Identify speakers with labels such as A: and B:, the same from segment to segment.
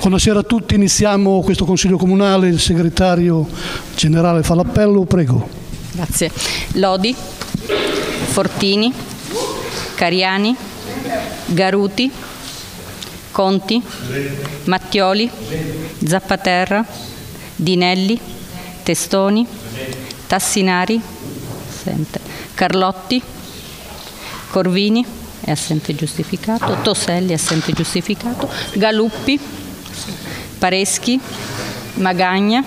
A: Buonasera a tutti, iniziamo questo Consiglio Comunale, il segretario generale fa l'appello,
B: prego. Grazie. Lodi, Fortini, Cariani, Garuti, Conti, Mattioli, Zappaterra, Dinelli, Testoni, Tassinari, Carlotti, Corvini, è assente giustificato, Toselli, assente giustificato, Galuppi, Pareschi, Magagna,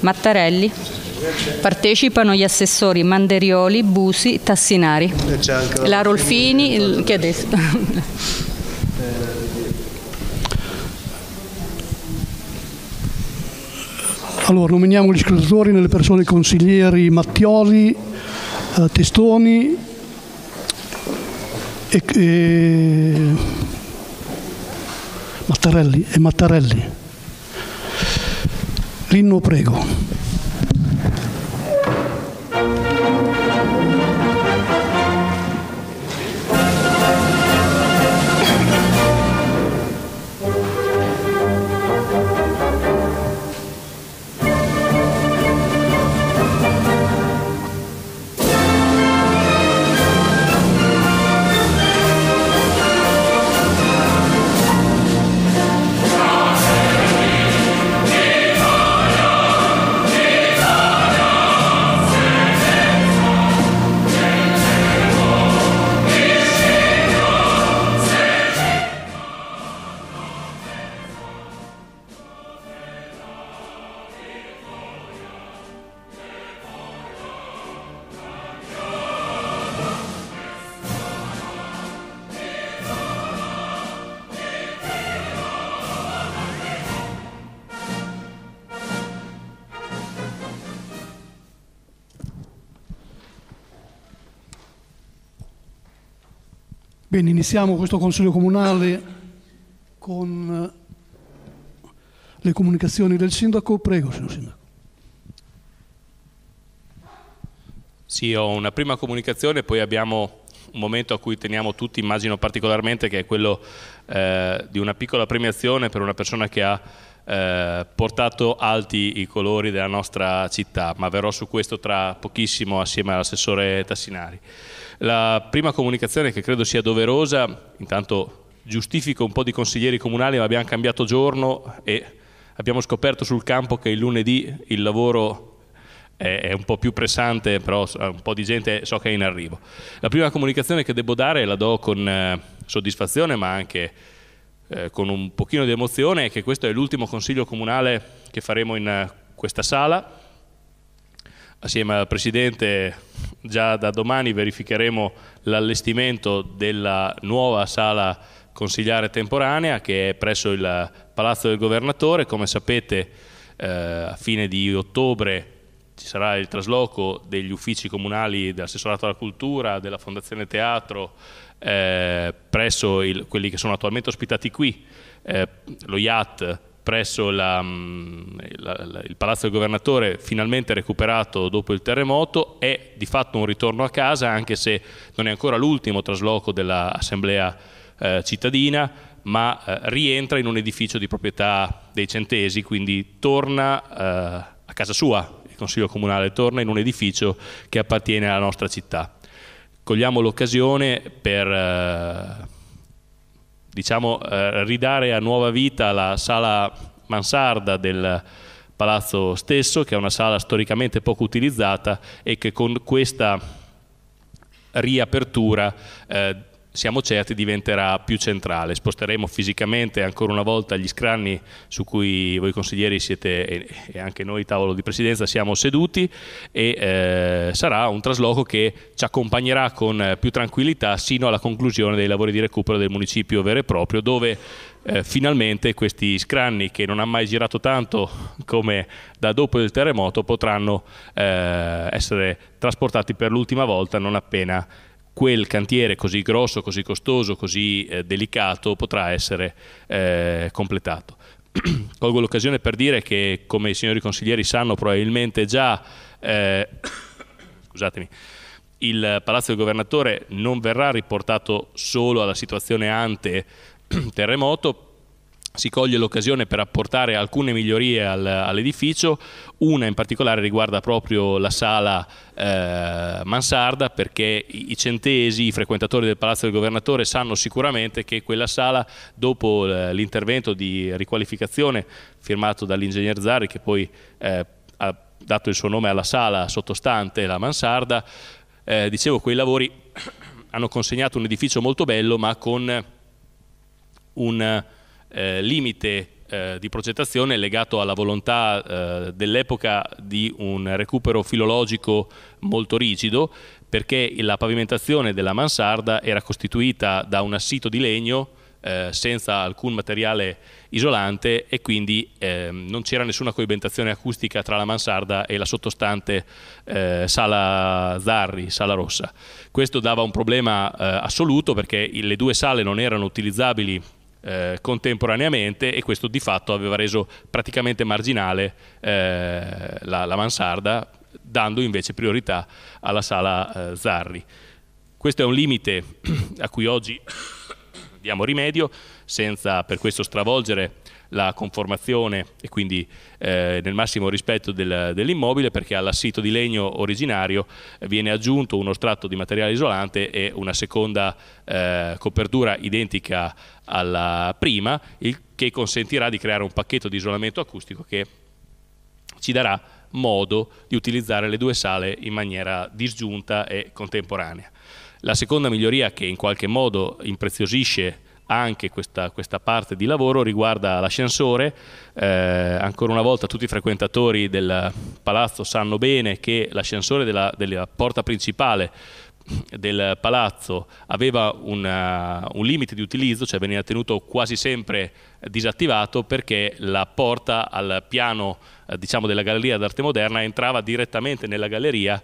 B: Mattarelli. Partecipano gli assessori Manderioli, Busi, Tassinari. La Rolfini, il, che adesso... Eh,
A: allora, nominiamo gli scrittori nelle persone consiglieri Mattioli, eh, Testoni e, e Mattarelli e Mattarelli. L'inno prego. Bene, iniziamo questo Consiglio Comunale con eh, le comunicazioni del Sindaco. Prego, signor Sindaco.
B: Sì, ho una prima comunicazione, poi abbiamo un momento a cui teniamo tutti, immagino particolarmente, che è quello eh, di una piccola premiazione per una persona che ha eh, portato alti i colori della nostra città, ma verrò su questo tra pochissimo assieme all'assessore Tassinari. La prima comunicazione che credo sia doverosa, intanto giustifico un po' di consiglieri comunali, ma abbiamo cambiato giorno e abbiamo scoperto sul campo che il lunedì il lavoro è un po' più pressante, però un po' di gente so che è in arrivo. La prima comunicazione che devo dare, la do con eh, soddisfazione, ma anche eh, con un pochino di emozione, è che questo è l'ultimo consiglio comunale che faremo in eh, questa sala assieme al Presidente già da domani verificheremo l'allestimento della nuova sala consigliare temporanea che è presso il Palazzo del Governatore. Come sapete eh, a fine di ottobre ci sarà il trasloco degli uffici comunali dell'assessorato alla cultura, della Fondazione Teatro eh, presso il, quelli che sono attualmente ospitati qui, eh, lo IAT presso la, mm, la, la, il palazzo del governatore finalmente recuperato dopo il terremoto è di fatto un ritorno a casa anche se non è ancora l'ultimo trasloco dell'assemblea eh, cittadina ma eh, rientra in un edificio di proprietà dei centesi quindi torna eh, a casa sua il consiglio comunale torna in un edificio che appartiene alla nostra città cogliamo l'occasione per eh, diciamo, eh, ridare a nuova vita la sala mansarda del palazzo stesso, che è una sala storicamente poco utilizzata e che con questa riapertura eh, siamo certi diventerà più centrale. Sposteremo fisicamente ancora una volta gli scranni su cui voi consiglieri siete e anche noi tavolo di presidenza siamo seduti e eh, sarà un trasloco che ci accompagnerà con più tranquillità sino alla conclusione dei lavori di recupero del municipio vero e proprio dove eh, finalmente questi scranni che non hanno mai girato tanto come da dopo il terremoto potranno eh, essere trasportati per l'ultima volta non appena quel cantiere così grosso, così costoso, così eh, delicato potrà essere eh, completato. Colgo l'occasione per dire che, come i signori consiglieri sanno, probabilmente già eh, scusatemi, il palazzo del governatore non verrà riportato solo alla situazione ante terremoto si coglie l'occasione per apportare alcune migliorie al, all'edificio, una in particolare riguarda proprio la sala eh, mansarda perché i centesi, i frequentatori del Palazzo del Governatore sanno sicuramente che quella sala dopo eh, l'intervento di riqualificazione firmato dall'ingegner Zari che poi eh, ha dato il suo nome alla sala sottostante la mansarda, eh, dicevo quei lavori hanno consegnato un edificio molto bello ma con un eh, limite eh, di progettazione legato alla volontà eh, dell'epoca di un recupero filologico molto rigido perché la pavimentazione della mansarda era costituita da un assito di legno eh, senza alcun materiale isolante e quindi ehm, non c'era nessuna coibentazione acustica tra la mansarda e la sottostante eh, sala Zarri, sala rossa. Questo dava un problema eh, assoluto perché le due sale non erano utilizzabili eh, contemporaneamente e questo di fatto aveva reso praticamente marginale eh, la, la, mansarda, dando invece priorità alla sala eh, Zarri. Questo è un limite a cui oggi diamo rimedio senza per questo stravolgere la conformazione e quindi eh, nel massimo rispetto del, dell'immobile perché all'assito di legno originario eh, viene aggiunto uno strato di materiale isolante e una seconda eh, copertura identica alla prima il, che consentirà di creare un pacchetto di isolamento acustico che ci darà modo di utilizzare le due sale in maniera disgiunta e contemporanea. La seconda miglioria che in qualche modo impreziosisce anche questa, questa parte di lavoro riguarda l'ascensore. Eh, ancora una volta tutti i frequentatori del palazzo sanno bene che l'ascensore della, della porta principale del palazzo aveva una, un limite di utilizzo, cioè veniva tenuto quasi sempre disattivato perché la porta al piano eh, diciamo, della galleria d'arte moderna entrava direttamente nella galleria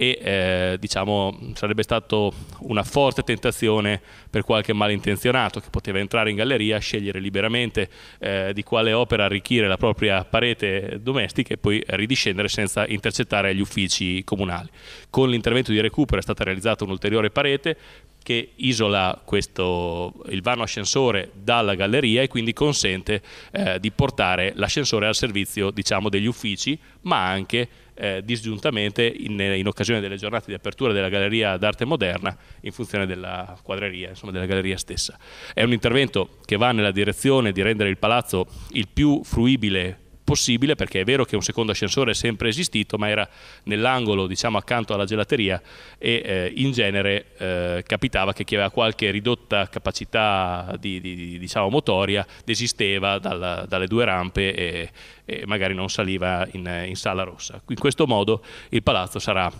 B: e eh, diciamo sarebbe stato una forte tentazione per qualche malintenzionato che poteva entrare in galleria, scegliere liberamente eh, di quale opera arricchire la propria parete domestica e poi ridiscendere senza intercettare gli uffici comunali. Con l'intervento di recupero è stata realizzata un'ulteriore parete che isola questo, il vano ascensore dalla galleria e quindi consente eh, di portare l'ascensore al servizio diciamo, degli uffici ma anche eh, disgiuntamente in, in, occasione delle giornate di apertura della Galleria d'Arte Moderna in funzione della quadreria, insomma della galleria stessa. È un intervento che va nella direzione di rendere il palazzo il più fruibile possibile perché è vero che un secondo ascensore è sempre esistito ma era nell'angolo diciamo accanto alla gelateria e eh, in genere eh, capitava che chi aveva qualche ridotta capacità di, di, diciamo, motoria desisteva dalla, dalle due rampe e, e, magari non saliva in, in sala rossa. In questo modo il palazzo sarà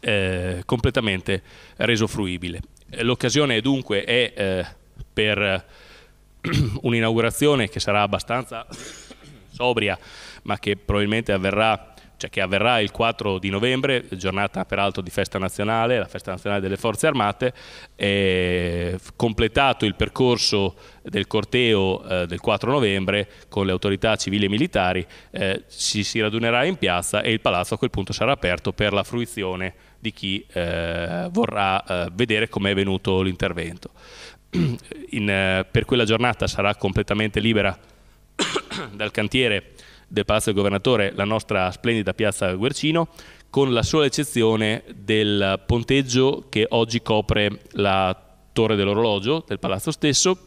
B: eh, completamente reso fruibile. L'occasione dunque è eh, per un'inaugurazione che sarà abbastanza sobria, ma che probabilmente avverrà cioè che avverrà il 4 di novembre, giornata peraltro di festa nazionale, la festa nazionale delle forze armate, eh, completato il percorso del corteo eh, del 4 novembre con le autorità civili e militari, eh, ci si radunerà in piazza e il palazzo a quel punto sarà aperto per la fruizione di chi eh, vorrà eh, vedere com'è venuto l'intervento. In, eh, per quella giornata sarà completamente libera dal cantiere del Palazzo del Governatore la nostra splendida piazza Guercino, con la sola eccezione del ponteggio che oggi copre la torre dell'orologio del palazzo stesso,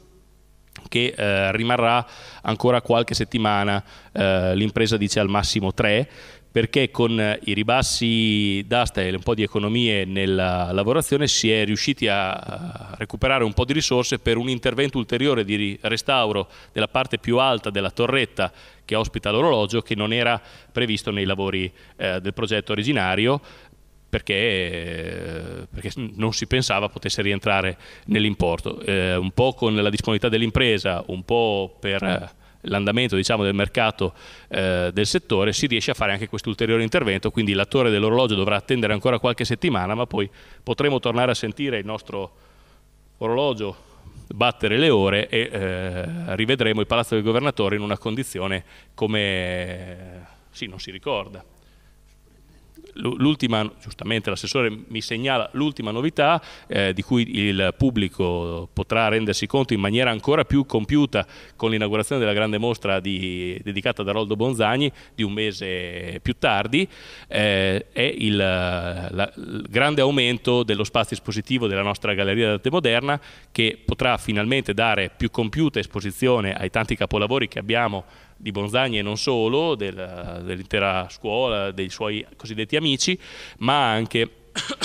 B: che eh, rimarrà ancora qualche settimana, eh, l'impresa dice al massimo tre, perché con eh, i ribassi d'asta e un po' di economie nella lavorazione si è riusciti a recuperare un po' di risorse per un intervento ulteriore di restauro della parte più alta della torretta che ospita l'orologio che non era previsto nei lavori eh, del progetto originario perché, eh, perché, non si pensava potesse rientrare nell'importo, eh, un po' con la disponibilità dell'impresa, un po' per eh, l'andamento diciamo, del mercato eh, del settore, si riesce a fare anche questo ulteriore intervento, quindi l'attore dell'orologio dovrà attendere ancora qualche settimana, ma poi potremo tornare a sentire il nostro orologio battere le ore e eh, rivedremo il Palazzo del Governatore in una condizione come eh, sì, non si ricorda l'ultima, giustamente l'assessore mi segnala l'ultima novità eh, di cui il pubblico potrà rendersi conto in maniera ancora più compiuta con l'inaugurazione della grande mostra di, dedicata da Roldo Bonzagni di un mese più tardi, eh, è il, la, il, grande aumento dello spazio espositivo della nostra Galleria d'Arte Moderna che potrà finalmente dare più compiuta esposizione ai tanti capolavori che abbiamo di Bonzagni e non solo, della, dell'intera scuola, dei suoi cosiddetti amici, ma anche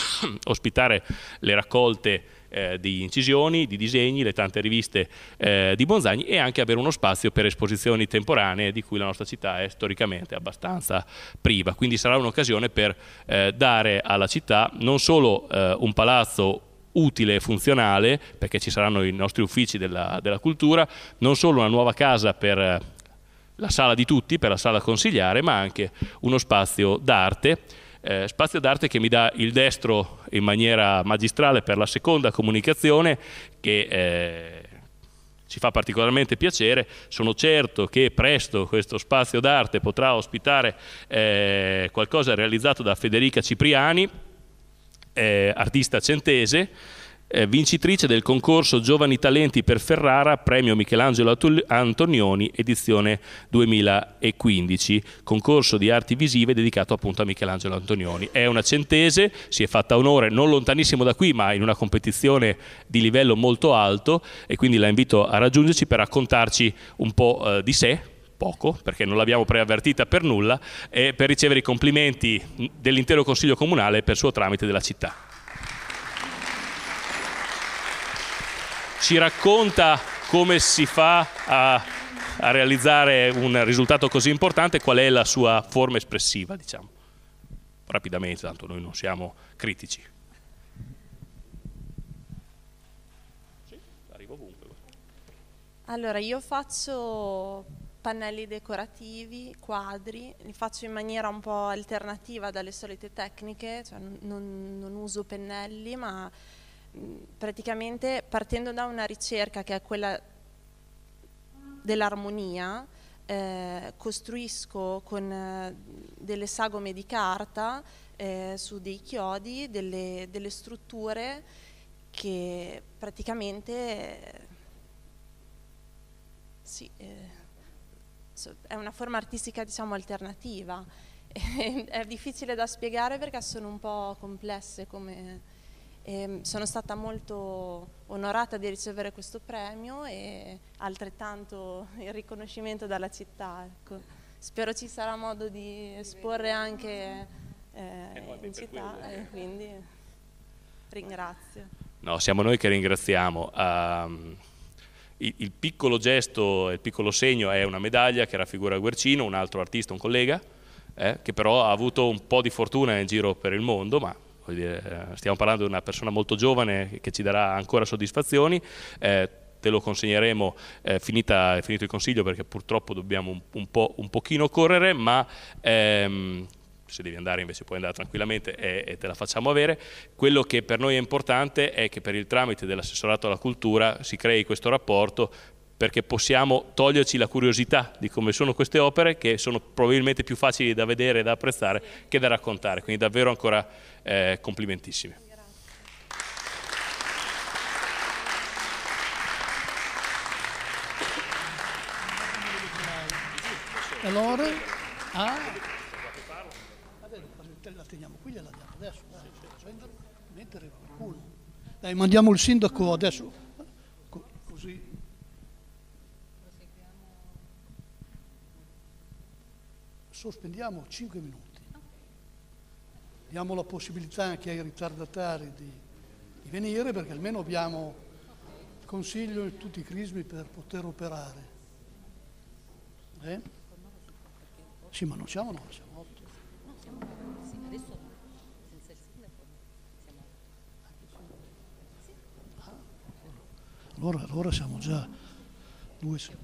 B: ospitare le raccolte eh, di incisioni, di disegni, le tante riviste eh, di Bonzagni e anche avere uno spazio per esposizioni temporanee di cui la nostra città è storicamente abbastanza priva. Quindi sarà un'occasione per eh, dare alla città non solo eh, un palazzo utile e funzionale, perché ci saranno i nostri uffici della, della cultura, non solo una nuova casa per la sala di tutti per la sala consigliare, ma anche uno spazio d'arte. Eh, spazio d'arte che mi dà il destro in maniera magistrale per la seconda comunicazione che eh, ci fa particolarmente piacere. Sono certo che presto questo spazio d'arte potrà ospitare eh, qualcosa realizzato da Federica Cipriani, eh, artista centese eh, vincitrice del concorso Giovani Talenti per Ferrara, premio Michelangelo Antonioni, edizione 2015, concorso di arti visive dedicato appunto a Michelangelo Antonioni. È una centese, si è fatta onore non lontanissimo da qui, ma in una competizione di livello molto alto e quindi la invito a raggiungerci per raccontarci un po' eh, di sé, poco, perché non l'abbiamo preavvertita per nulla, e per ricevere i complimenti dell'intero Consiglio Comunale per suo tramite della città. ci racconta come si fa a, a realizzare un risultato così importante, qual è la sua forma espressiva, diciamo. Rapidamente, tanto noi non siamo critici. Allora, io faccio pannelli decorativi, quadri, li faccio in maniera un po' alternativa dalle solite tecniche, cioè non, non uso pennelli, ma praticamente partendo da una ricerca che è quella dell'armonia, eh, costruisco con eh, delle sagome di carta eh, su dei chiodi delle, delle, strutture che praticamente sì, eh, so, è una forma artistica diciamo alternativa. è difficile da spiegare perché sono un po' complesse come, e ehm, sono stata molto onorata di ricevere questo premio e altrettanto
C: il riconoscimento dalla città. Ecco. Spero ci sarà modo di esporre anche eh, in città e quindi ringrazio.
B: No, siamo noi che ringraziamo. Um, ehm, il, il, piccolo gesto, il piccolo segno è una medaglia che raffigura Guercino, un altro artista, un collega, eh, che però ha avuto un po' di fortuna in giro per il mondo, ma dire, eh, stiamo parlando di una persona molto giovane che ci darà ancora soddisfazioni. Eh, te lo consegneremo eh, finita, finito il consiglio perché purtroppo dobbiamo un, un, po', un pochino correre, ma ehm, se devi andare invece puoi andare tranquillamente e, e, te la facciamo avere. Quello che per noi è importante è che per il tramite dell'assessorato alla cultura si crei questo rapporto perché possiamo toglierci la curiosità di come sono queste opere che sono probabilmente più facili da vedere e da apprezzare che da raccontare, quindi davvero ancora eh, complimentissimi.
A: Allora, ah. la teniamo qui e la diamo adesso, Dai, mandiamo il sindaco adesso. sospendiamo 5 minuti, diamo la possibilità anche ai ritardatari di, di venire perché almeno abbiamo consiglio e tutti i crismi per poter operare. Eh? Sì, ma non siamo 9, siamo 8. Ah, allora, allora siamo già due.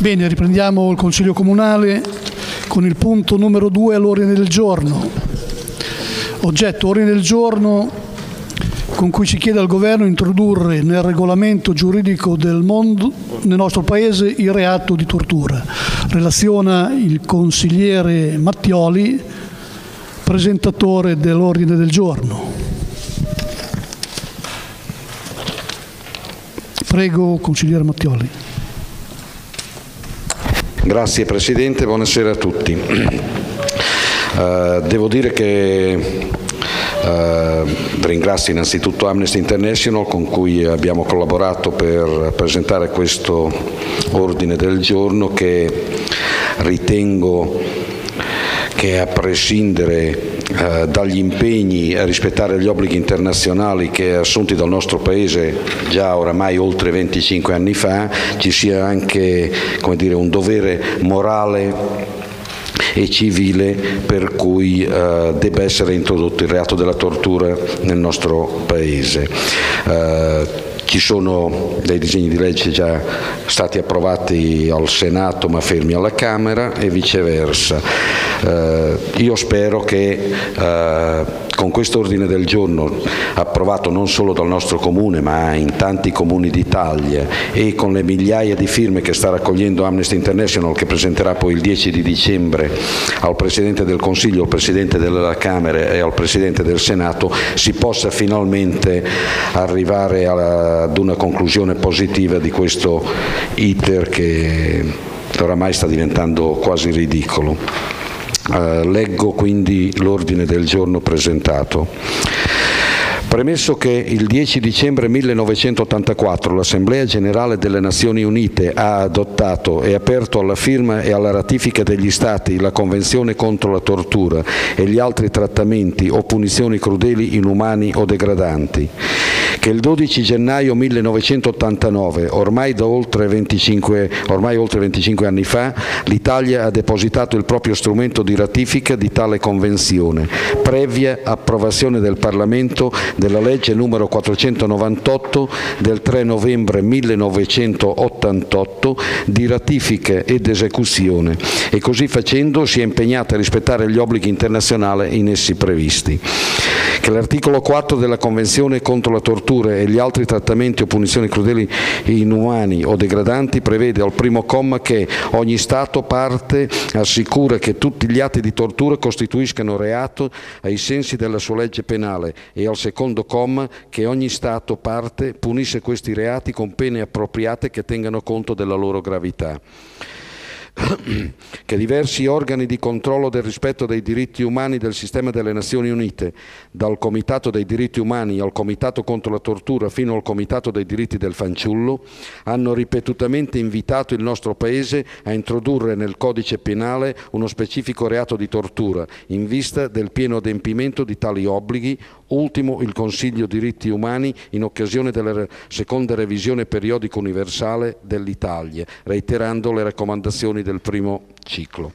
A: Bene, riprendiamo il Consiglio Comunale con il punto numero 2 all'ordine del giorno. Oggetto ordine del giorno con cui si chiede al Governo di introdurre nel regolamento giuridico del, mondo, nel nostro Paese il reato di tortura. Relaziona il consigliere Mattioli, presentatore dell'ordine del giorno. Prego, consigliere Mattioli.
D: Grazie Presidente, buonasera a tutti. Uh, devo dire che Uh, ringrazio innanzitutto Amnesty International con cui abbiamo collaborato per presentare questo ordine del giorno che ritengo che a prescindere eh, dagli impegni a rispettare gli obblighi internazionali che assunti dal nostro Paese già oramai oltre 25 anni fa, ci sia anche dire, un dovere morale e civile per cui eh, debba essere introdotto il reato della tortura nel nostro Paese. Eh, ci sono dei disegni di legge già stati approvati al Senato ma fermi alla Camera e viceversa. Eh, io spero che eh, con questo ordine del giorno approvato non solo dal nostro comune ma in tanti comuni d'Italia e con le migliaia di firme che sta raccogliendo Amnesty International che presenterà poi il 10 di dicembre al Presidente del Consiglio, al Presidente della Camera e al Presidente del Senato si possa finalmente arrivare ad una conclusione positiva di questo iter che oramai sta diventando quasi ridicolo. Eh, leggo quindi l'ordine del giorno presentato. Premesso che il 10 dicembre 1984 l'Assemblea generale delle Nazioni Unite ha adottato e aperto alla firma e alla ratifica degli Stati la Convenzione contro la tortura e gli altri trattamenti o punizioni crudeli, inumani o degradanti, che il 12 gennaio 1989, ormai, oltre 25, ormai oltre 25 anni fa, l'Italia ha depositato il proprio strumento di ratifica di tale Convenzione, previa approvazione del Parlamento della legge numero 498 del 3 novembre 1988 di ratifiche ed esecuzione e così facendo si è impegnata a rispettare gli obblighi internazionali in essi previsti. Che l'articolo 4 della Convenzione contro la tortura e gli altri trattamenti o punizioni crudeli inumani o degradanti prevede al primo comma che ogni Stato parte assicura che tutti gli atti di tortura costituiscano reato ai sensi della sua legge penale e al secondo secondo comma che ogni Stato parte punisce questi reati con pene appropriate che tengano conto della loro gravità che diversi organi di controllo del rispetto dei diritti umani del sistema delle Nazioni Unite, dal Comitato dei diritti umani al Comitato contro la tortura fino al Comitato dei diritti del fanciullo, hanno ripetutamente invitato il nostro Paese a introdurre nel codice penale uno specifico reato di tortura in vista del pieno adempimento di tali obblighi, Ultimo il Consiglio diritti umani in occasione della seconda revisione periodica universale dell'Italia, reiterando le raccomandazioni del primo ciclo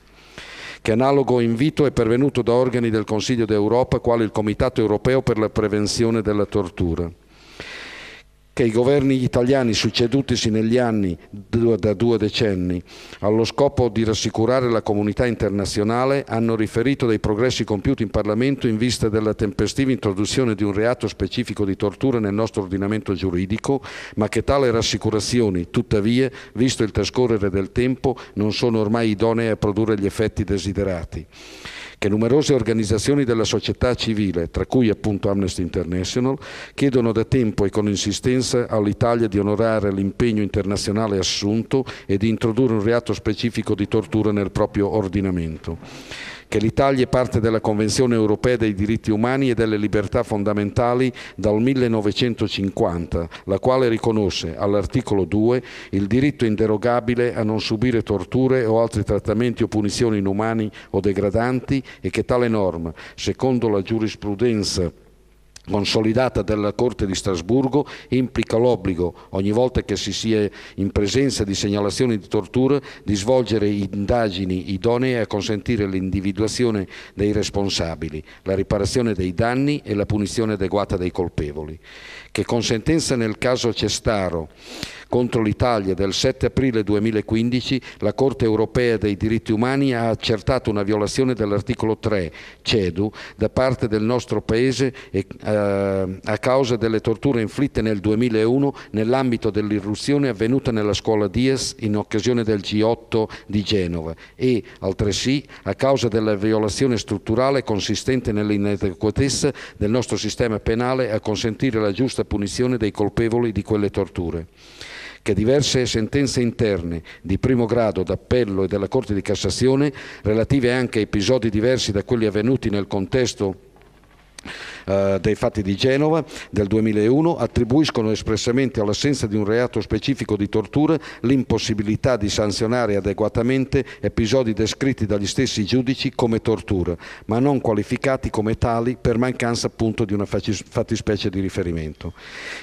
D: che analogo invito è pervenuto da organi del Consiglio d'Europa quale il Comitato europeo per la prevenzione della tortura che i governi italiani succedutisi negli anni da due decenni, allo scopo di rassicurare la comunità internazionale, hanno riferito dei progressi compiuti in Parlamento in vista della tempestiva introduzione di un reato specifico di tortura nel nostro ordinamento giuridico, ma che tale rassicurazioni, tuttavia, visto il trascorrere del tempo, non sono ormai idonee a produrre gli effetti desiderati che numerose organizzazioni della società civile, tra cui appunto Amnesty International, chiedono da tempo e con insistenza all'Italia di onorare l'impegno internazionale assunto e di introdurre un reato specifico di tortura nel proprio ordinamento che l'Italia è parte della Convenzione europea dei diritti umani e delle libertà fondamentali dal 1950, la quale riconosce all'articolo 2 il diritto inderogabile a non subire torture o altri trattamenti o punizioni inumani o degradanti e che tale norma, secondo la giurisprudenza consolidata della Corte di Strasburgo implica l'obbligo, ogni volta che si sia in presenza di segnalazioni di tortura, di svolgere indagini idonee a consentire l'individuazione dei responsabili, la riparazione dei danni e la punizione adeguata dei colpevoli che con sentenza nel caso Cestaro contro l'Italia del 7 aprile 2015 la Corte europea dei diritti umani ha accertato una violazione dell'articolo 3 CEDU da parte del nostro Paese e, eh, a causa delle torture inflitte nel 2001 nell'ambito dell'irruzione avvenuta nella scuola Dias in occasione del G8 di Genova e altresì a causa della violazione strutturale consistente nell'inadeguatezza del nostro sistema penale a consentire la giusta giusta punizione dei colpevoli di quelle torture, che diverse sentenze interne di primo grado, d'appello e della Corte di Cassazione, relative anche a episodi diversi da quelli avvenuti nel contesto eh, dei fatti di Genova del 2001 attribuiscono espressamente all'assenza di un reato specifico di tortura l'impossibilità di sanzionare adeguatamente episodi descritti dagli stessi giudici come tortura, ma non qualificati come tali per mancanza appunto di una fattispecie di riferimento.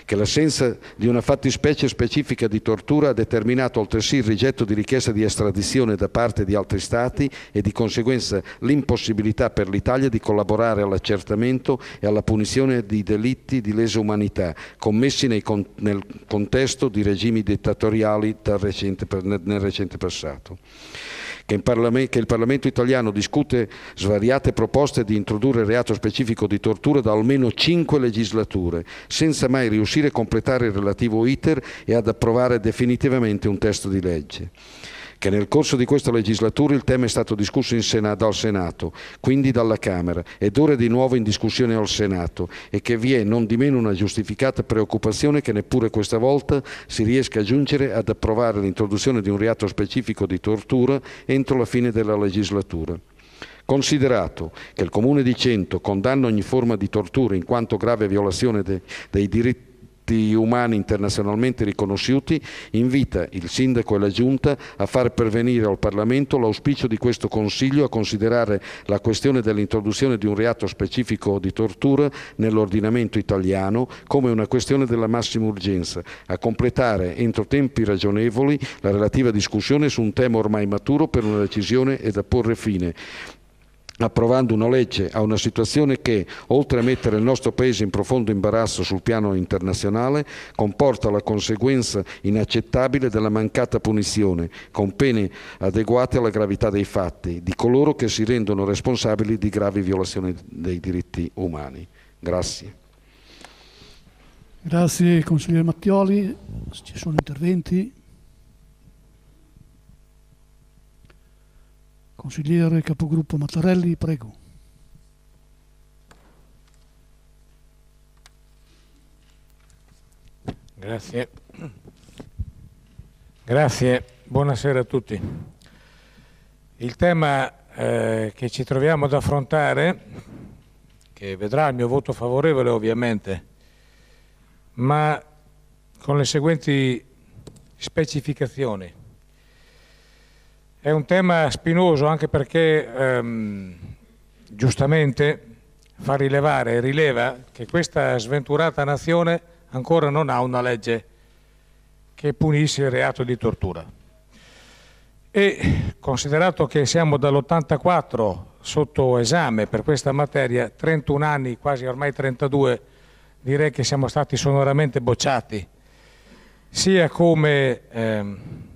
D: Che l'assenza di una fattispecie specifica di tortura ha determinato altresì il rigetto di richiesta di estradizione da parte di altri stati e di conseguenza l'impossibilità per l'Italia di collaborare all'accertamento e dalla punizione di delitti di lesa umanità commessi con, nel contesto di regimi dittatoriali recente, nel, recente passato che, il Parlamento italiano discute svariate proposte di introdurre reato specifico di tortura da almeno cinque legislature, senza mai riuscire a completare il relativo iter e ad approvare definitivamente un testo di legge che nel corso di questa legislatura il tema è stato discusso Senato, al Senato, quindi dalla Camera, ed ora è di nuovo in discussione al Senato e che vi è non di meno una giustificata preoccupazione che neppure questa volta si riesca a giungere ad approvare l'introduzione di un reato specifico di tortura entro la fine della legislatura. Considerato che il Comune di Cento condanna ogni forma di tortura in quanto grave violazione de dei diritti diritti umani internazionalmente riconosciuti, invita il Sindaco e la Giunta a far pervenire al Parlamento l'auspicio di questo Consiglio a considerare la questione dell'introduzione di un reato specifico di tortura nell'ordinamento italiano come una questione della massima urgenza, a completare entro tempi ragionevoli la relativa discussione su un tema ormai maturo per una decisione e da porre fine approvando una legge a una situazione che, oltre a mettere il nostro Paese in profondo imbarazzo sul piano internazionale, comporta la conseguenza inaccettabile della mancata punizione, con pene adeguate alla gravità dei fatti, di coloro che si rendono responsabili di gravi violazioni dei diritti umani. Grazie.
A: Grazie consigliere Mattioli, ci sono interventi? Consigliere Capogruppo Mattarelli, prego.
E: Grazie. Grazie, buonasera a tutti. Il tema eh, che ci troviamo ad affrontare, che vedrà il mio voto favorevole ovviamente, ma con le seguenti specificazioni. È un tema spinoso anche perché ehm, giustamente fa rilevare e rileva che questa sventurata nazione ancora non ha una legge che punisce il reato di tortura. E considerato che siamo dall'84 sotto esame per questa materia, 31 anni, quasi ormai 32, direi che siamo stati sonoramente bocciati, sia come ehm,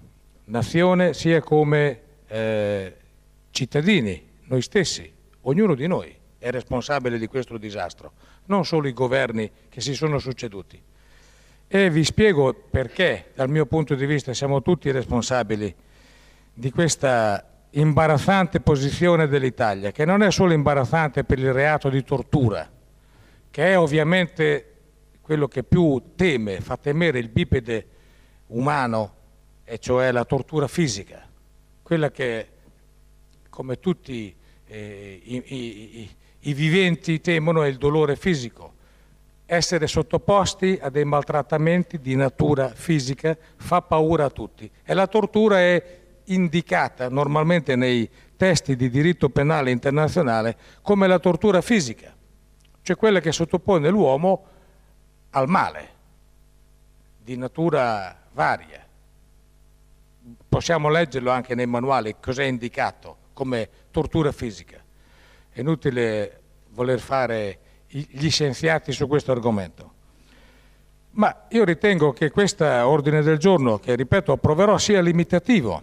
E: nazione sia come eh, cittadini, noi stessi, ognuno di noi è responsabile di questo disastro, non solo i governi che si sono succeduti. E vi spiego perché, dal mio punto di vista, siamo tutti responsabili di questa imbarazzante posizione dell'Italia, che non è solo imbarazzante per il reato di tortura, che è ovviamente quello che più teme, fa temere il bipede umano e cioè la tortura fisica, quella che come tutti eh, i, i, i, i viventi temono è il dolore fisico, essere sottoposti a dei maltrattamenti di natura fisica fa paura a tutti e la tortura è indicata normalmente nei testi di diritto penale internazionale come la tortura fisica, cioè quella che sottopone l'uomo al male di natura varia possiamo leggerlo anche nei manuali, cos'è indicato come tortura fisica. È inutile voler fare gli scienziati su questo argomento. Ma io ritengo che questo ordine del giorno, che ripeto approverò, sia limitativo,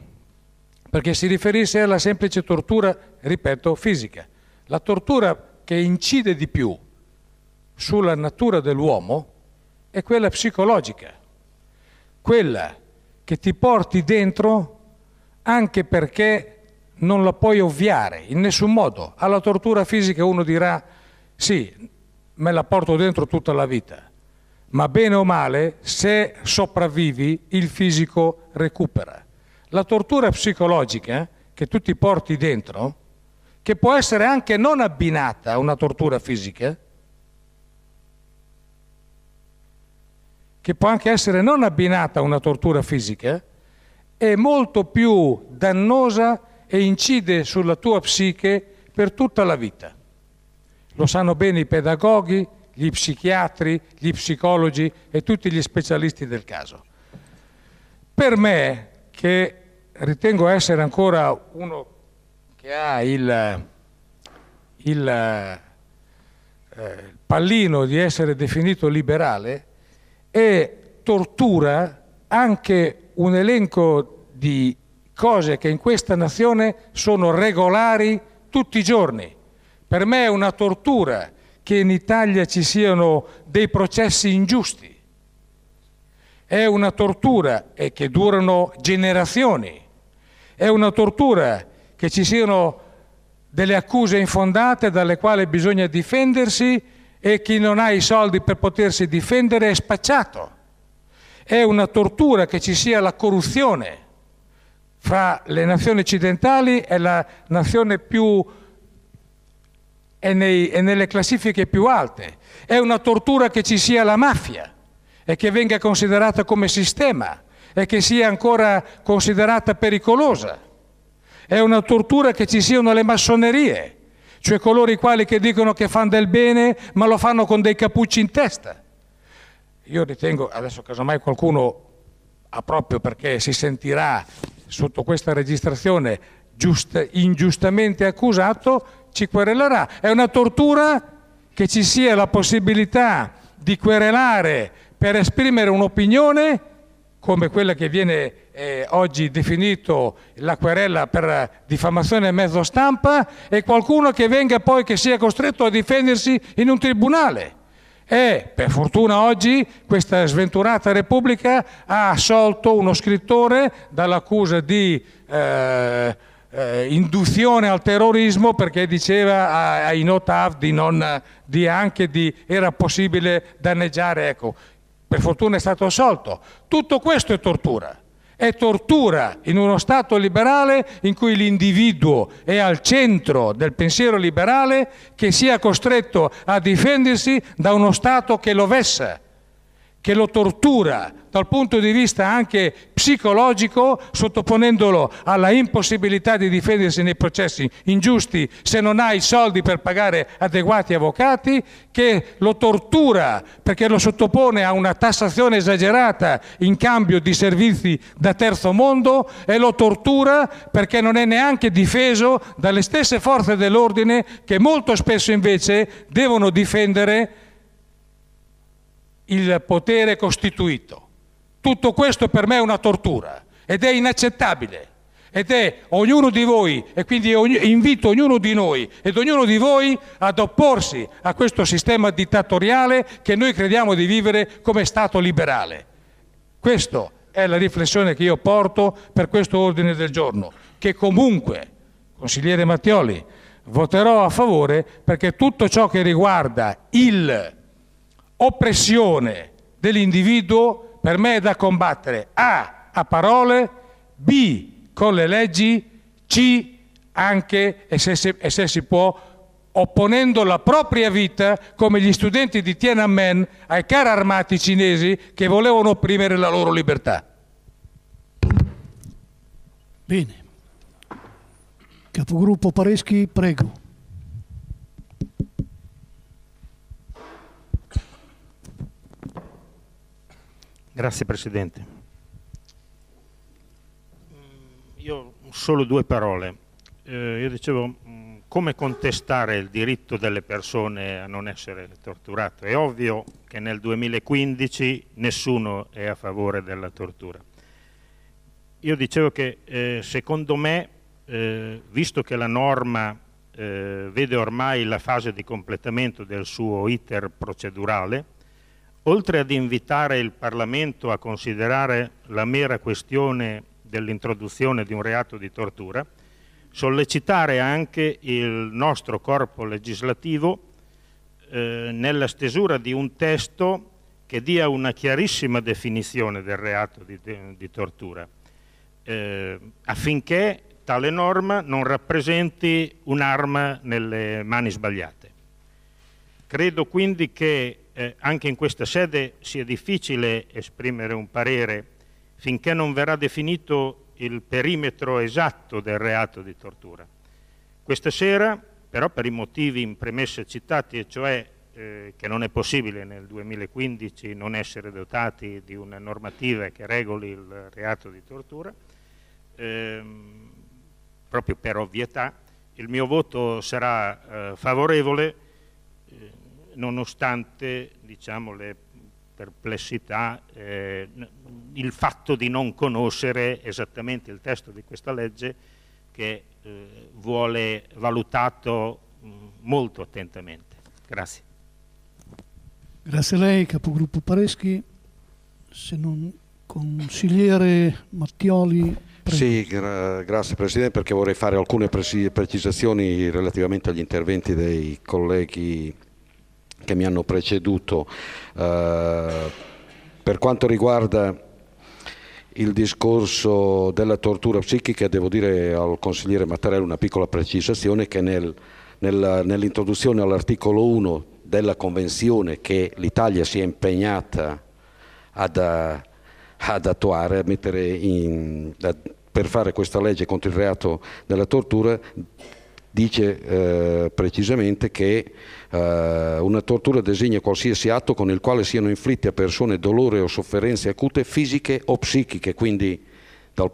E: perché si riferisse alla semplice tortura, ripeto, fisica. La tortura che incide di più sulla natura dell'uomo è quella psicologica, quella che ti porti dentro anche perché non la puoi ovviare in nessun modo. Alla tortura fisica uno dirà sì, me la porto dentro tutta la vita, ma bene o male, se sopravvivi, il fisico recupera. La tortura psicologica eh, che tu ti porti dentro, che può essere anche non abbinata a una tortura fisica, che può anche essere non abbinata a una tortura fisica, è molto più dannosa e incide sulla tua psiche per tutta la vita. Lo sanno bene i pedagoghi, gli psichiatri, gli psicologi e tutti gli specialisti del caso. Per me, che ritengo essere ancora uno che ha il, il eh, pallino di essere definito liberale, e tortura anche un elenco di cose che in questa nazione sono regolari tutti i giorni. Per me è una tortura che in Italia ci siano dei processi ingiusti. È una tortura e che durano generazioni. È una tortura che ci siano delle accuse infondate dalle quali bisogna difendersi e chi non ha i soldi per potersi difendere è spacciato. È una tortura che ci sia la corruzione. Fra le nazioni occidentali e la nazione più... è, nei, è nelle classifiche più alte. È una tortura che ci sia la mafia e che venga considerata come sistema e che sia ancora considerata pericolosa. È una tortura che ci siano le massonerie cioè coloro i quali che dicono che fanno del bene ma lo fanno con dei cappucci in testa. Io ritengo, adesso casomai qualcuno ha proprio perché si sentirà sotto questa registrazione giust, ingiustamente accusato, ci querelerà. È una tortura che ci sia la possibilità di querelare per esprimere un'opinione come quella che viene eh, oggi definito la querela per diffamazione a mezzo stampa e qualcuno che venga poi che sia costretto a difendersi in un tribunale. E per fortuna oggi questa sventurata Repubblica ha assolto uno scrittore dall'accusa di eh, eh, induzione al terrorismo perché diceva ai notav di non, di anche di era possibile danneggiare. Ecco, per fortuna è stato assolto. Tutto questo è tortura. È tortura in uno Stato liberale in cui l'individuo è al centro del pensiero liberale che sia costretto a difendersi da uno Stato che lo vessa che lo tortura dal punto di vista anche psicologico, sottoponendolo alla impossibilità di difendersi nei processi ingiusti se non ha i soldi per pagare adeguati avvocati, che lo tortura perché lo sottopone a una tassazione esagerata in cambio di servizi da terzo mondo e lo tortura perché non è neanche difeso dalle stesse forze dell'ordine che molto spesso invece devono difendere il potere costituito. Tutto questo per me è una tortura ed è inaccettabile. Ed è ognuno di voi, e quindi invito ognuno di noi ed ognuno di voi ad opporsi a questo sistema dittatoriale che noi crediamo di vivere come Stato liberale. Questa è la riflessione che io porto per questo ordine del giorno, che comunque, consigliere Mattioli, voterò a favore perché tutto ciò che riguarda il oppressione dell'individuo per me è da combattere A a parole, B con le leggi, C anche e se si, e se si può opponendo la propria vita come gli studenti di Tiananmen ai carri armati cinesi che volevano opprimere la loro libertà. Bene.
A: Capogruppo Pareschi, prego.
F: Grazie Presidente. Mm, io solo due parole. Eh, io dicevo mm, come contestare il diritto delle persone a non essere torturate. È ovvio che nel 2015 nessuno è a favore della tortura. Io dicevo che eh, secondo me, eh, visto che la norma eh, vede ormai la fase di completamento del suo iter procedurale, oltre ad invitare il Parlamento a considerare la mera questione dell'introduzione di un reato di tortura, sollecitare anche il nostro corpo legislativo eh, nella stesura di un testo che dia una chiarissima definizione del reato di, di tortura, eh, affinché tale norma non rappresenti un'arma nelle mani sbagliate. Credo quindi che eh, anche in questa sede sia difficile esprimere un parere finché non verrà definito il perimetro esatto del reato di tortura. Questa sera, però per i motivi in premessa citati, e cioè eh, che non è possibile nel 2015 non essere dotati di una normativa che regoli il reato di tortura, ehm, proprio per ovvietà, il mio voto sarà eh, favorevole nonostante diciamo, le perplessità, eh, il fatto di non conoscere esattamente il testo di questa legge che eh, vuole valutato mh, molto attentamente. Grazie.
A: Grazie a lei, Capogruppo Pareschi. Se non consigliere Mattioli.
D: Sì, gra grazie Presidente perché vorrei fare alcune precisazioni relativamente agli interventi dei colleghi che mi hanno preceduto. Eh, per quanto riguarda il discorso della tortura psichica, devo dire al consigliere Mattarello una piccola precisazione che nel, nel, nell'introduzione all'articolo 1 della Convenzione che l'Italia si è impegnata ad, ad attuare, a mettere in, a, per fare questa legge contro il reato della tortura, dice eh, precisamente che eh, una tortura designa qualsiasi atto con il quale siano inflitti a persone dolore o sofferenze acute fisiche o psichiche, quindi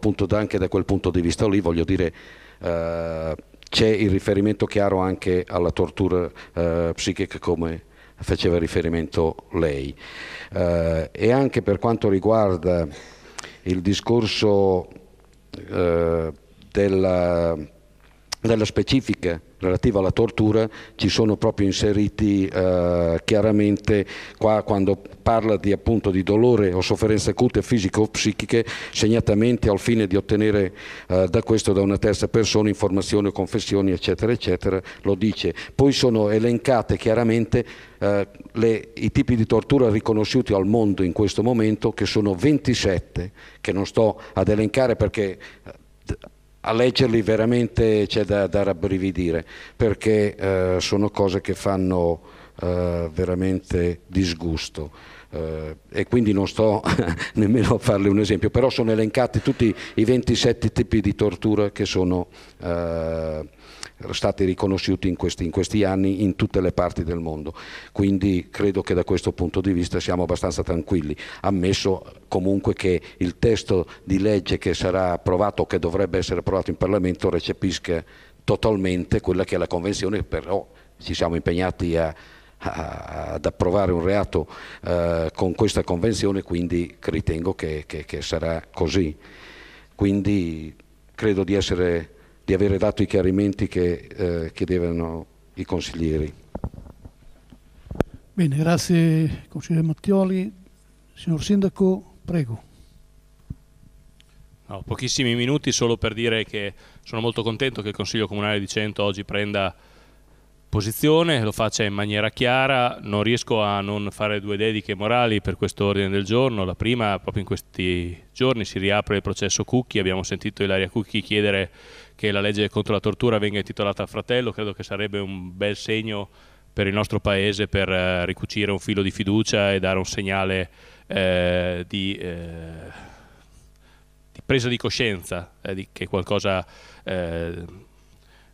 D: punto, anche da quel punto di vista lì voglio dire eh, c'è il riferimento chiaro anche alla tortura eh, psichica come faceva riferimento lei. Eh, e anche per quanto riguarda il discorso eh, della nella specifica relativa alla tortura ci sono proprio inseriti eh, chiaramente qua quando parla di, appunto, di dolore o sofferenze acute fisiche o psichiche segnatamente al fine di ottenere eh, da questo da una terza persona informazioni o confessioni eccetera eccetera lo dice poi sono elencate chiaramente eh, le, i tipi di tortura riconosciuti al mondo in questo momento che sono 27 che non sto ad elencare perché eh, a leggerli veramente c'è da, da rabbrividire perché eh, sono cose che fanno eh, veramente disgusto. Eh, e quindi non sto nemmeno a farle un esempio, però sono elencati tutti i 27 tipi di tortura che sono eh, stati riconosciuti in questi, in questi, anni in tutte le parti del mondo. Quindi credo che da questo punto di vista siamo abbastanza tranquilli, ammesso comunque che il testo di legge che sarà approvato o che dovrebbe essere approvato in Parlamento recepisca totalmente quella che è la Convenzione, però ci siamo impegnati a, ad approvare un reato eh, con questa Convenzione, quindi ritengo che, che, che sarà così. Quindi credo di essere di avere dato i chiarimenti che eh, chiedevano i consiglieri.
A: Bene, grazie consigliere Mattioli. Signor Sindaco, prego.
B: No, pochissimi minuti solo per dire che sono molto contento che il Consiglio Comunale di Cento oggi prenda posizione, lo faccia in maniera chiara, non riesco a non fare due dediche morali per questo ordine del giorno, la prima proprio in questi giorni si riapre il processo Cucchi, abbiamo sentito Ilaria Cucchi chiedere che la legge contro la tortura venga intitolata al fratello, credo che sarebbe un bel segno per il nostro paese per eh, ricucire un filo di fiducia e dare un segnale eh, di, eh, di, presa di coscienza eh, di, che qualcosa eh,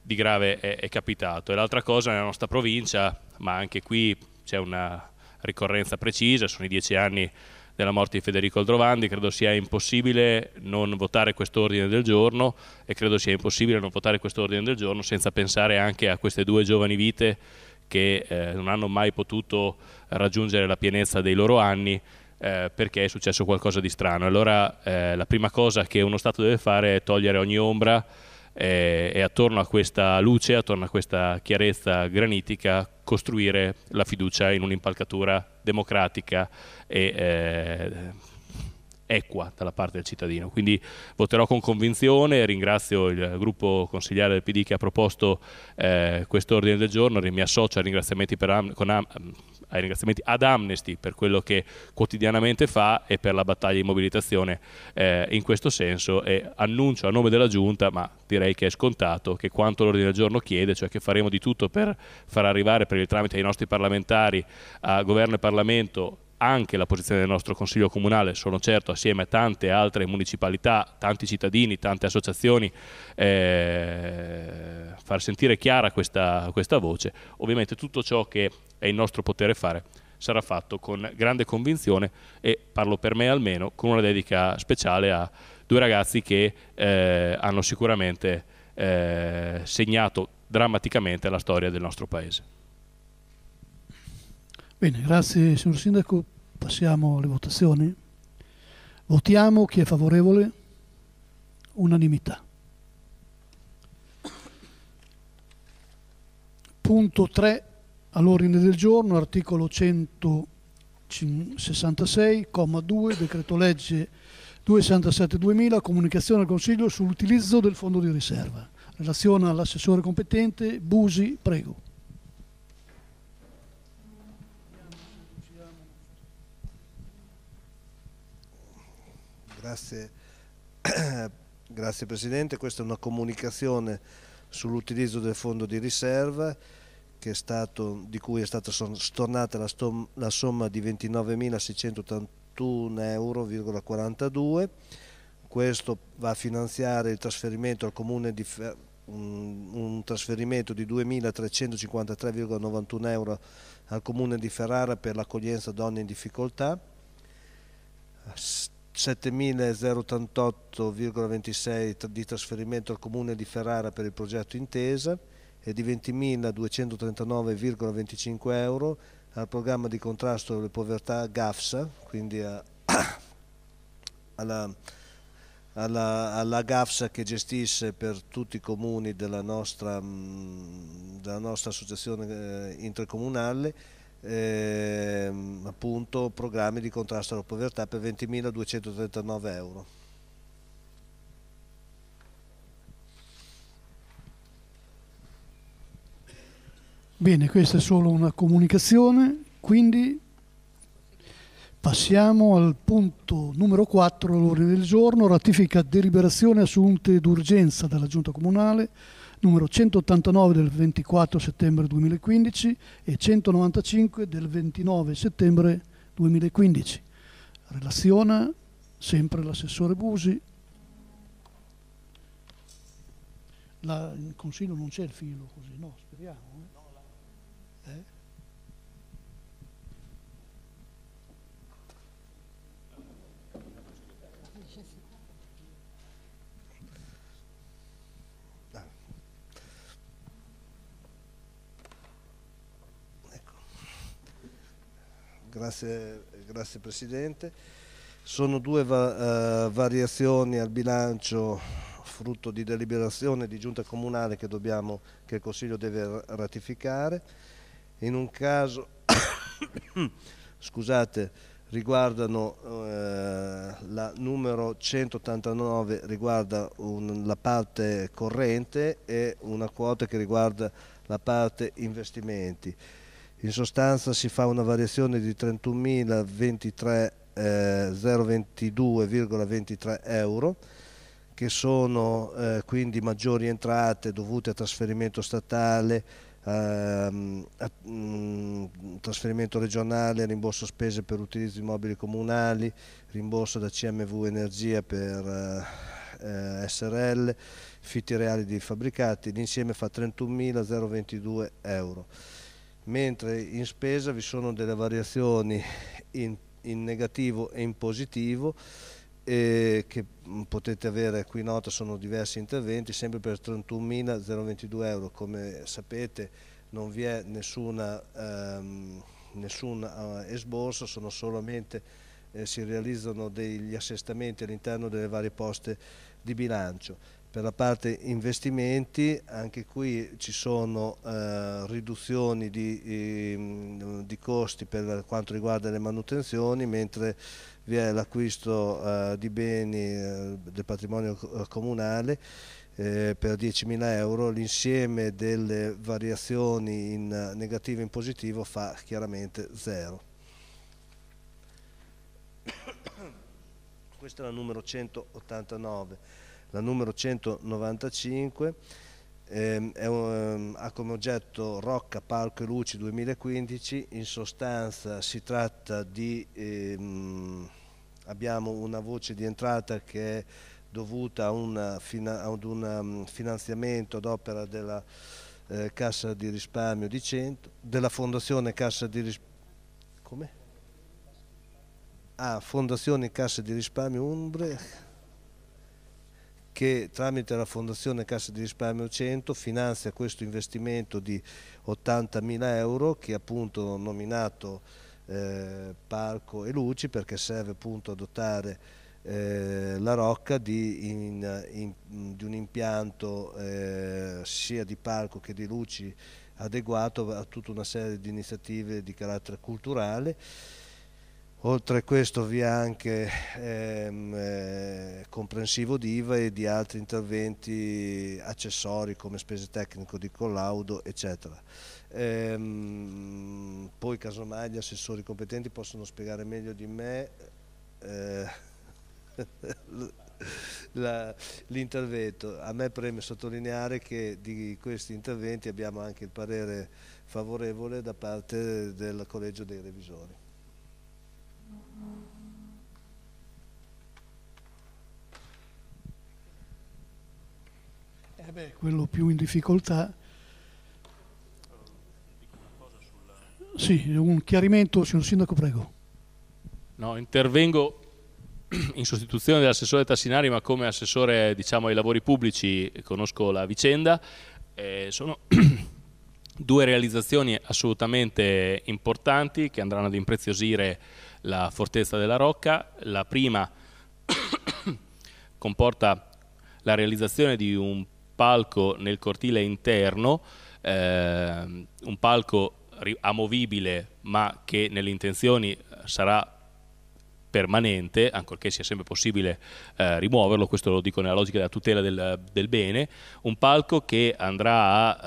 B: di grave è, è capitato. E l'altra cosa nella nostra provincia, ma anche qui c'è una ricorrenza precisa, sono i dieci anni della morte di Federico Aldrovandi, credo sia impossibile non votare quest'ordine del giorno e credo sia impossibile non votare quest'ordine del giorno senza pensare anche a queste due giovani vite che eh, non hanno mai potuto raggiungere la pienezza dei loro anni eh, perché è successo qualcosa di strano. Allora eh, la prima cosa che uno Stato deve fare è togliere ogni ombra eh, e attorno a questa luce, attorno a questa chiarezza granitica costruire la fiducia in un'impalcatura democratica e eh, equa dalla parte del cittadino. Quindi voterò con convinzione, ringrazio il gruppo consigliare del PD che ha proposto eh, questo ordine del giorno, mi associo ai ringraziamenti per Am- con ai ringraziamenti ad Amnesty per quello che quotidianamente fa e per la battaglia di mobilitazione eh, in questo senso e annuncio a nome della Giunta, ma direi che è scontato, che quanto l'ordine del giorno chiede, cioè che faremo di tutto per far arrivare per il tramite dei nostri parlamentari a governo e Parlamento anche la posizione del nostro Consiglio Comunale, sono certo assieme a tante altre municipalità, tanti cittadini, tante associazioni, eh, far sentire chiara questa, questa voce. Ovviamente tutto ciò che è in nostro potere fare, sarà fatto con grande convinzione e parlo per me almeno con una dedica speciale a due ragazzi che eh, hanno sicuramente eh, segnato drammaticamente la storia del nostro paese.
A: Bene, grazie signor Sindaco. Passiamo alle votazioni. Votiamo chi è favorevole? Unanimità. Punto 3 All'ordine del giorno, articolo 166, comma 2, decreto legge 267-2000, comunicazione al Consiglio sull'utilizzo del fondo di riserva. Relazione all'assessore competente Busi, prego.
C: Grazie, grazie Presidente, questa è una comunicazione sull'utilizzo del fondo di riserva stato, di cui è stata stornata la, stom, la somma di 29.681,42 euro. Questo va a finanziare il trasferimento al comune di un, un, trasferimento di 2.353,91 euro al comune di Ferrara per l'accoglienza donne in difficoltà, 7.088,26 di trasferimento al comune di Ferrara per il progetto Intesa, e di 20.239,25 euro al programma di contrasto alle povertà GAFSA, quindi a, alla, alla, alla, GAFSA che gestisce per tutti i comuni della nostra, mm, della nostra associazione eh, intercomunale eh, appunto programmi di contrasto alla povertà per 20.239 euro.
A: Bene, questa è solo una comunicazione, quindi passiamo al punto numero 4 all'ordine del giorno, ratifica deliberazione assunte d'urgenza dalla Giunta Comunale numero 189 del 24 settembre 2015 e 195 del 29 settembre 2015. Relaziona sempre l'assessore Busi. La, in consiglio non c'è il filo così, no, speriamo.
C: Grazie, grazie Presidente. Sono due va eh, variazioni al bilancio frutto di deliberazione di giunta comunale che, dobbiamo, che il Consiglio deve ratificare. In un caso scusate, riguardano eh, la numero 189 riguarda un, la parte corrente e una quota che riguarda la parte investimenti in sostanza si fa una variazione di 31.022,23 eh, euro che sono eh, quindi maggiori entrate dovute a trasferimento statale, ehm, a, mh, mm, trasferimento regionale, rimborso spese per utilizzo immobili comunali, rimborso da CMV Energia per eh, SRL, fitti reali di fabbricati, l'insieme fa 31.022 euro mentre in spesa vi sono delle variazioni in, in negativo e in positivo eh, che mm, potete avere qui nota sono diversi interventi sempre per 31.022 euro come sapete non vi è nessuna, ehm, nessun eh, esborso sono solamente eh, si realizzano degli assestamenti all'interno delle varie poste di bilancio per la parte investimenti, anche qui ci sono eh, riduzioni di, ehm, di, costi per quanto riguarda le manutenzioni, mentre vi è l'acquisto eh, di beni eh, del patrimonio eh, comunale eh, per 10.000 euro. L'insieme delle variazioni in negativo e in positivo fa chiaramente zero. Questa è la numero 189 la numero 195, ehm, un, ehm, ha come oggetto Rocca, Palco e Luci 2015, in sostanza si tratta di, ehm, abbiamo una voce di entrata che è dovuta una, ad un ehm, finanziamento ad opera della eh, Cassa di risparmio di Cento, della Fondazione Cassa di risparmio come? Ah, Fondazione Cassa di risparmio Umbre che tramite la Fondazione Cassa di Risparmio 100 finanzia questo investimento di 80.000 euro che è appunto nominato eh, Parco e Luci perché serve appunto a dotare eh, la Rocca di, in, in, di un impianto eh, sia di parco che di luci adeguato a tutta una serie di iniziative di carattere culturale Oltre a questo vi è anche ehm, eh, comprensivo d'IVA e di altri interventi accessori come spese tecnico di collaudo eccetera. Ehm, poi casomai gli assessori competenti possono spiegare meglio di me eh, l'intervento. A me preme sottolineare che di questi interventi abbiamo anche il parere favorevole da parte del Collegio dei Revisori.
A: Eh beh, quello più in difficoltà. Sì, un chiarimento, signor Sindaco, prego.
B: No, intervengo in sostituzione dell'assessore Tassinari, ma come assessore diciamo, ai lavori pubblici conosco la vicenda. Eh, sono due realizzazioni assolutamente importanti che andranno ad impreziosire la fortezza della Rocca. La prima comporta la realizzazione di un palco nel cortile interno, eh, un palco amovibile ma che nelle intenzioni eh, sarà permanente, ancorché sia sempre possibile eh, rimuoverlo, questo lo dico nella logica della tutela del, del bene, un palco che andrà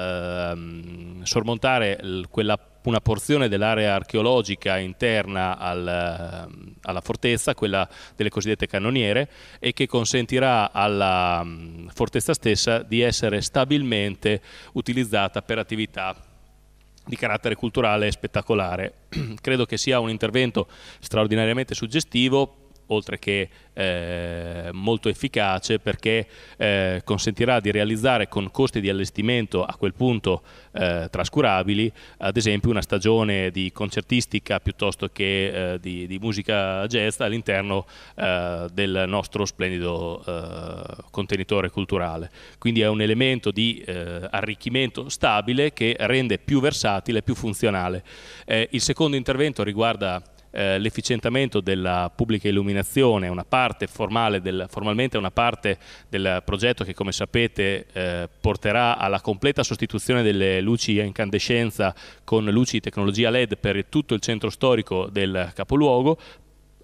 B: a ehm, sormontare quella una porzione dell'area archeologica interna al, ehm, alla fortezza, quella delle cosiddette cannoniere, e che consentirà alla mm, fortezza stessa di essere stabilmente utilizzata per attività di carattere culturale e spettacolare. Credo che sia un intervento straordinariamente suggestivo oltre che eh, molto efficace perché eh, consentirà di realizzare con costi di allestimento a quel punto eh, trascurabili ad esempio una stagione di concertistica piuttosto che eh, di, di, musica jazz all'interno eh, del nostro splendido eh, contenitore culturale quindi è un elemento di arricchimento stabile che rende più versatile più funzionale il secondo intervento riguarda eh, l'efficientamento della pubblica illuminazione, una parte formale del, formalmente una parte del progetto che come sapete eh, porterà alla completa sostituzione delle luci a incandescenza con luci di tecnologia LED per tutto il centro storico del capoluogo,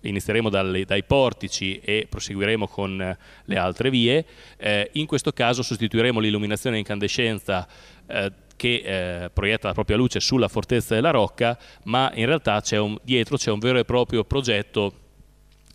B: inizieremo dai, dai portici e proseguiremo con eh, le altre vie. Eh, in questo caso sostituiremo l'illuminazione a incandescenza eh, che eh, proietta la propria luce sulla fortezza della Rocca, ma in realtà c'è un, dietro c'è un vero e proprio progetto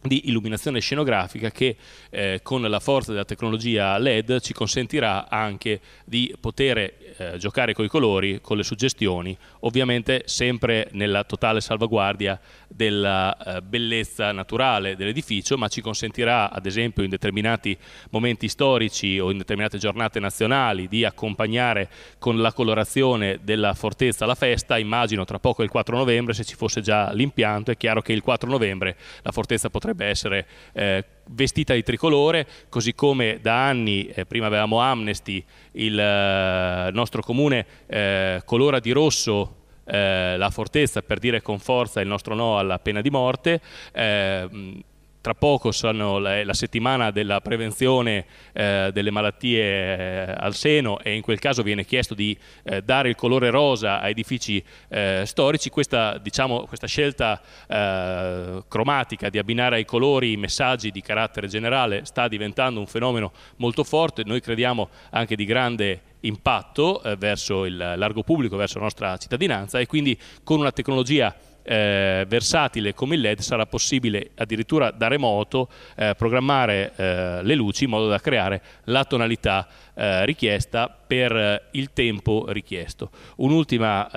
B: di illuminazione scenografica che eh, con la forza della tecnologia LED ci consentirà anche di poter eh, giocare con i colori, con le suggestioni, ovviamente sempre nella totale salvaguardia della eh, bellezza naturale dell'edificio, ma ci consentirà ad esempio in determinati momenti storici o in determinate giornate nazionali di accompagnare con la colorazione della fortezza la festa, immagino tra poco il 4 novembre se ci fosse già l'impianto, è chiaro che il 4 novembre la fortezza potrebbe essere eh, vestita di tricolore, così come da anni, eh, prima avevamo Amnesty, il eh, nostro comune eh, colora di rosso eh, la fortezza per dire con forza il nostro no alla pena di morte. Eh, tra poco saranno la, la, settimana della prevenzione eh, delle malattie eh, al seno e in quel caso viene chiesto di eh, dare il colore rosa a edifici eh, storici, questa, diciamo, questa scelta eh, cromatica di abbinare ai colori i messaggi di carattere generale sta diventando un fenomeno molto forte, noi crediamo anche di grande impatto eh, verso il largo pubblico, verso la nostra cittadinanza e quindi con una tecnologia eh, versatile come il LED sarà possibile addirittura da remoto eh, programmare eh, le luci in modo da creare la tonalità eh, richiesta per eh, il tempo richiesto. Un'ultima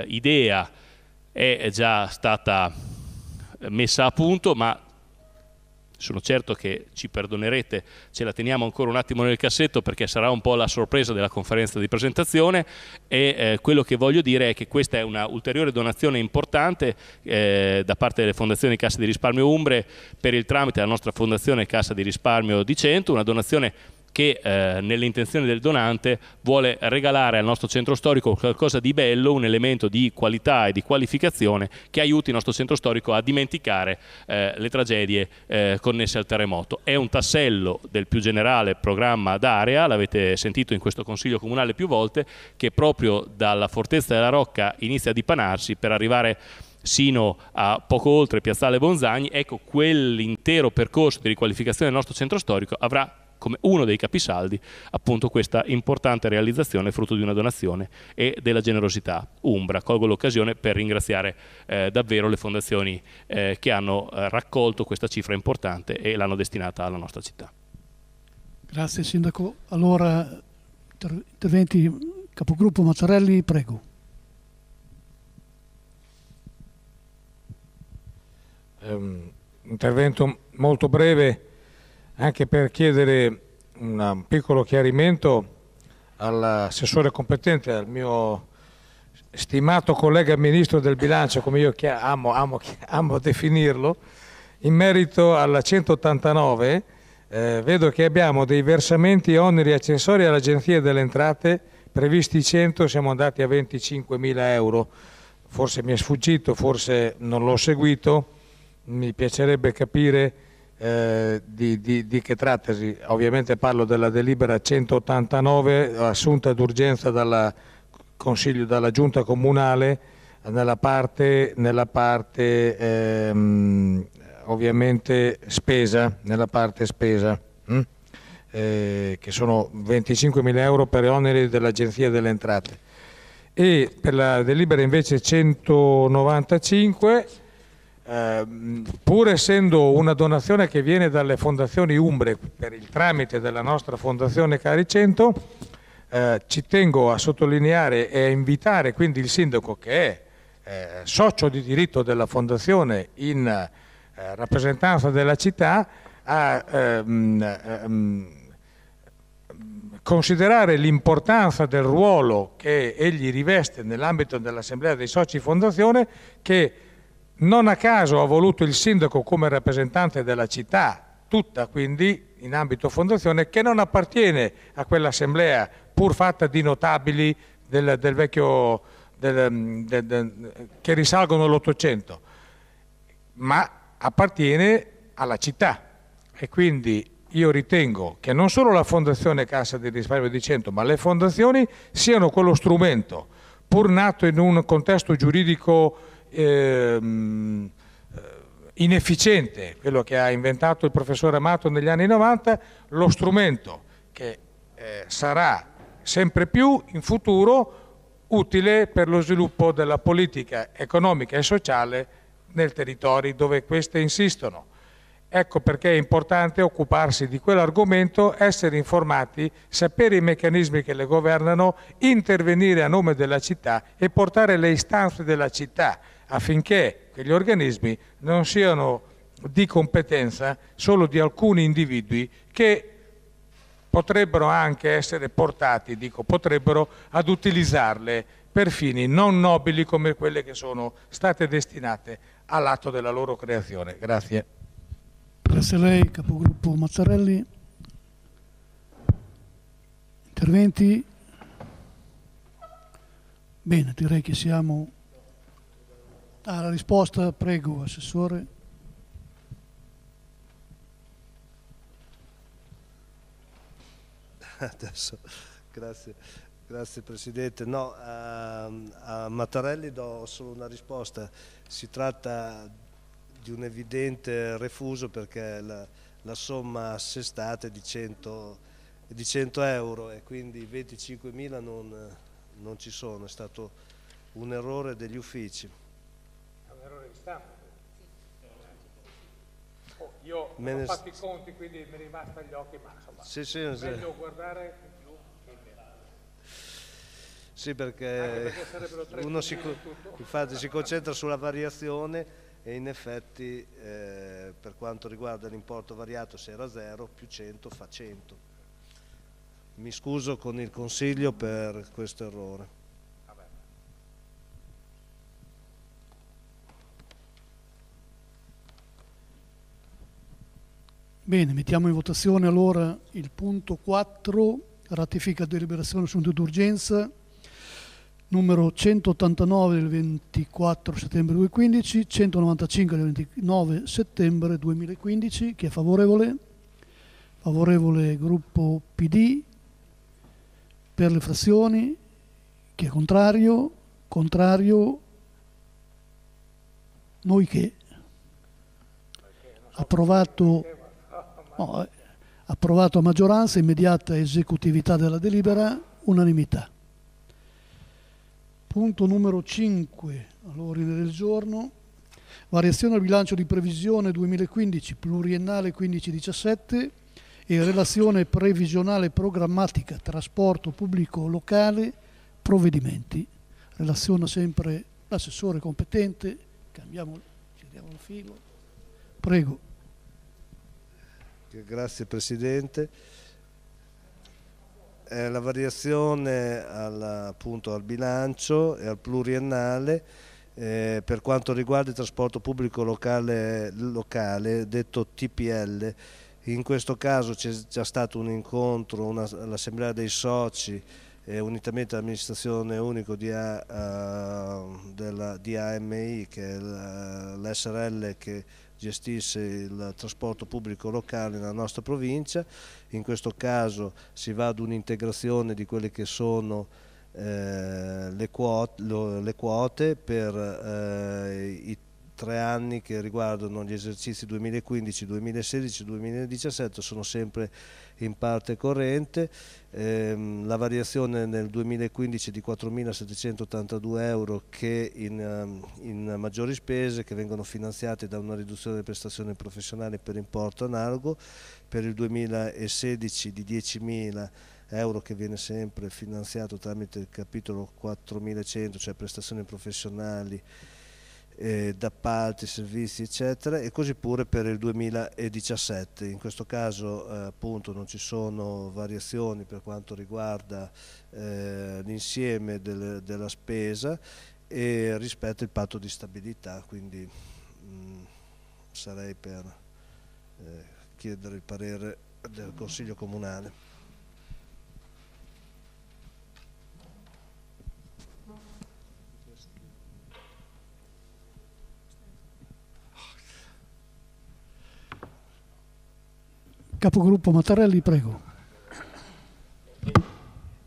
B: eh, idea è già stata messa a punto ma sono certo che ci perdonerete, ce la teniamo ancora un attimo nel cassetto perché sarà un po' la sorpresa della conferenza di presentazione e eh, quello che voglio dire è che questa è una ulteriore donazione importante eh, da parte delle fondazioni Cassa di Risparmio Umbre per il tramite della nostra fondazione Cassa di Risparmio di Cento, una donazione che eh, nelle del donante vuole regalare al nostro centro storico qualcosa di bello, un elemento di qualità e di qualificazione che aiuti il nostro centro storico a dimenticare eh, le tragedie eh, connesse al terremoto. È un tassello del più generale programma d'area, l'avete sentito in questo Consiglio Comunale più volte, che proprio dalla fortezza della Rocca inizia a dipanarsi per arrivare sino a poco oltre Piazzale Bonzagni, ecco quell'intero percorso di riqualificazione del nostro centro storico avrà come uno dei capisaldi appunto questa importante realizzazione frutto di una donazione e della generosità Umbra. Colgo l'occasione per ringraziare eh, davvero le fondazioni eh, che hanno eh, raccolto questa cifra importante e l'hanno destinata alla nostra città.
A: Grazie Sindaco. Allora interventi Capogruppo Mazzarelli, prego.
E: Um, intervento molto breve anche per chiedere un piccolo chiarimento all'assessore competente, al mio stimato collega ministro del bilancio, come io amo, amo, amo definirlo, in merito alla 189 eh, vedo che abbiamo dei versamenti oneri accessori all'Agenzia delle Entrate, previsti 100, siamo andati a 25.000 euro, forse mi è sfuggito, forse non l'ho seguito, mi piacerebbe capire eh, di, di, di, che trattasi? Ovviamente parlo della delibera 189 assunta d'urgenza dalla, dalla, Giunta Comunale nella parte, nella parte ehm, ovviamente spesa, nella parte spesa hm? eh, che sono 25 mila euro per oneri dell'Agenzia delle Entrate e per la delibera invece 195 Ehm, pur essendo una donazione che viene dalle fondazioni Umbre per il tramite della nostra fondazione Caricento, eh, ci tengo a sottolineare e a invitare quindi il sindaco che è eh, socio di diritto della fondazione in eh, rappresentanza della città a ehm, ehm, considerare l'importanza del ruolo che egli riveste nell'ambito dell'assemblea dei soci fondazione che non a caso ha voluto il sindaco come rappresentante della città, tutta quindi in ambito fondazione, che non appartiene a quell'assemblea pur fatta di notabili del, del vecchio, del, mm, del, che risalgono all'Ottocento, ma appartiene alla città e quindi io ritengo che non solo la Fondazione Cassa di Risparmio di Cento, ma le fondazioni siano quello strumento, pur nato in un contesto giuridico ehm, eh, inefficiente, quello che ha inventato il professore Amato negli anni 90, lo strumento che eh, sarà sempre più in futuro utile per lo sviluppo della politica economica e sociale nel territorio dove queste insistono. Ecco perché è importante occuparsi di quell'argomento, essere informati, sapere i meccanismi che le governano, intervenire a nome della città e portare le istanze della città affinché quegli organismi non siano di competenza solo di alcuni individui che potrebbero anche essere portati, dico, potrebbero ad utilizzarle per fini non nobili come quelle che sono state destinate all'atto della loro creazione. Grazie.
A: Grazie a lei, capogruppo Mazzarelli. Interventi? Bene, direi che siamo Ah, la risposta, prego, Assessore.
C: Adesso, grazie, grazie Presidente. No, a, ehm, a Mattarelli do solo una risposta. Si tratta di un evidente refuso perché la, la somma assestata è di 100, di 100 euro e quindi 25.000 non, non ci sono, è stato un errore degli uffici.
E: Io me ho ne... fatto i conti, quindi mi è rimasta agli occhi, ma insomma, sì, sì, meglio sì. guardare più che
C: Sì, perché, perché uno si, infatti, si concentra sulla variazione e in effetti eh, per quanto riguarda l'importo variato se era 0 più 100 fa 100. Mi scuso con il Consiglio per questo errore.
A: Bene, mettiamo in votazione allora il punto 4, ratifica deliberazione assunta d'urgenza numero 189 del 24 settembre 2015, 195 del 29 settembre 2015. Chi è favorevole? Favorevole gruppo PD per le frazioni. Chi è contrario? Contrario noi che approvato No, eh, approvato a maggioranza, immediata esecutività della delibera, unanimità. Punto numero 5 all'ordine del giorno. Variazione al bilancio di previsione 2015 pluriennale 15-17 e relazione previsionale programmatica trasporto pubblico locale provvedimenti. Relaziona sempre l'assessore competente. Cambiamo, giriamo il filo. Prego.
C: Grazie Presidente. Eh, la variazione al, appunto, al bilancio e al pluriennale eh, per quanto riguarda il trasporto pubblico locale, locale detto TPL. In questo caso c'è già stato un incontro, l'assemblea dei soci eh, unitamente all'amministrazione unico di, a, uh, della, di AMI che è l'SRL che gestisse il trasporto pubblico locale nella nostra provincia, in questo caso si va ad un'integrazione di quelle che sono eh, le, quote, lo, le, quote, per eh, i tre anni che riguardano gli esercizi 2015, 2016, 2017 sono sempre in parte corrente, ehm, la variazione nel 2015 di 4.782 euro che in, ehm, in, maggiori spese che vengono finanziate da una riduzione delle prestazioni professionali per importo analogo, per il 2016 di 10.000 euro che viene sempre finanziato tramite il capitolo 4.100, cioè prestazioni professionali eh, d'appalti, servizi eccetera e così pure per il 2017. In questo caso eh, appunto non ci sono variazioni per quanto riguarda eh, l'insieme del, della spesa e rispetto al patto di stabilità, quindi mh, mm, sarei per eh, chiedere il parere del Consiglio Comunale.
A: Capogruppo Mattarelli, prego.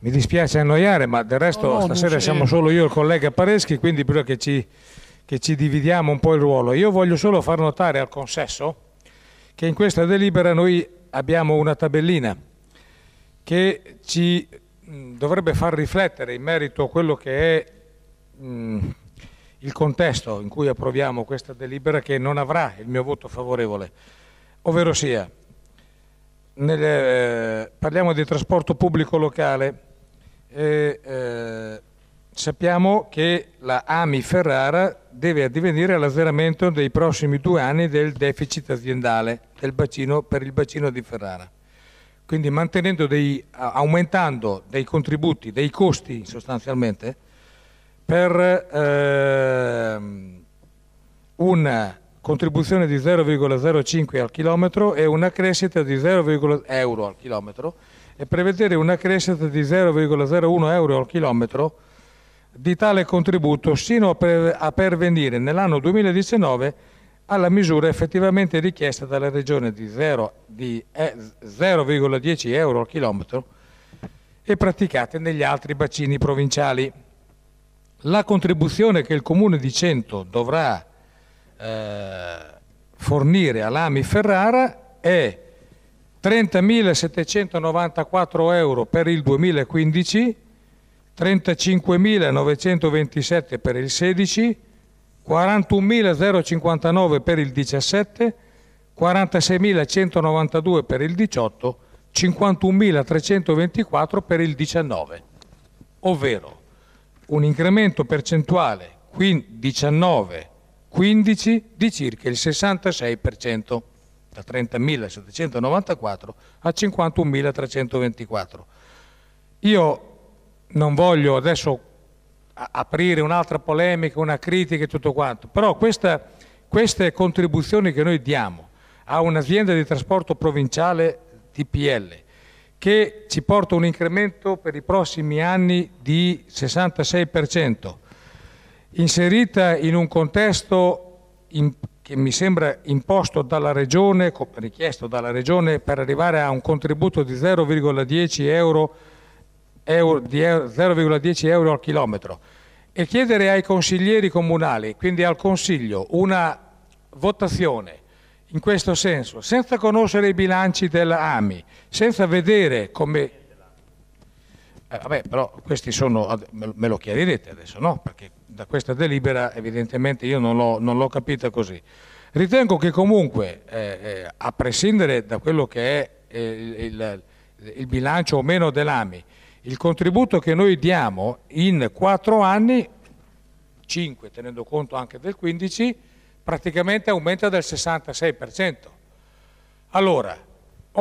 E: Mi dispiace annoiare, ma del resto no, no, stasera siamo solo io e il collega Pareschi, quindi prima che ci, che ci dividiamo un po' il ruolo. Io voglio solo far notare al consesso che in questa delibera noi abbiamo una tabellina che ci mm, dovrebbe far riflettere in merito a quello che è mh, mm, il contesto in cui approviamo questa delibera che non avrà il mio voto favorevole, ovvero sia nelle, eh, parliamo di trasporto pubblico locale. E, eh, sappiamo che la AMI Ferrara deve addivenire all'azzeramento dei prossimi due anni del deficit aziendale del bacino, per il bacino di Ferrara. Quindi dei, aumentando dei contributi, dei costi sostanzialmente, per eh, una contribuzione di 0,05 al chilometro e una crescita di 0,1 euro al chilometro e prevedere una crescita di 0,01 euro al chilometro di tale contributo sino a, pervenire nell'anno 2019 alla misura effettivamente richiesta dalla Regione di 0,10 eh, euro al chilometro e praticate negli altri bacini provinciali. La contribuzione che il Comune di Cento dovrà eh, fornire a Lami Ferrara è 30.794 euro per il 2015, 35.927 per il 16, 41.059 per il 17, 46.192 per il 18, 51.324 per il 19, ovvero un incremento percentuale 19 15 di circa il 66%, da 30.794 a 51.324. Io non voglio adesso aprire un'altra polemica, una critica e tutto quanto, però questa, queste contribuzioni che noi diamo a un'azienda di trasporto provinciale TPL che ci porta un incremento per i prossimi anni di 66%, inserita in un contesto in, che mi sembra imposto dalla Regione, richiesto dalla Regione per arrivare a un contributo di 0,10 euro, euro, euro al chilometro e chiedere ai consiglieri comunali, quindi al Consiglio, una votazione in questo senso, senza conoscere i bilanci dell'AMI, senza vedere come eh, vabbè, però questi sono, me lo chiarirete adesso, no? Perché da questa delibera evidentemente io non l'ho capita così. Ritengo che comunque, eh, eh, a prescindere da quello che è eh, il, il bilancio o meno dell'AMI, il contributo che noi diamo in quattro anni, 5 tenendo conto anche del 15, praticamente aumenta del 66%. Allora,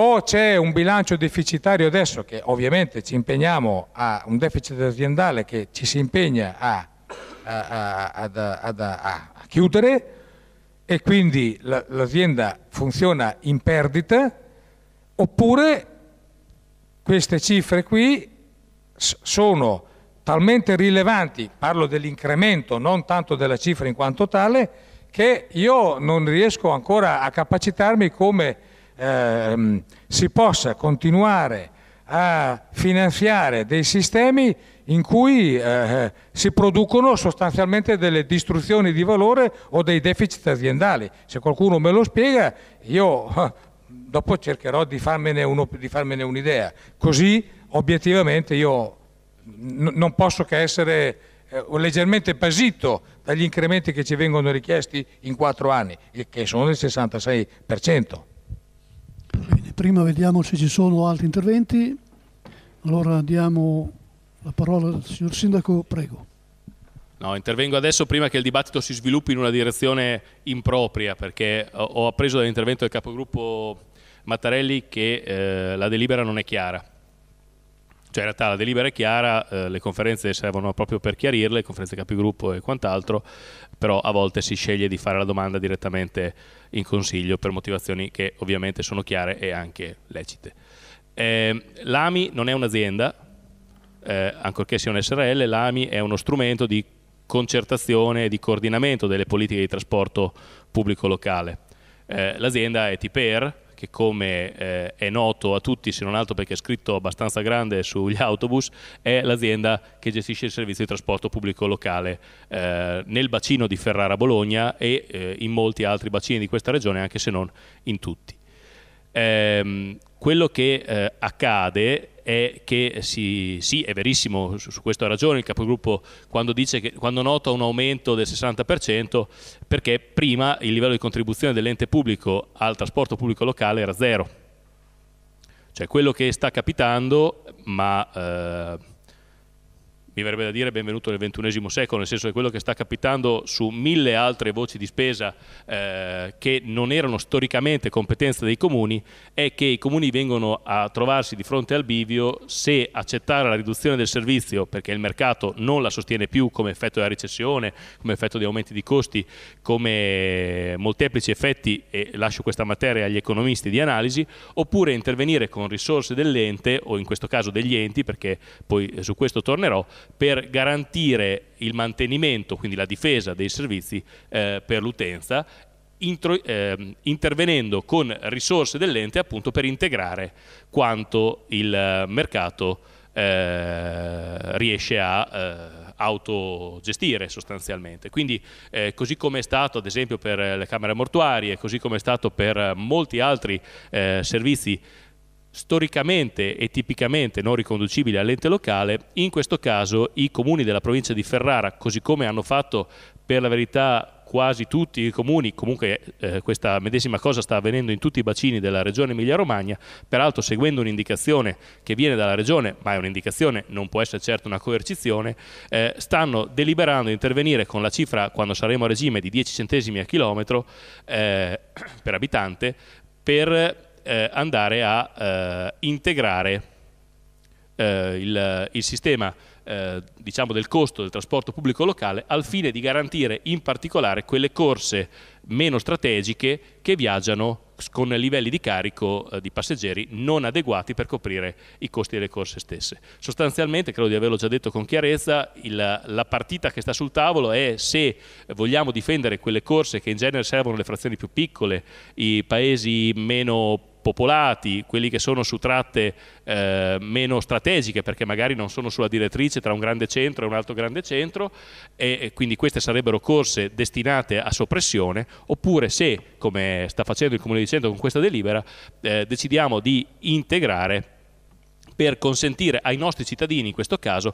E: o c'è un bilancio deficitario adesso che ovviamente ci impegniamo a un deficit aziendale che ci si impegna a, a, a, a chiudere e quindi l'azienda funziona in perdita oppure queste cifre qui sono talmente rilevanti, parlo dell'incremento, non tanto della cifra in quanto tale, che io non riesco ancora a capacitarmi come ehm, si possa continuare a finanziare dei sistemi in cui eh, eh, si producono sostanzialmente delle distruzioni di valore o dei deficit aziendali. Se qualcuno me lo spiega, io eh, dopo cercherò di farmene, un'idea. Un Così obiettivamente io non posso che essere eh, leggermente basito dagli incrementi che ci vengono richiesti in quattro anni, che sono del 66%.
A: Bene, prima vediamo se ci sono altri interventi. Allora diamo la parola al signor Sindaco, prego.
B: No, intervengo adesso prima che il dibattito si sviluppi in una direzione impropria, perché ho appreso dall'intervento del capogruppo Mattarelli che eh, la delibera non è chiara cioè in realtà la delibera è chiara, eh, le conferenze servono proprio per chiarirle, conferenze capigruppo e quant'altro, però a volte si sceglie di fare la domanda direttamente in consiglio per motivazioni che ovviamente sono chiare e anche lecite. Eh, L'AMI non è un'azienda, eh, ancorché sia un SRL, l'AMI è uno strumento di concertazione e di coordinamento delle politiche di trasporto pubblico locale. Eh, l'azienda è TPR, che come eh, è noto a tutti, se non altro perché è scritto abbastanza grande sugli autobus, è l'azienda che gestisce il servizio di trasporto pubblico locale eh, nel bacino di Ferrara-Bologna e eh, in molti altri bacini di questa regione, anche se non in tutti. Ehm, quello che eh, accade è che si, sì, è verissimo, su, su, questo ha ragione il capogruppo quando, dice che, quando nota un aumento del 60% perché prima il livello di contribuzione dell'ente pubblico al trasporto pubblico locale era zero. Cioè quello che sta capitando, ma... Eh, mi verrebbe da dire benvenuto nel ventunesimo secolo, nel senso che quello che sta capitando su mille altre voci di spesa eh, che non erano storicamente competenza dei comuni è che i comuni vengono a trovarsi di fronte al bivio se accettare la riduzione del servizio perché il mercato non la sostiene più come effetto della recessione, come effetto di aumenti di costi, come molteplici effetti e lascio questa materia agli economisti di analisi, oppure intervenire con risorse dell'ente o in questo caso degli enti perché poi eh, su questo tornerò per garantire il mantenimento, quindi la difesa dei servizi eh, per l'utenza, intro, eh, intervenendo con risorse dell'ente appunto per integrare quanto il mercato eh, riesce a eh, autogestire sostanzialmente. Quindi eh, così come è stato ad esempio per le camere mortuarie, così come è stato per molti altri eh, servizi storicamente e tipicamente non riconducibili all'ente locale, in questo caso i comuni della provincia di Ferrara, così come hanno fatto per la verità quasi tutti i comuni, comunque eh, questa medesima cosa sta avvenendo in tutti i bacini della regione Emilia-Romagna, peraltro seguendo un'indicazione che viene dalla regione, ma è un'indicazione, non può essere certo una coercizione, eh, stanno deliberando di intervenire con la cifra, quando saremo a regime, di 10 centesimi a chilometro eh, per abitante, per eh, andare a eh, integrare eh, il, il, sistema eh, diciamo del costo del trasporto pubblico locale al fine di garantire in particolare quelle corse meno strategiche che viaggiano con livelli di carico eh, di passeggeri non adeguati per coprire i costi delle corse stesse. Sostanzialmente, credo di averlo già detto con chiarezza, il, la partita che sta sul tavolo è se vogliamo difendere quelle corse che in genere servono le frazioni più piccole, i paesi meno popolati, quelli che sono su tratte eh, meno strategiche perché magari non sono sulla direttrice tra un grande centro e un altro grande centro e, e quindi queste sarebbero corse destinate a soppressione oppure se, come sta facendo il Comune di Centro con questa delibera, eh, decidiamo di integrare per consentire ai nostri cittadini, in questo caso,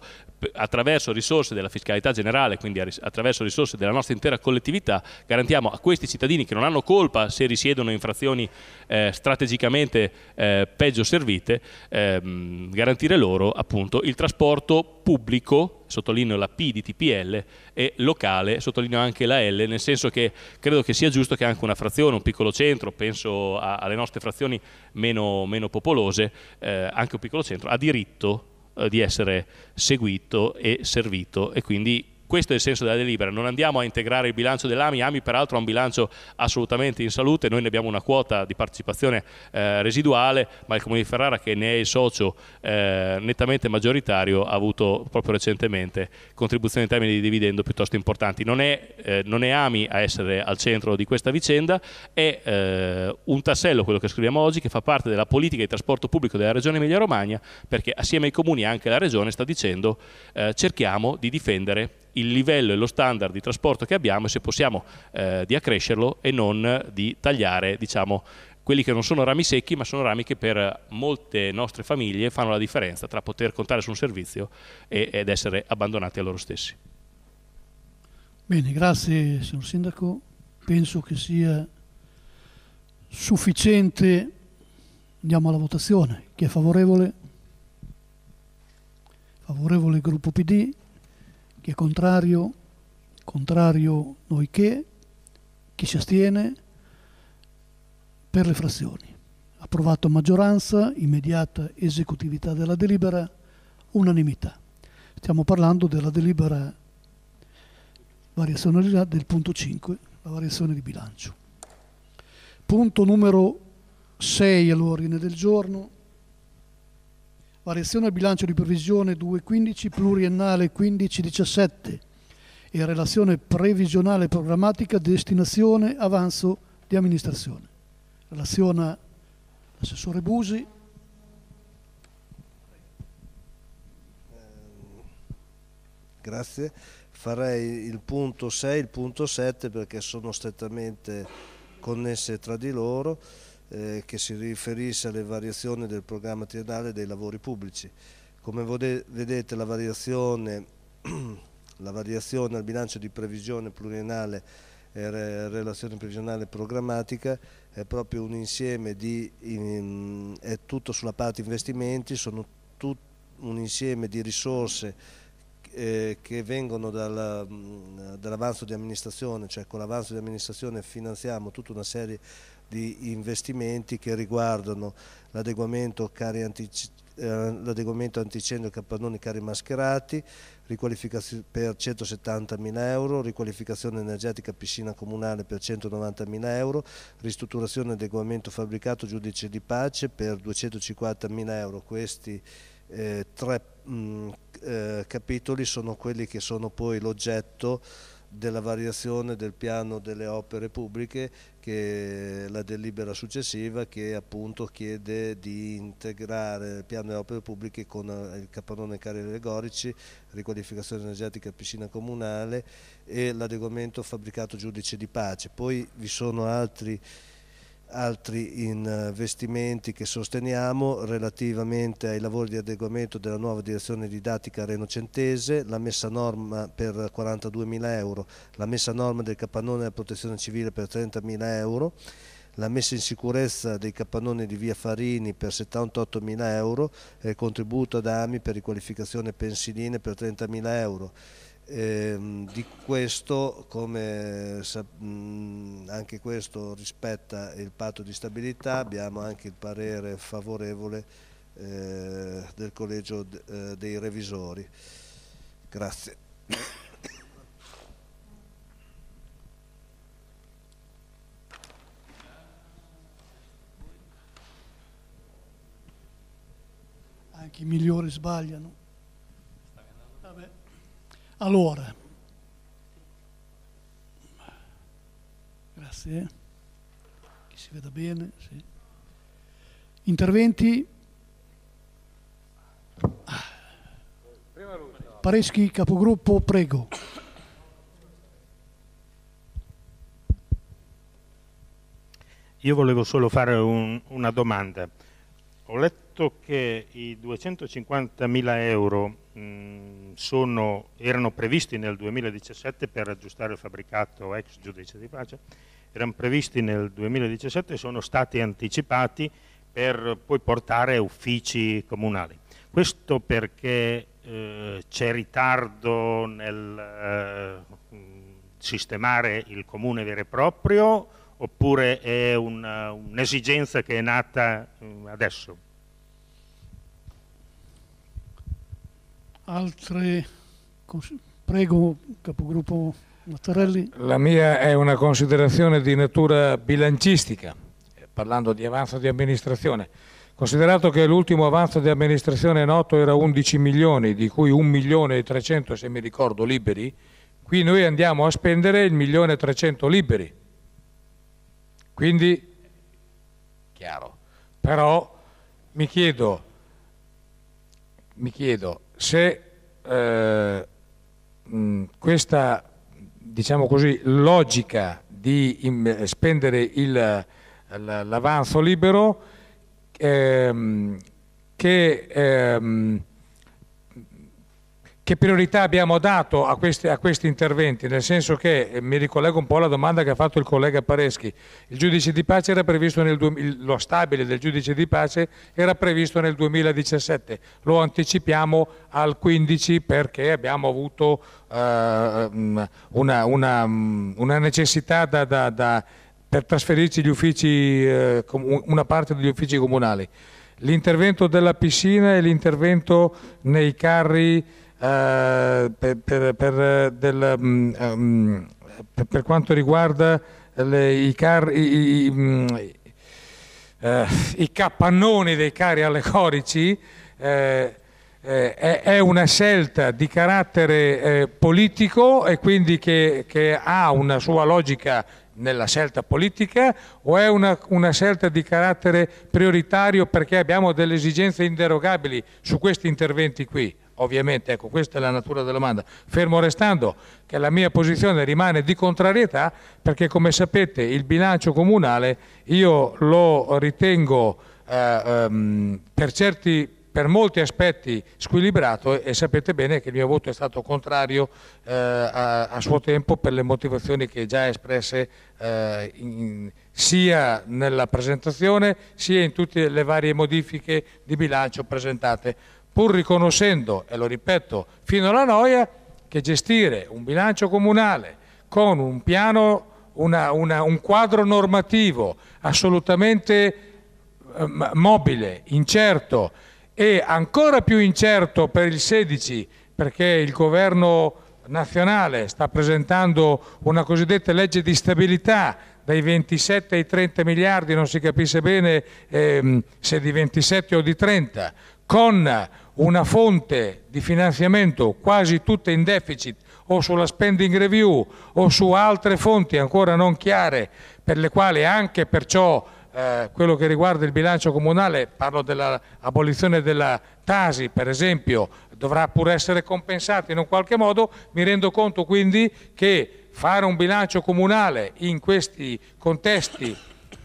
B: attraverso risorse della fiscalità generale, quindi attraverso risorse della nostra intera collettività, garantiamo a questi cittadini che non hanno colpa se risiedono in frazioni eh, strategicamente eh, peggio servite, ehm, garantire loro appunto il trasporto pubblico sottolineo la P di TPL, e locale, sottolineo anche la L, nel senso che credo che sia giusto che anche una frazione, un piccolo centro, penso a, alle nostre frazioni meno, meno popolose, eh, anche un piccolo centro, ha diritto eh, di essere seguito e servito e quindi questo è il senso della delibera, non andiamo a integrare il bilancio dell'AMI, AMI peraltro ha un bilancio assolutamente in salute, noi ne abbiamo una quota di partecipazione eh, residuale, ma il Comune di Ferrara che ne è il socio eh, nettamente maggioritario ha avuto proprio recentemente contribuzioni in termini di dividendo piuttosto importanti. Non è, eh, non è AMI a essere al centro di questa vicenda, è eh, un tassello quello che scriviamo oggi che fa parte della politica di trasporto pubblico della Regione Emilia Romagna perché assieme ai comuni e anche la Regione sta dicendo eh, cerchiamo di difendere il livello e lo standard di trasporto che abbiamo e se possiamo eh, di accrescerlo e non di tagliare diciamo, quelli che non sono rami secchi ma sono rami che per molte nostre famiglie fanno la differenza tra poter contare su un servizio e, ed essere abbandonati a loro stessi.
A: Bene, grazie signor Sindaco. Penso che sia sufficiente. Andiamo alla votazione. Chi è favorevole? Favorevole il gruppo PD. Chi è contrario, contrario che, chi si astiene per le frazioni. Approvato a maggioranza, immediata esecutività della delibera, unanimità. Stiamo parlando della delibera variazionalità del punto 5, la variazione di bilancio. Punto numero 6 all'ordine del giorno, Variazione al bilancio di previsione 2.15 pluriennale 15.17 e relazione previsionale programmatica destinazione avanzo di amministrazione. Relaziona l'assessore Busi.
C: Ehm, grazie. Farei il punto 6 e il punto 7 perché sono strettamente connesse tra di loro eh, che si riferisse alle variazioni del programma triennale dei lavori pubblici. Come vedete la variazione, la variazione al bilancio di previsione pluriennale e re, relazione previsionale programmatica è proprio un insieme di, in, è tutto sulla parte investimenti, sono tut, un insieme di risorse eh, che vengono dal, dall'avanzo di amministrazione, cioè con l'avanzo di amministrazione finanziamo tutta una serie di di investimenti che riguardano l'adeguamento eh, l'adeguamento anticendio capannoni carri mascherati per 170.000 euro, riqualificazione energetica piscina comunale per 190.000 euro, ristrutturazione e adeguamento fabbricato giudice di pace per 250.000 euro. Questi eh, tre mh, mm, eh, capitoli sono quelli che sono poi l'oggetto della variazione del piano delle opere pubbliche che la delibera successiva che appunto chiede di integrare il piano delle opere pubbliche con eh, il capannone Carri allegorici, riqualificazione energetica piscina comunale e l'adeguamento fabbricato giudice di pace. Poi vi sono altri altri investimenti che sosteniamo relativamente ai lavori di adeguamento della nuova direzione didattica renocentese, la messa a norma per 42.000 euro, la messa a norma del capannone della protezione civile per 30.000 euro, la messa in sicurezza dei capannoni di via Farini per 78.000 euro e il contributo ad AMI per riqualificazione pensiline per 30.000 euro Ehm, di questo, come mm, anche questo rispetta il patto di stabilità, abbiamo anche il parere favorevole eh, del Collegio eh, dei Revisori. Grazie.
A: Anche i migliori sbagliano. Allora, grazie, che si veda bene. Sì. Interventi? Pareschi, capogruppo, prego.
F: Io volevo solo fare un, una domanda. Ho letto detto che i 250.000 euro mh, sono, erano previsti nel 2017 per aggiustare il fabbricato ex giudice di pace, erano previsti nel 2017 e sono stati anticipati per poi portare uffici comunali. Questo perché eh, c'è ritardo nel eh, sistemare il comune vero e proprio oppure è un'esigenza un che è nata eh, adesso?
A: Altre... Prego, capogruppo Mattarelli. La
E: mia è una considerazione di natura bilancistica, parlando di avanzo di amministrazione. Considerato che l'ultimo avanzo di amministrazione noto era 11 milioni, di cui 1 milione e 300 se mi ricordo liberi, qui noi andiamo a spendere il milione e 300 liberi. Quindi, chiaro. Però mi chiedo, mi chiedo se eh, mh, questa diciamo così, logica di in, spendere l'avanzo libero ehm, che ehm, che priorità abbiamo dato a questi, a questi, interventi, nel senso che eh, mi ricollego un po' alla domanda che ha fatto il collega Pareschi. Il giudice di pace era previsto nel, lo stabile del giudice di pace era previsto nel 2017, lo anticipiamo al 15 perché abbiamo avuto eh, mm, una, una, mm, una, necessità da, da, da, per trasferirci uffici, eh, una parte degli uffici comunali. L'intervento della piscina e l'intervento nei carri eh, per, per, per, del, um, per, quanto riguarda le, i, car, i, i, uh, i, capannoni dei carri allegorici eh, eh, è, è, una scelta di carattere eh, politico e quindi che, che, ha una sua logica nella scelta politica o è una, una scelta di carattere prioritario perché abbiamo delle esigenze inderogabili su questi interventi qui? Ovviamente, ecco, questa è la natura della domanda. Fermo restando che la mia posizione rimane di contrarietà perché, come sapete, il bilancio comunale io lo ritengo eh, ehm, per certi per molti aspetti squilibrato e sapete bene che il mio voto è stato contrario eh, a, a, suo tempo per le motivazioni che già espresse eh, in, sia nella presentazione sia in tutte le varie modifiche di bilancio presentate pur riconoscendo, e lo ripeto fino alla noia, che gestire un bilancio comunale con un piano, una, una, un quadro normativo assolutamente eh, mobile, incerto e ancora più incerto per il 16 perché il governo nazionale sta presentando una cosiddetta legge di stabilità dai 27 ai 30 miliardi, non si capisce bene ehm, se di 27 o di 30, con una fonte di finanziamento quasi tutta in deficit o sulla spending review o su altre fonti ancora non chiare per le quali anche perciò eh, quello che riguarda il bilancio comunale, parlo dell'abolizione della Tasi per esempio, dovrà pur essere compensata in un qualche modo, mi rendo conto quindi che fare un bilancio comunale in questi contesti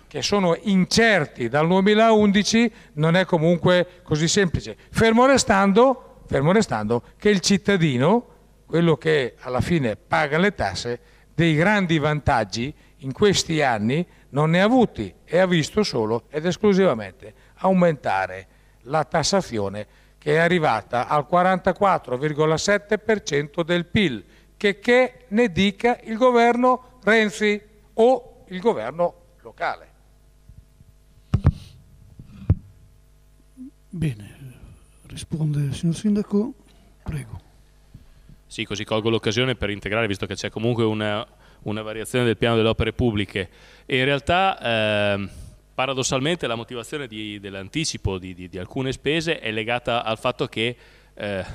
E: che sono incerti dal 2011 non è comunque così semplice, fermo restando, fermo restando che il cittadino, quello che alla fine paga le tasse, dei grandi vantaggi in questi anni non ne ha avuti e ha visto solo ed esclusivamente aumentare la tassazione che è arrivata al 44,7% del PIL, che, che ne dica il governo Renzi o il governo locale.
A: Bene, risponde il signor Sindaco, prego.
B: Sì, così colgo l'occasione per integrare, visto che c'è comunque una, una, variazione del piano delle opere pubbliche. E in realtà, eh, paradossalmente, la motivazione dell'anticipo di, di, di, alcune spese è legata al fatto che eh,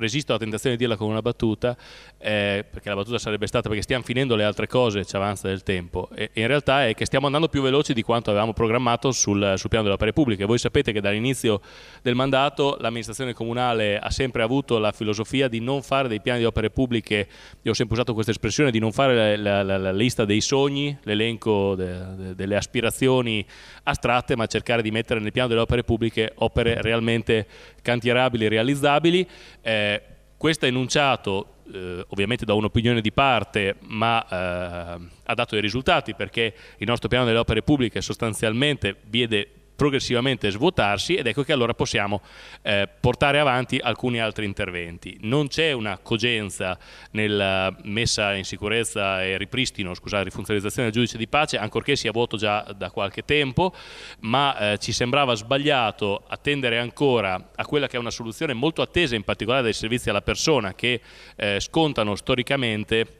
B: resisto alla tentazione di dirla con una battuta, eh, perché la battuta sarebbe stata perché stiamo finendo le altre cose, ci avanza del tempo, e, e in realtà è che stiamo andando più veloci di quanto avevamo programmato sul, sul piano dell'opera pubblica. Voi sapete che dall'inizio del mandato l'amministrazione comunale ha sempre avuto la filosofia di non fare dei piani di opere pubbliche, io ho sempre usato questa espressione, di non fare la, la, la, la lista dei sogni, l'elenco de, de, delle aspirazioni astratte, ma cercare di mettere nel piano delle opere pubbliche opere realmente cantierabili, e realizzabili. Eh, questo è enunciato eh, ovviamente da un'opinione di parte, ma eh, ha dato dei risultati perché il nostro piano delle opere pubbliche sostanzialmente vede progressivamente svuotarsi ed ecco che allora possiamo eh, portare avanti alcuni altri interventi. Non c'è una cogenza nella eh, messa in sicurezza e ripristino, scusate, rifunzionalizzazione del giudice di pace, ancorché sia vuoto già da qualche tempo, ma eh, ci sembrava sbagliato attendere ancora a quella che è una soluzione molto attesa in particolare dai servizi alla persona che eh, scontano storicamente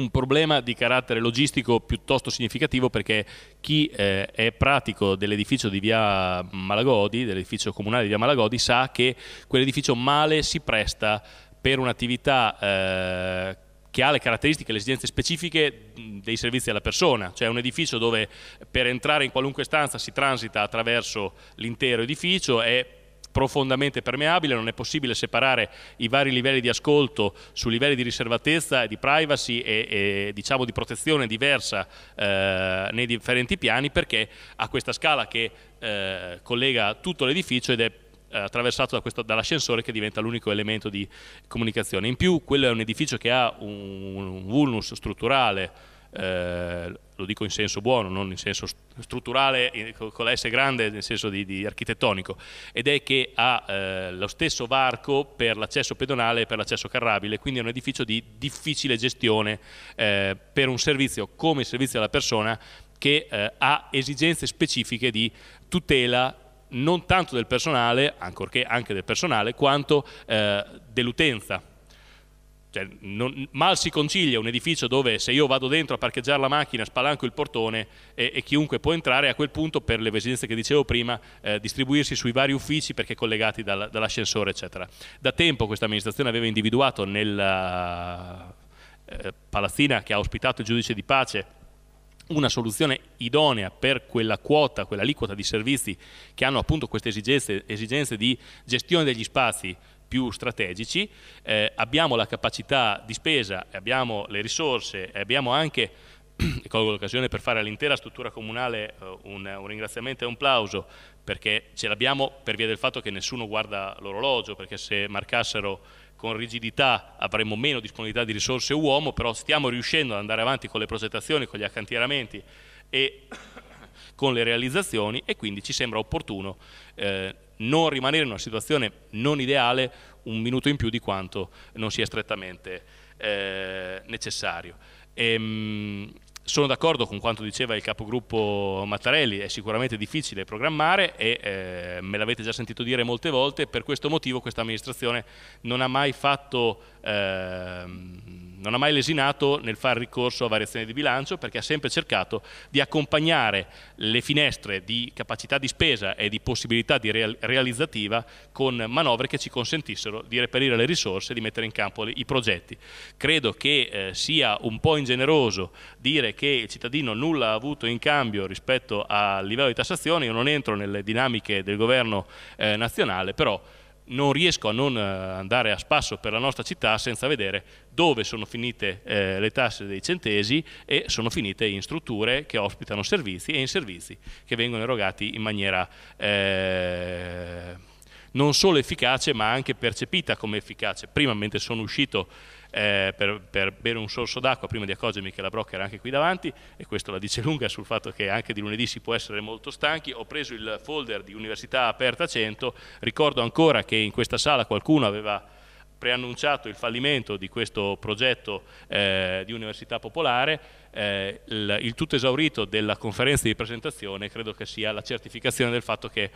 B: un problema di carattere logistico piuttosto significativo perché chi eh, è pratico dell'edificio di via Malagodi, dell'edificio comunale di via Malagodi, sa che quell'edificio male si presta per un'attività eh, che ha le caratteristiche, e le esigenze specifiche dei servizi alla persona, cioè un edificio dove per entrare in qualunque stanza si transita attraverso l'intero edificio, è profondamente permeabile, non è possibile separare i vari livelli di ascolto su livelli di riservatezza, di privacy e, e diciamo di protezione diversa eh, nei differenti piani perché ha questa scala che eh, collega tutto l'edificio ed è attraversato da questo, dall'ascensore che diventa l'unico elemento di comunicazione. In più quello è un edificio che ha un, un vulnus strutturale eh, lo dico in senso buono, non in senso strutturale, con la S grande, nel senso di, di architettonico, ed è che ha eh, lo stesso varco per l'accesso pedonale e per l'accesso carrabile, quindi è un edificio di difficile gestione eh, per un servizio come il servizio alla persona che eh, ha esigenze specifiche di tutela non tanto del personale, ancorché anche del personale, quanto eh, dell'utenza cioè, non, mal si concilia un edificio dove se io vado dentro a parcheggiare la macchina spalanco il portone e, e chiunque può entrare a quel punto per le esigenze che dicevo prima eh, distribuirsi sui vari uffici perché collegati dal, dall'ascensore eccetera. Da tempo questa amministrazione aveva individuato nella eh, eh, palazzina che ha ospitato il giudice di pace una soluzione idonea per quella quota, quella liquota di servizi che hanno appunto queste esigenze, esigenze di gestione degli spazi più strategici, eh, abbiamo la capacità di spesa, abbiamo le risorse, abbiamo anche, e colgo l'occasione per fare all'intera struttura comunale eh, un, un ringraziamento e un plauso, perché ce l'abbiamo per via del fatto che nessuno guarda l'orologio, perché se marcassero con rigidità avremmo meno disponibilità di risorse uomo, però stiamo riuscendo ad andare avanti con le progettazioni, con gli accantieramenti e con le realizzazioni e quindi ci sembra opportuno eh, non rimanere in una situazione non ideale un minuto in più di quanto non sia strettamente eh, necessario. E, ehm, mh, sono d'accordo con quanto diceva il capogruppo Mattarelli, è sicuramente difficile programmare e eh, me l'avete già sentito dire molte volte, per questo motivo questa amministrazione non ha mai fatto... Eh, non ha mai lesinato nel far ricorso a variazioni di bilancio perché ha sempre cercato di accompagnare le finestre di capacità di spesa e di possibilità di real- realizzativa con manovre che ci consentissero di reperire le risorse e di mettere in campo le- i progetti. Credo che eh, sia un po' ingeneroso dire che il cittadino nulla ha avuto in cambio rispetto al livello di tassazione, io non entro nelle dinamiche del governo eh, nazionale, però non riesco a non eh, andare a spasso per la nostra città senza vedere dove sono finite eh, le tasse dei centesi e sono finite in strutture che ospitano servizi e in servizi che vengono erogati in maniera eh, non solo efficace ma anche percepita come efficace. Prima mentre sono uscito eh, per, per, bere un sorso d'acqua prima di accorgermi che la brocca era anche qui davanti e questo la dice lunga sul fatto che anche di lunedì si può essere molto stanchi. Ho preso il folder di Università Aperta 100, ricordo ancora che in questa sala qualcuno aveva preannunciato il fallimento di questo progetto eh, di Università Popolare, eh, il, il, tutto esaurito della conferenza di presentazione credo che sia la certificazione del fatto che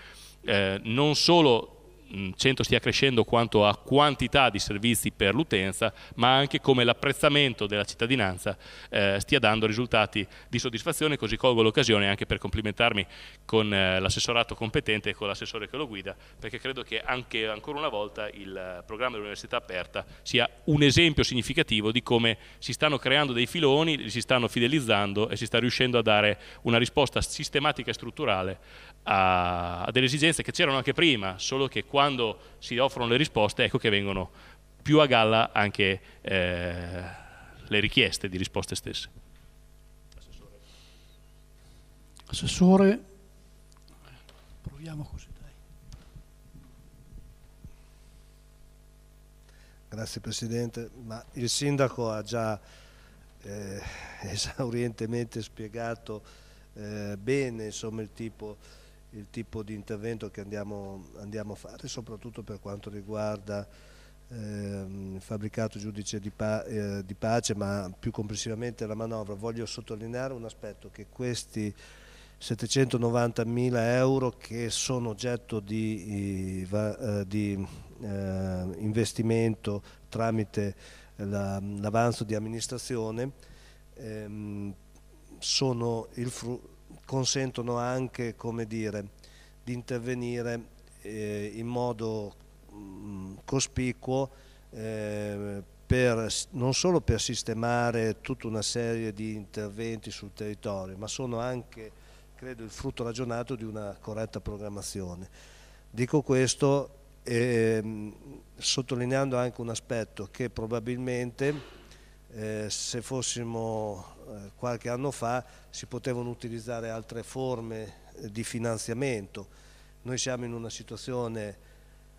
B: eh, non solo Mm, centro stia crescendo quanto a quantità di servizi per l'utenza, ma anche come l'apprezzamento della cittadinanza eh, stia dando risultati di soddisfazione, così colgo l'occasione anche per complimentarmi con eh, l'assessorato competente e con l'assessore che lo guida, perché credo che anche ancora una volta il programma dell'Università Aperta sia un esempio significativo di come si stanno creando dei filoni, li si stanno fidelizzando e si sta riuscendo a dare una risposta sistematica e strutturale a, a delle esigenze che c'erano anche prima, solo che qua quando si offrono le risposte ecco che vengono più a galla anche eh, le richieste di risposte stesse.
A: Assessore, proviamo così.
C: Grazie Presidente, ma il Sindaco ha già eh, esaurientemente spiegato eh, bene insomma, il tipo di il tipo di intervento che andiamo, andiamo a fare, soprattutto per quanto riguarda ehm, il fabbricato giudice di, pa eh, di, pace, ma più complessivamente la manovra. Voglio sottolineare un aspetto che questi 790 mila euro che sono oggetto di, eh, eh, eh investimento tramite l'avanzo di amministrazione ehm, sono il frutto consentono anche dire, di intervenire eh, in modo mh, mm, cospicuo eh, per, non solo per sistemare tutta una serie di interventi sul territorio, ma sono anche, credo, il frutto ragionato di una corretta programmazione. Dico questo eh, sottolineando anche un aspetto che probabilmente eh, se fossimo eh, qualche anno fa si potevano utilizzare altre forme eh, di finanziamento. Noi siamo in una situazione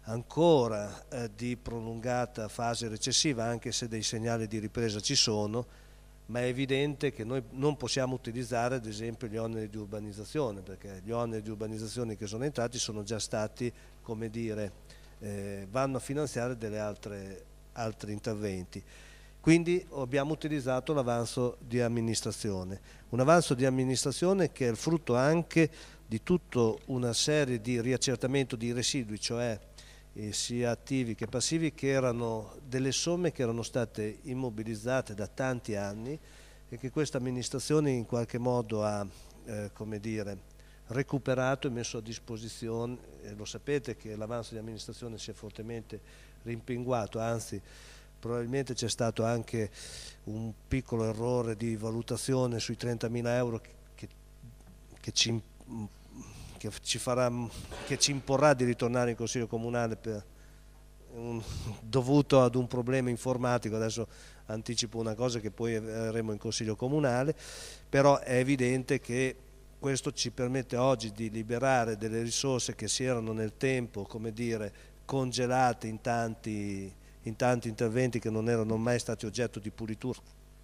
C: ancora eh, di prolungata fase recessiva, anche se dei segnali di ripresa ci sono, ma è evidente che noi non possiamo utilizzare ad esempio gli oneri di urbanizzazione, perché gli oneri di urbanizzazione che sono entrati sono già stati, come dire, eh, vanno a finanziare delle altre, altri interventi. Quindi abbiamo utilizzato l'avanzo di amministrazione, un avanzo di amministrazione che è il frutto anche di tutta una serie di riaccertamento di residui, cioè eh, sia attivi che passivi, che erano delle somme che erano state immobilizzate da tanti anni e che questa amministrazione in qualche modo ha eh, dire, recuperato e messo a disposizione, e lo sapete che l'avanzo di amministrazione si è fortemente rimpinguato, anzi probabilmente c'è stato anche un piccolo errore di valutazione sui 30.000 euro che, che, ci, che, ci farà, che, ci, imporrà di ritornare in Consiglio Comunale per, un, dovuto ad un problema informatico, adesso anticipo una cosa che poi avremo in Consiglio Comunale, però è evidente che questo ci permette oggi di liberare delle risorse che si erano nel tempo, come dire, congelate in tanti in tanti interventi che non erano mai stati oggetto di pulitura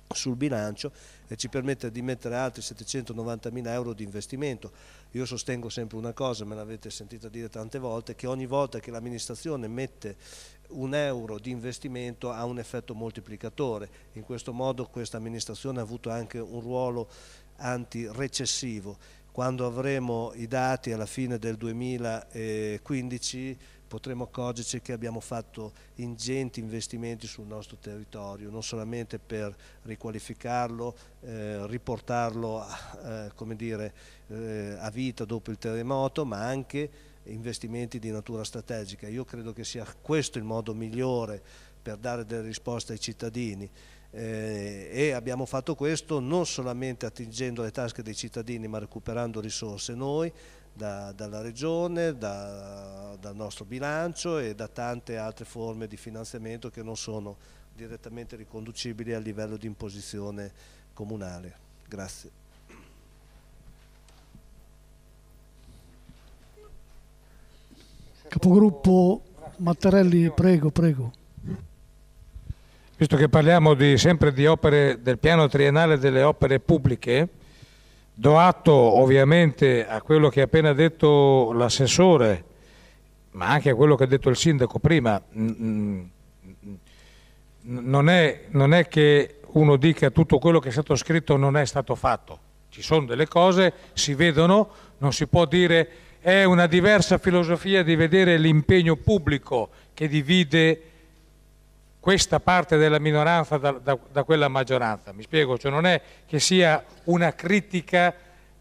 C: sul bilancio e ci permette di mettere altri 790 mila euro di investimento. Io sostengo sempre una cosa, me l'avete sentita dire tante volte, che ogni volta che l'amministrazione mette un euro di investimento ha un effetto moltiplicatore. In questo modo questa amministrazione ha avuto anche un ruolo antirecessivo. Quando avremo i dati alla fine del 2015 potremo accorgerci che abbiamo fatto ingenti investimenti sul nostro territorio, non solamente per riqualificarlo, eh, riportarlo eh, dire, eh, a vita dopo il terremoto, ma anche investimenti di natura strategica. Io credo che sia questo il modo migliore per dare delle risposte ai cittadini. Eh, e abbiamo fatto questo non solamente attingendo le tasche dei cittadini ma recuperando risorse noi, da, dalla regione, da, dal nostro bilancio e da tante altre forme di finanziamento che non sono direttamente riconducibili a livello di imposizione comunale. Grazie.
A: Capogruppo Mattarelli, prego, prego.
E: Visto che parliamo di, sempre di opere del piano triennale delle opere pubbliche, Do atto ovviamente a quello che ha appena detto l'assessore, ma anche a quello che ha detto il sindaco prima. Non è, non è che uno dica tutto quello che è stato scritto non è stato fatto. Ci sono delle cose, si vedono, non si può dire è una diversa filosofia di vedere l'impegno pubblico che divide questa parte della minoranza da, da, da quella maggioranza. Mi spiego, cioè non è che sia una critica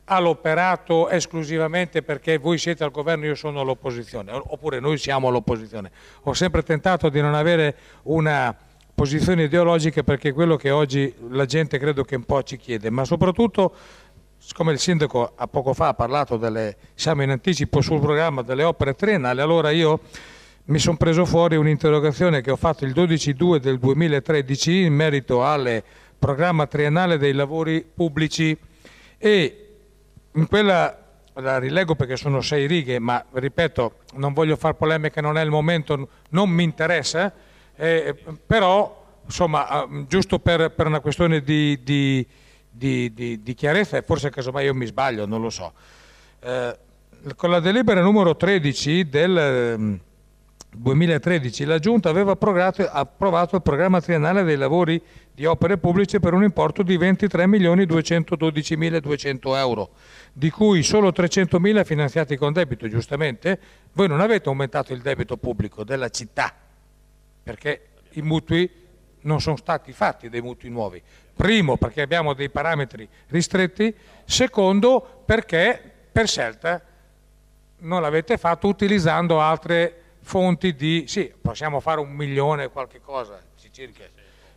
E: all'operato esclusivamente perché voi siete al governo e io sono all'opposizione, oppure noi siamo all'opposizione. Ho sempre tentato di non avere una posizione ideologica perché è quello che oggi la gente credo che un po' ci chiede, ma soprattutto siccome il sindaco a poco fa ha parlato delle, siamo in anticipo sul programma delle opere triennali, allora io mi sono preso fuori un'interrogazione che ho fatto il 12-2 del 2013 in merito al programma triennale dei lavori pubblici e in quella la rilego perché sono sei righe, ma ripeto, non voglio fare polemica, non è il momento, non mi interessa, eh, però insomma, ah, giusto per, per una questione di, di, di, di, chiarezza, e forse casomai io mi sbaglio, non lo so. Eh, con la delibera numero 13 del 2013 la Giunta aveva approvato il programma triennale dei lavori di opere pubbliche per un importo di 23.212.200 euro, di cui solo 300.000 finanziati con debito, giustamente. Voi non avete aumentato il debito pubblico della città, perché i mutui non sono stati fatti dei mutui nuovi. Primo, perché abbiamo dei parametri ristretti. Secondo, perché per scelta non l'avete fatto utilizzando altre fonti di, sì, possiamo fare un milione e qualche cosa, circa.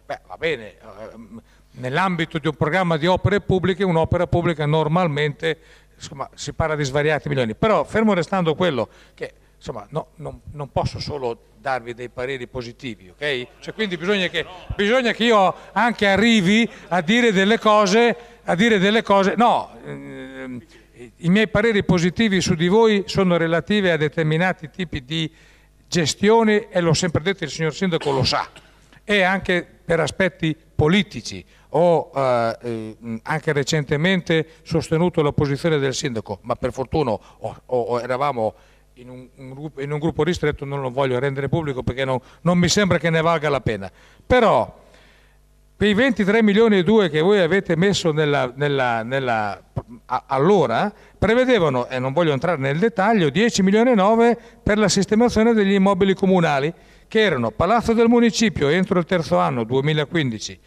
E: Beh, va bene, ehm, nell'ambito di un programma di opere pubbliche, un'opera pubblica normalmente insomma, si parla di svariati milioni, però fermo restando quello che insomma, no, non, non, posso solo darvi dei pareri positivi, ok? Cioè, quindi bisogna che, bisogna che, io anche arrivi a dire delle cose, dire delle cose no, ehm, i miei pareri positivi su di voi sono relative a determinati tipi di gestione, e l'ho sempre detto il signor Sindaco lo sa, e anche per aspetti politici. Ho eh, eh anche recentemente sostenuto la posizione del Sindaco, ma per fortuna oh, oh, eravamo in un, un gruppo, in un, gruppo, ristretto, non lo voglio rendere pubblico perché non, non mi sembra che ne valga la pena. Però per 23 milioni e 2 che voi avete messo nella, nella, nella, a, allora, prevedevano, e non voglio entrare nel dettaglio, 10 milioni e 9 per la sistemazione degli immobili comunali, che erano Palazzo del Municipio entro il terzo anno 2015,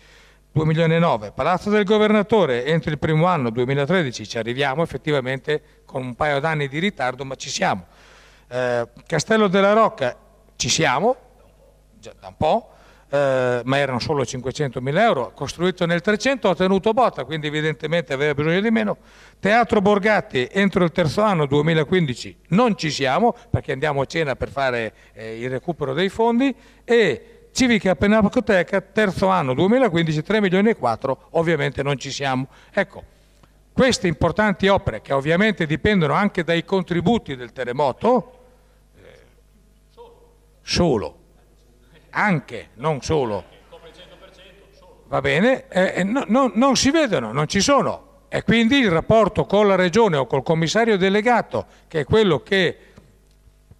E: 2 milioni e 9, Palazzo del Governatore entro il primo anno 2013, ci arriviamo effettivamente con un paio d'anni di ritardo, ma ci siamo. Eh, Castello della Rocca ci siamo, da un po', eh, ma erano solo 500.000 euro, costruito nel 300, ha tenuto botta, quindi evidentemente aveva bisogno di meno. Teatro Borgatti, entro il terzo anno 2015 non ci siamo, perché andiamo a cena per fare eh, il recupero dei fondi, e Civica Pinacoteca, terzo anno 2015, 3 milioni e 4, ovviamente non ci siamo. Ecco, queste importanti opere, che ovviamente dipendono anche dai contributi del terremoto, eh, solo anche, non solo. Va bene? Eh, eh, no, no, non si vedono, non ci sono. E quindi il rapporto con la Regione o col commissario delegato, che è quello che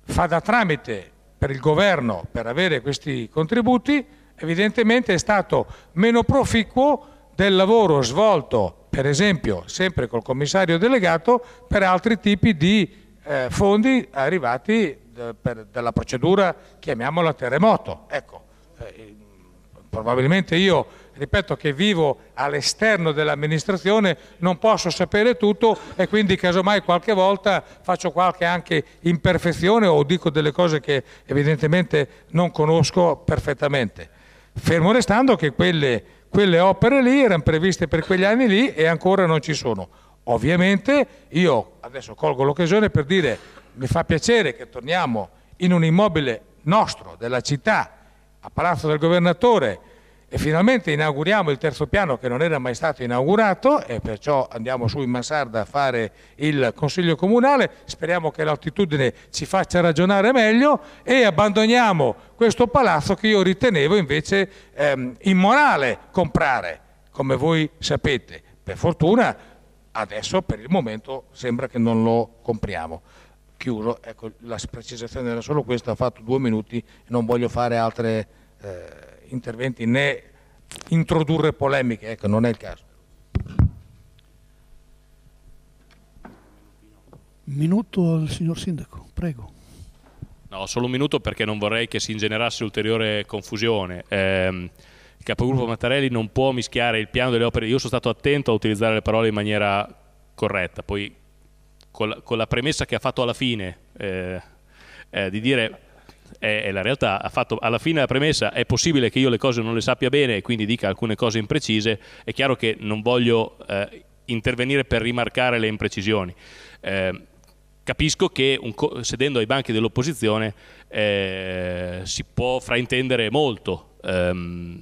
E: fa da tramite per il governo per avere questi contributi, evidentemente è stato meno proficuo del lavoro svolto, per esempio, sempre col commissario delegato, per altri tipi di eh, fondi arrivati eh, per, della procedura, chiamiamola terremoto. Ecco, eh, eh, probabilmente io, ripeto, che vivo all'esterno dell'amministrazione, non posso sapere tutto e quindi casomai qualche volta faccio qualche anche imperfezione o dico delle cose che evidentemente non conosco perfettamente. Fermo restando che quelle, quelle opere lì erano previste per quegli anni lì e ancora non ci sono. Ovviamente io adesso colgo l'occasione per dire mi fa piacere che torniamo in un immobile nostro, della città, a Palazzo del Governatore e finalmente inauguriamo il terzo piano che non era mai stato inaugurato e perciò andiamo su in Mansarda a fare il Consiglio Comunale, speriamo che l'altitudine ci faccia ragionare meglio e abbandoniamo questo palazzo che io ritenevo invece ehm, immorale comprare, come voi sapete. Per fortuna adesso per il momento sembra che non lo compriamo chiuso, ecco la precisazione era solo questa, ho fatto due minuti, non voglio fare altri eh, interventi né introdurre polemiche, ecco non è il caso.
A: Minuto al signor Sindaco, prego.
B: No, solo un minuto perché non vorrei che si ingenerasse ulteriore confusione. Eh, il capogruppo Mattarelli non può mischiare il piano delle opere. Io sono stato attento a utilizzare le parole in maniera corretta, poi con la, con la, premessa che ha fatto alla fine eh, eh, di dire è, eh, è, la realtà, ha fatto alla fine la premessa è possibile che io le cose non le sappia bene e quindi dica alcune cose imprecise, è chiaro che non voglio eh, intervenire per rimarcare le imprecisioni. Eh, capisco che co- sedendo ai banchi dell'opposizione eh, si può fraintendere molto ehm,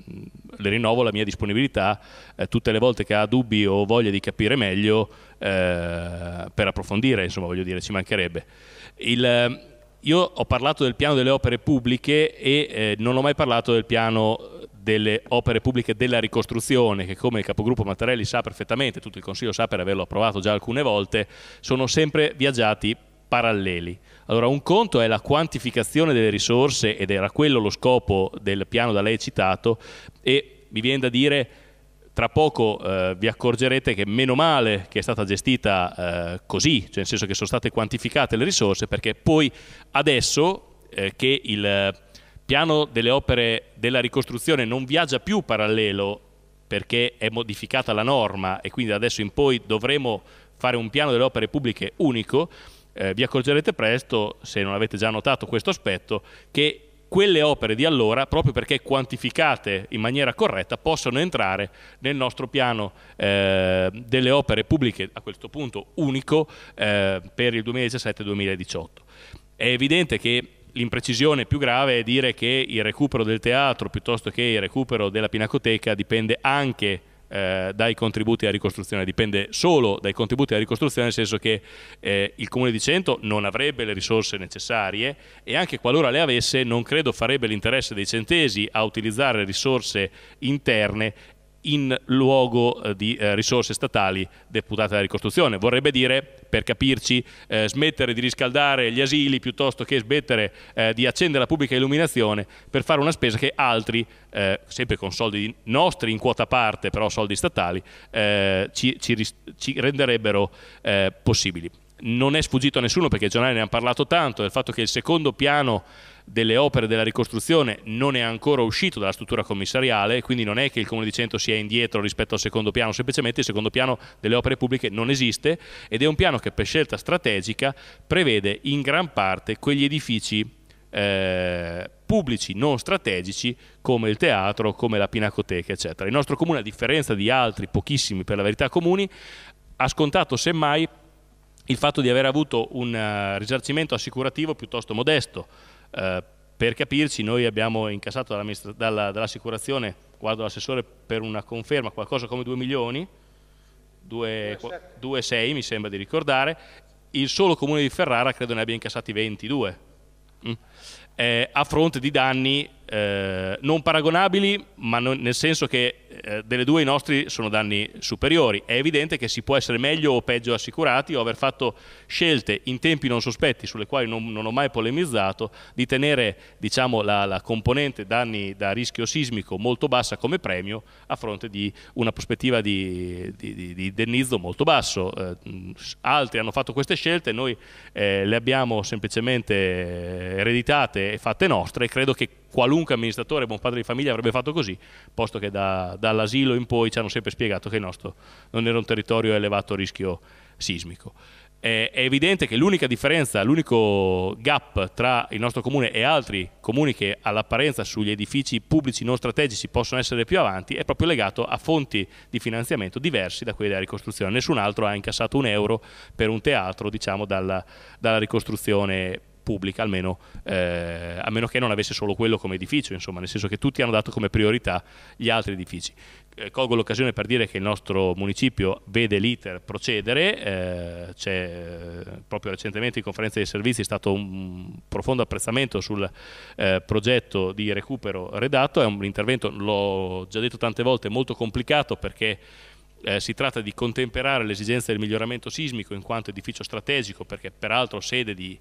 B: le rinnovo la mia disponibilità eh, tutte le volte che ha dubbi o voglia di capire meglio eh, per approfondire, insomma voglio dire, ci mancherebbe. Il, eh, io ho parlato del piano delle opere pubbliche e eh, non ho mai parlato del piano delle opere pubbliche della ricostruzione, che come il capogruppo Mattarelli sa perfettamente, tutto il Consiglio sa per averlo approvato già alcune volte, sono sempre viaggiati paralleli. Allora, un conto è la quantificazione delle risorse, ed era quello lo scopo del piano da lei citato, e mi viene da dire, tra poco eh, vi accorgerete che meno male che è stata gestita eh, così, cioè nel senso che sono state quantificate le risorse, perché poi adesso eh, che il piano delle opere della ricostruzione non viaggia più parallelo perché è modificata la norma e quindi da adesso in poi dovremo fare un piano delle opere pubbliche unico, eh, vi accorgerete presto, se non avete già notato questo aspetto, che quelle opere di allora, proprio perché quantificate in maniera corretta, possono entrare nel nostro piano eh, delle opere pubbliche, a questo punto unico, eh, per il 2017-2018. È evidente che l'imprecisione più grave è dire che il recupero del teatro piuttosto che il recupero della pinacoteca dipende anche eh, dai contributi alla ricostruzione, dipende solo dai contributi alla ricostruzione, nel senso che eh, il Comune di Cento non avrebbe le risorse necessarie e anche qualora le avesse non credo farebbe l'interesse dei centesi a utilizzare risorse interne in luogo eh, di eh, risorse statali deputate alla ricostruzione. Vorrebbe dire, per capirci, eh, smettere di riscaldare gli asili piuttosto che smettere eh, di accendere la pubblica illuminazione per fare una spesa che altri, eh, sempre con soldi nostri in quota parte, però soldi statali, eh, ci, ci, ci, renderebbero possibili non è sfuggito a nessuno perché i giornali ne hanno parlato tanto del fatto che il secondo piano delle opere della ricostruzione non è ancora uscito dalla struttura commissariale, quindi non è che il Comune di Cento sia indietro rispetto al secondo piano, semplicemente il secondo piano delle opere pubbliche non esiste ed è un piano che per scelta strategica prevede in gran parte quegli edifici eh, pubblici non strategici come il teatro, come la pinacoteca, eccetera. Il nostro comune, a differenza di altri, pochissimi per la verità comuni, ha scontato semmai il fatto di aver avuto un eh, risarcimento assicurativo piuttosto modesto eh, per capirci, noi abbiamo incassato dalla, dall'assicurazione, guardo l'assessore per una conferma, qualcosa come 2 milioni, 2,6 mi sembra di ricordare, il solo comune di Ferrara credo ne abbia incassati 22, mm. eh, a fronte di danni eh, non paragonabili, ma non, nel senso che eh, delle due i nostri sono danni superiori. È evidente che si può essere meglio o peggio assicurati o aver fatto scelte in tempi non sospetti, sulle quali non, non ho mai polemizzato, di tenere diciamo, la, la, componente danni da rischio sismico molto bassa come premio a fronte di una prospettiva di, di, di, di indennizzo molto basso. Eh, altri hanno fatto queste scelte, noi eh, le abbiamo semplicemente eh, ereditate e fatte nostre e credo che qualunque amministratore, buon padre di famiglia avrebbe fatto così, posto che da, dall'asilo in poi ci hanno sempre spiegato che il nostro non era un territorio a elevato rischio sismico. È, è evidente che l'unica differenza, l'unico gap tra il nostro comune e altri comuni che all'apparenza sugli edifici pubblici non strategici possono essere più avanti è proprio legato a fonti di finanziamento diversi da quelle della ricostruzione. Nessun altro ha incassato un euro per un teatro diciamo, dalla, dalla ricostruzione pubblica, almeno, eh, a meno che non avesse solo quello come edificio, insomma, nel senso che tutti hanno dato come priorità gli altri edifici. Eh, colgo l'occasione per dire che il nostro municipio vede l'iter procedere, eh, c'è eh, proprio recentemente in conferenza dei servizi stato un profondo apprezzamento sul eh, progetto di recupero redatto, è un intervento, l'ho già detto tante volte, molto complicato perché... Eh, si tratta di contemperare l'esigenza del miglioramento sismico in quanto edificio strategico, perché peraltro sede di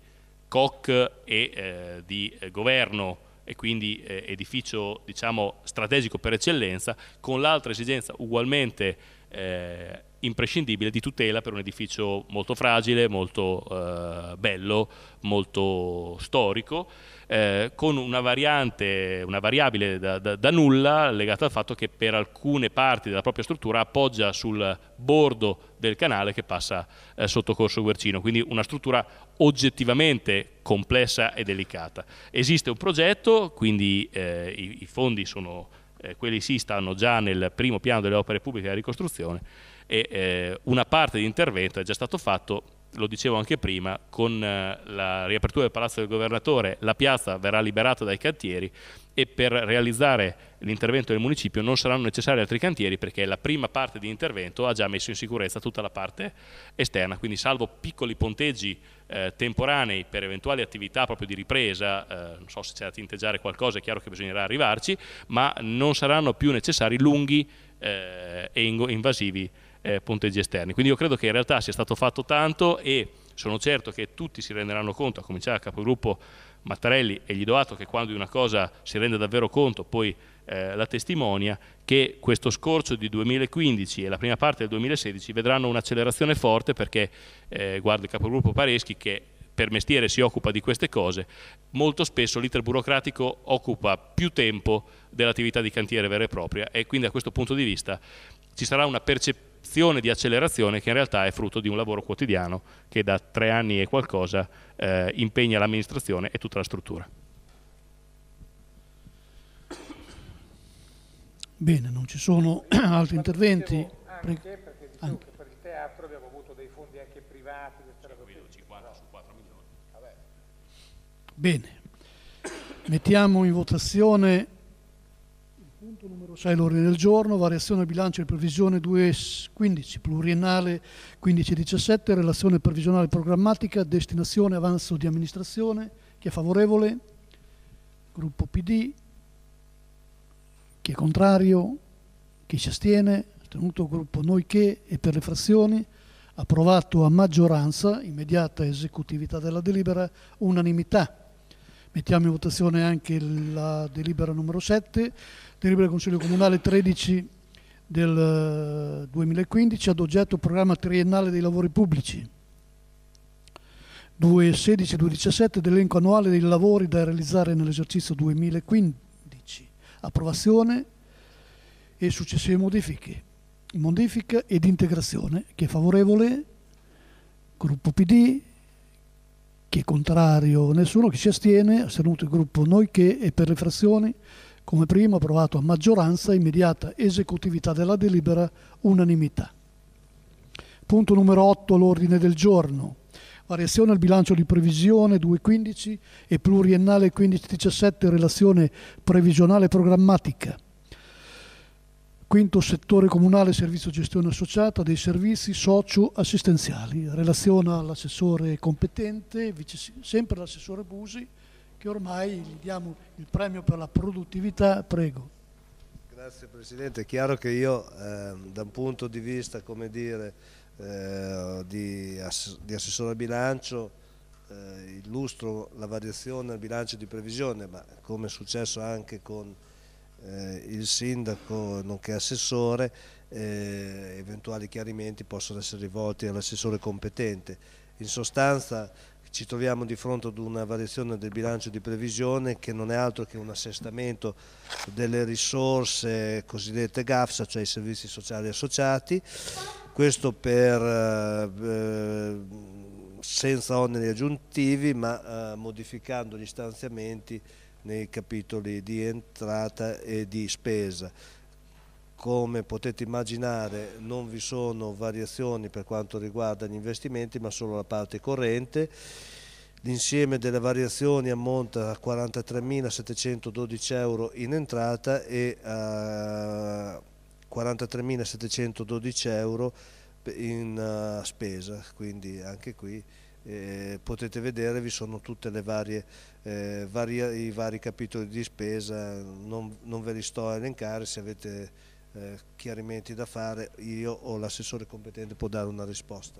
B: COC e eh, di eh, governo e quindi eh, edificio diciamo, strategico per eccellenza, con l'altra esigenza ugualmente eh, imprescindibile di tutela per un edificio molto fragile, molto eh, bello, molto storico eh, con una variante, una variabile da, da, da nulla legata al fatto che per alcune parti della propria struttura appoggia sul bordo del canale che passa eh, sotto Corso Guercino, quindi una struttura oggettivamente complessa e delicata. Esiste un progetto, quindi eh, i, i, fondi sono, eh, quelli sì, stanno già nel primo piano delle opere pubbliche della ricostruzione e eh, una parte di intervento è già stato fatto lo dicevo anche prima, con eh, la riapertura del Palazzo del Governatore la piazza verrà liberata dai cantieri e per realizzare l'intervento del municipio non saranno necessari altri cantieri perché la prima parte di intervento ha già messo in sicurezza tutta la parte esterna, quindi salvo piccoli ponteggi eh, temporanei per eventuali attività proprio di ripresa, eh, non so se c'è da tinteggiare qualcosa, è chiaro che bisognerà arrivarci, ma non saranno più necessari lunghi eh, e invasivi eh, ponteggi esterni. Quindi io credo che in realtà sia stato fatto tanto e sono certo che tutti si renderanno conto, a cominciare dal capogruppo Mattarelli e gli do atto che quando una cosa si rende davvero conto poi eh, la testimonia, che questo scorcio di 2015 e la prima parte del 2016 vedranno un'accelerazione forte perché, eh, guarda il capogruppo Pareschi che per mestiere si occupa di queste cose, molto spesso l'iter burocratico occupa più tempo dell'attività di cantiere vera e propria e quindi da questo punto di vista ci sarà una percezione percezione di accelerazione che in realtà è frutto di un lavoro quotidiano che da tre anni e qualcosa eh, impegna l'amministrazione e tutta la struttura.
A: Bene, non ci sono altri interventi? Anche perché diciamo anche. che
E: per il teatro abbiamo avuto dei fondi anche privati. su 4 milioni.
A: Bene, mettiamo in votazione punto numero 6 l'ordine del giorno, variazione al bilancio di previsione 215 pluriennale 15-17, relazione previsionale programmatica, destinazione avanzo di amministrazione, chi è favorevole? Gruppo PD, chi è contrario? Chi si astiene? Tenuto gruppo Noi che e per le frazioni approvato a maggioranza, immediata esecutività della delibera, unanimità Mettiamo in votazione anche la delibera numero 7, delibera del Consiglio Comunale 13 del 2015 eh, ad oggetto programma triennale dei lavori pubblici 216-217 dell'elenco annuale dei lavori da realizzare nell'esercizio 2015, approvazione e successive modifiche, modifica ed integrazione, che è favorevole, gruppo PD, chi è contrario, nessuno, chi si astiene, astenuto il gruppo Noi che e per le frazioni, come prima approvato a maggioranza, immediata esecutività della delibera, unanimità. Punto numero 8, all'ordine del giorno. Variazione al bilancio di previsione 2.15 e pluriennale 15.17 relazione previsionale programmatica Quinto settore comunale servizio gestione associata dei servizi socio-assistenziali. Relazione all'assessore competente, vice, sempre l'assessore Busi, che ormai gli diamo il premio per la produttività. Prego.
C: Grazie Presidente, è chiaro che io eh, da un punto di vista dire, eh, di, ass di, assessore al bilancio eh, illustro la variazione al bilancio di previsione, ma come è successo anche con eh, il sindaco nonché assessore, eh, eventuali chiarimenti possono essere rivolti all'assessore competente. In sostanza ci troviamo di fronte ad una variazione del bilancio di previsione che non è altro che un assestamento delle risorse cosiddette GAFSA, cioè i servizi sociali associati, questo per, eh, eh senza oneri aggiuntivi ma eh, modificando gli stanziamenti nei capitoli di entrata e di spesa. Come potete immaginare non vi sono variazioni per quanto riguarda gli investimenti ma solo la parte corrente. L'insieme delle variazioni ammonta a 43.712 euro in entrata e a 43.712 euro in eh, spesa, quindi anche qui eh, potete vedere vi sono tutte le varie eh, varia, i vari capitoli di spesa, non, non, ve li sto a elencare, se avete eh, chiarimenti da fare io o l'assessore competente può dare una risposta.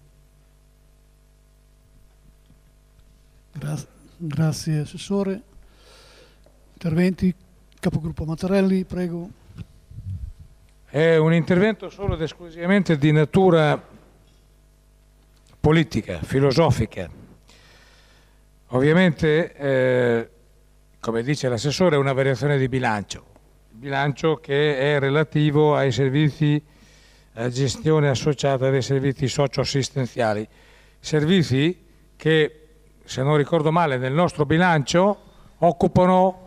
A: Grazie, grazie Assessore. Interventi? Capogruppo Mattarelli, prego.
E: È un intervento solo ed esclusivamente di natura politica, filosofica Ovviamente, eh, come dice l'assessore, è una variazione di bilancio, bilancio che è relativo ai servizi, a gestione associata dei servizi socio-assistenziali, servizi che, se non ricordo male, nel nostro bilancio occupano,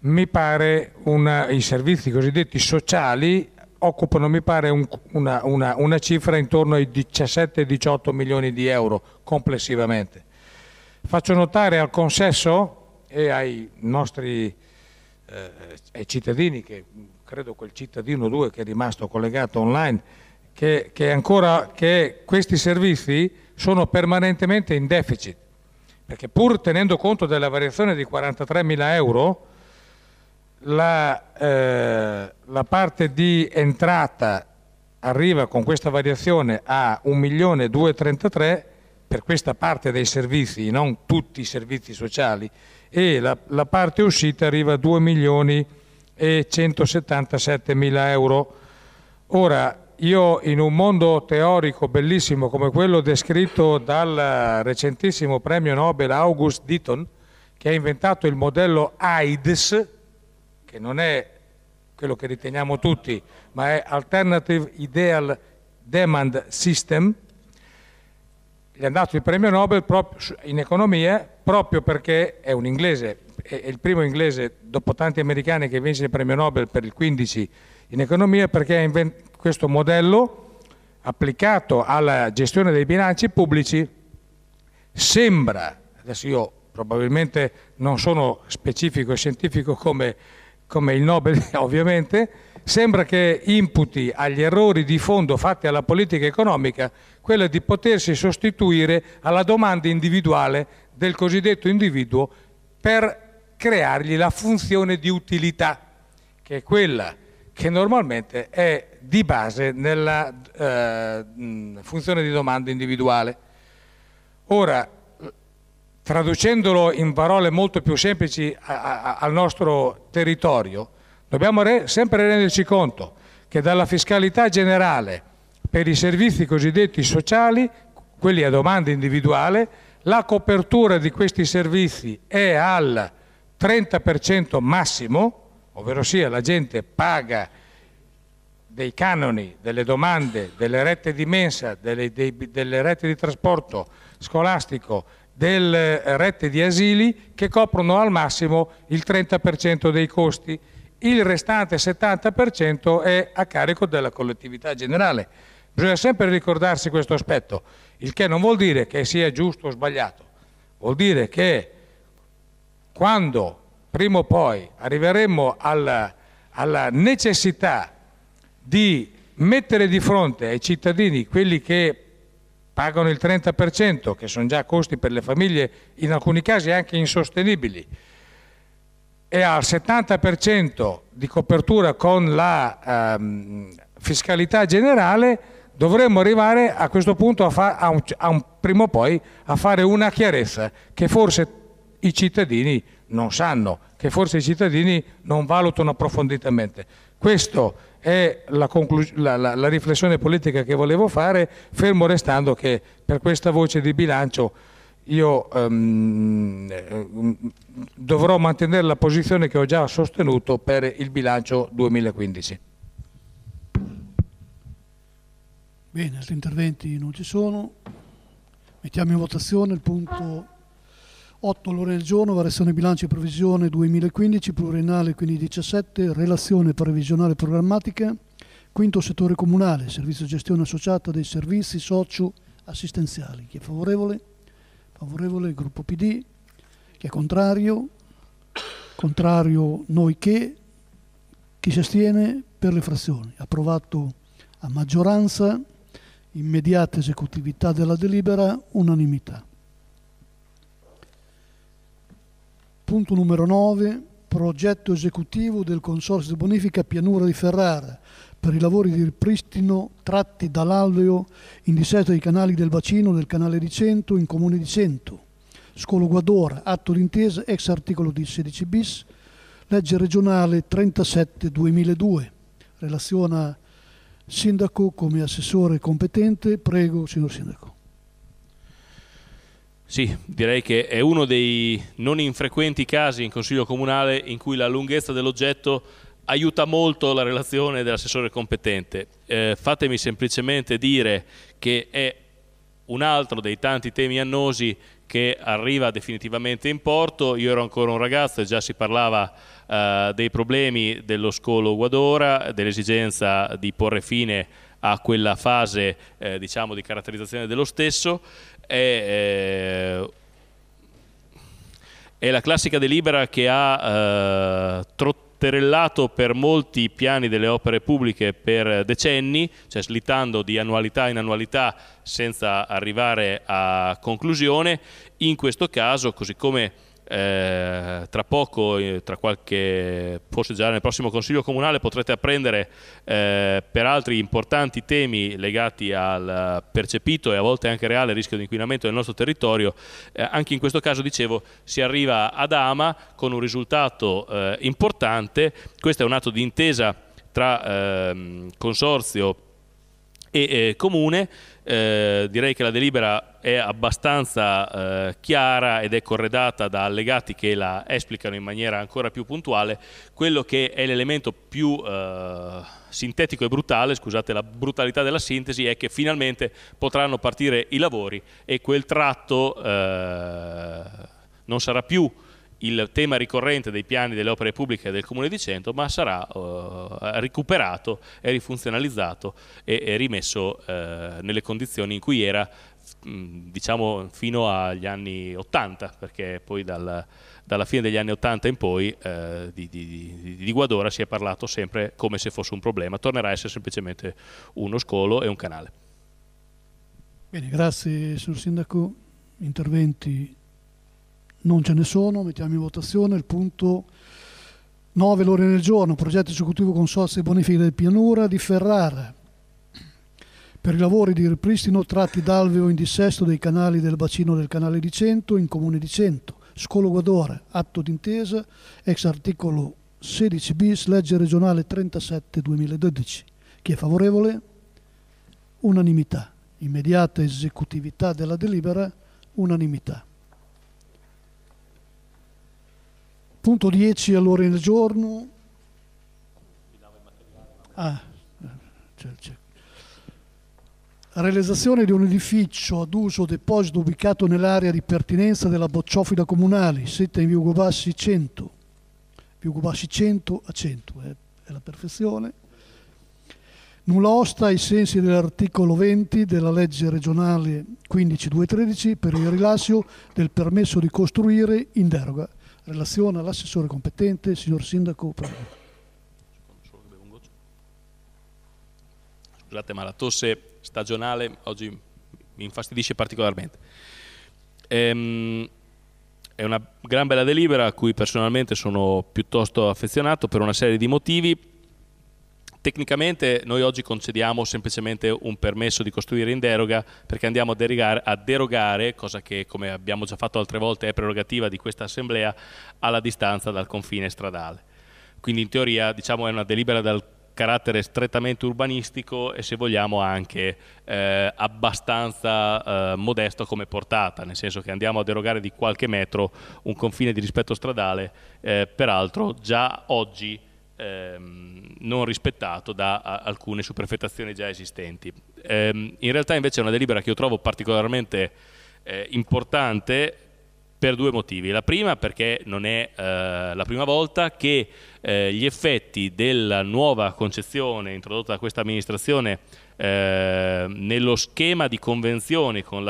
E: mi pare, una, i servizi cosiddetti sociali occupano, mi pare, un, una, una, una cifra intorno ai 17-18 milioni di euro complessivamente. Faccio notare al consesso e ai nostri eh, ai cittadini, che credo quel cittadino 2 che è rimasto collegato online, che, che, ancora, che questi servizi sono permanentemente in deficit, perché pur tenendo conto della variazione di 43.000 euro, la, eh, la parte di entrata arriva con questa variazione a 1.233.000 per questa parte dei servizi, non tutti i servizi sociali, e la, la parte uscita arriva a 2 milioni e 177 mila euro. Ora, io in un mondo teorico bellissimo come quello descritto dal recentissimo premio Nobel August Ditton, che ha inventato il modello AIDS, che non è quello che riteniamo tutti, ma è Alternative Ideal Demand System, gli è andato il premio Nobel in economia proprio perché è un inglese, è il primo inglese dopo tanti americani che vince il premio Nobel per il 15 in economia perché ha questo modello applicato alla gestione dei bilanci pubblici sembra, adesso io probabilmente non sono specifico e scientifico come, come il Nobel ovviamente, sembra che imputi agli errori di fondo fatti alla politica economica quella di potersi sostituire alla domanda individuale del cosiddetto individuo per creargli la funzione di utilità, che è quella che normalmente è di base nella eh, funzione di domanda individuale. Ora, traducendolo in parole molto più semplici a, a, al nostro territorio, dobbiamo re sempre renderci conto che dalla fiscalità generale per i servizi cosiddetti sociali, quelli a domanda individuale, la copertura di questi servizi è al 30% massimo, ovvero sia la gente paga dei canoni, delle domande, delle rette di mensa, delle, dei, delle rette di trasporto scolastico, delle rette di asili che coprono al massimo il 30% dei costi. Il restante 70% è a carico della collettività generale. Bisogna sempre ricordarsi questo aspetto, il che non vuol dire che sia giusto o sbagliato, vuol dire che quando prima o poi arriveremo alla, alla necessità di mettere di fronte ai cittadini quelli che pagano il 30%, che sono già costi per le famiglie in alcuni casi anche insostenibili, e al 70% di copertura con la ehm, fiscalità generale, dovremmo arrivare a questo punto a, fa, a, un, a un, prima o poi a fare una chiarezza che forse i cittadini non sanno, che forse i cittadini non valutano approfonditamente. Questa è la, la, la, la riflessione politica che volevo fare, fermo restando che per questa voce di bilancio io um, dovrò mantenere la posizione che ho già sostenuto per il bilancio 2015.
A: Bene, altri interventi non ci sono. Mettiamo in votazione il punto 8 all'ora del giorno, variazione bilancio e previsione 2015, pluriennale quindi 17, relazione previsionale programmatica, quinto settore comunale, servizio gestione associata dei servizi socio-assistenziali. Chi è favorevole? Favorevole il gruppo PD. Chi è contrario? Contrario noi che? Chi si astiene? Per le frazioni. Approvato a maggioranza immediata esecutività della delibera, unanimità. Punto numero 9. Progetto esecutivo del Consorzio di Bonifica Pianura di Ferrara per i lavori di ripristino tratti dall'alveo in dissesto dei canali del bacino del canale di Cento in comune di Cento. Scolo Guadora, atto d'intesa ex articolo 16 bis, legge regionale 37 2002. Relaziona Sindaco, come assessore competente, prego, signor Sindaco.
B: Sì, direi che è uno dei non infrequenti casi in Consiglio Comunale in cui la lunghezza dell'oggetto aiuta molto la relazione dell'assessore competente. Eh, fatemi semplicemente dire che è un altro dei tanti temi annosi che arriva definitivamente in porto. Io ero ancora un ragazzo e già si parlava eh, dei problemi dello scolo Guadora, dell'esigenza di porre fine a quella fase eh, diciamo, di caratterizzazione dello stesso e, eh, è la classica delibera che ha eh, trotterellato per molti piani delle opere pubbliche per decenni, cioè slittando di annualità in annualità senza arrivare a conclusione. In questo caso, così come eh, tra poco, eh, tra qualche, forse già nel prossimo Consiglio Comunale potrete apprendere eh, per altri importanti temi legati al percepito e a volte anche reale rischio di inquinamento del nostro territorio. Eh, anche in questo caso, dicevo, si arriva ad Ama con un risultato eh, importante. Questo è un atto di intesa tra ehm, consorzio e eh, comune. direi che la delibera è abbastanza eh, chiara ed è corredata da allegati che la esplicano in maniera ancora più puntuale, quello che è l'elemento più eh, sintetico e brutale, scusate la brutalità della sintesi, è che finalmente potranno partire i lavori e quel tratto eh, non sarà più il tema ricorrente dei piani delle opere pubbliche del Comune di Cento, ma sarà eh, recuperato e rifunzionalizzato e, e rimesso eh, nelle condizioni in cui era Mm, diciamo fino agli anni 80, perché poi dal, dalla fine degli anni 80 in poi eh, di, di, di, Guadora si è parlato sempre come se fosse un problema, tornerà a essere semplicemente uno scolo e un canale.
A: Bene, grazie signor Sindaco. Interventi non ce ne sono, mettiamo in votazione il punto 9 l'ora del giorno, progetto esecutivo consorzio e Bonifica del Pianura di Ferrara per i lavori di ripristino tratti d'alveo in dissesto dei canali del bacino del canale di Cento in comune di Cento, Scolo Guadore, atto d'intesa, ex articolo 16 bis, legge regionale 37 2012. Chi è favorevole? Unanimità. Immediata esecutività della delibera, unanimità. Punto 10 all'ora del giorno. Ah, c'è il cioè, realizzazione di un edificio ad uso deposito ubicato nell'area di pertinenza della bocciofila comunale, setta in Viugo Bassi 100, Viugo Bassi 100 a 100, eh, è la perfezione. Nulla osta ai sensi dell'articolo 20 della legge regionale 15213 per il rilascio del permesso di costruire in deroga. Relazione all'assessore competente, signor Sindaco. Prego.
B: scusate ma la tosse stagionale oggi mi infastidisce particolarmente. Ehm, è una gran bella delibera a cui personalmente sono piuttosto affezionato per una serie di motivi. Tecnicamente noi oggi concediamo semplicemente un permesso di costruire in deroga perché andiamo a derogare, a derogare, cosa che come abbiamo già fatto altre volte è prerogativa di questa assemblea, alla distanza dal confine stradale. Quindi in teoria diciamo, è una delibera dal carattere strettamente urbanistico e se vogliamo anche eh, abbastanza eh, modesto come portata, nel senso che andiamo a derogare di qualche metro un confine di rispetto stradale, eh, peraltro già oggi ehm, non rispettato da a, alcune superfettazioni già esistenti. Ehm, in realtà invece è una delibera che io trovo particolarmente eh, importante per due motivi. La prima perché non è eh, la prima volta che eh, gli effetti della nuova concezione introdotta da questa amministrazione eh, nello schema di convenzioni con,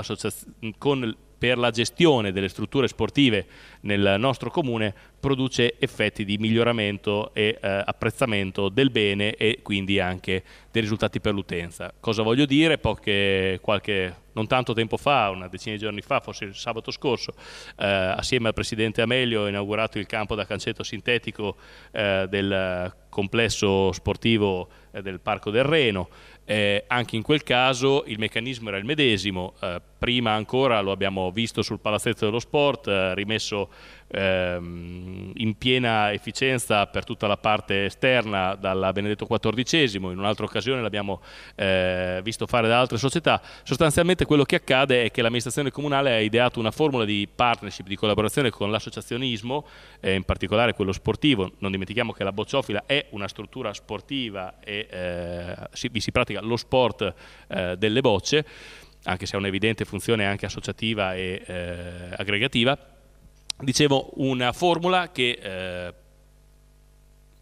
B: con per la gestione delle strutture sportive nel nostro comune produce effetti di miglioramento e eh, apprezzamento del bene e quindi anche dei risultati per l'utenza. Cosa voglio dire? Poche, qualche, non tanto tempo fa, una decina di giorni fa, forse il sabato scorso, eh, assieme al Presidente Amelio ho inaugurato il campo da cancetto sintetico eh, del complesso sportivo eh, del Parco del Reno. Eh, anche in quel caso il meccanismo era il medesimo, eh, prima ancora lo abbiamo visto sul palazzetto dello sport, eh, rimesso ehm, in piena efficienza per tutta la parte esterna dalla Benedetto XIV, in un'altra occasione l'abbiamo eh, visto fare da altre società, sostanzialmente quello che accade è che l'amministrazione comunale ha ideato una formula di partnership, di collaborazione con l'associazionismo, eh, in particolare quello sportivo, non dimentichiamo che la bocciofila è una struttura sportiva e eh, si, vi si pratica lo sport eh, delle bocce, anche se ha un'evidente funzione anche associativa e eh, aggregativa dicevo, una formula che eh,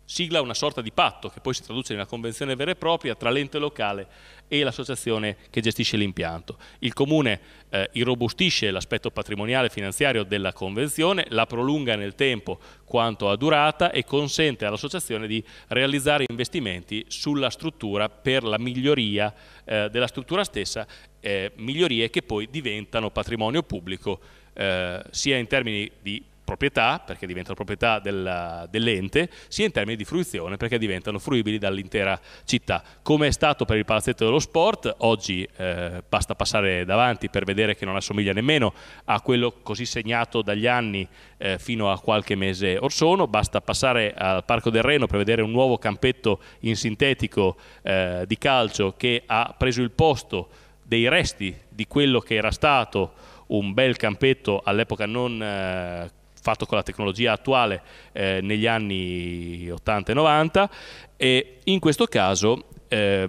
B: sigla una sorta di patto che poi si traduce in una convenzione vera e propria tra l'ente locale e l'associazione che gestisce l'impianto. Il comune eh, irrobustisce l'aspetto patrimoniale finanziario della convenzione, la prolunga nel tempo quanto a durata e consente all'associazione di realizzare investimenti sulla struttura per la miglioria eh, della struttura stessa, eh, migliorie che poi diventano patrimonio pubblico eh, sia in termini di proprietà, perché diventano proprietà dell'ente, sia in termini di fruizione, perché diventano fruibili dall'intera città. Come è stato per il palazzetto dello sport, oggi eh, basta passare davanti per vedere che non assomiglia nemmeno a quello così segnato dagli anni eh, fino a qualche mese or sono, basta passare al Parco del Reno per vedere un nuovo campetto in sintetico eh, di calcio che ha preso il posto dei resti di quello che era stato un bel campetto all'epoca non eh, fatto con la tecnologia attuale eh, negli anni 80 e 90 e in questo caso eh,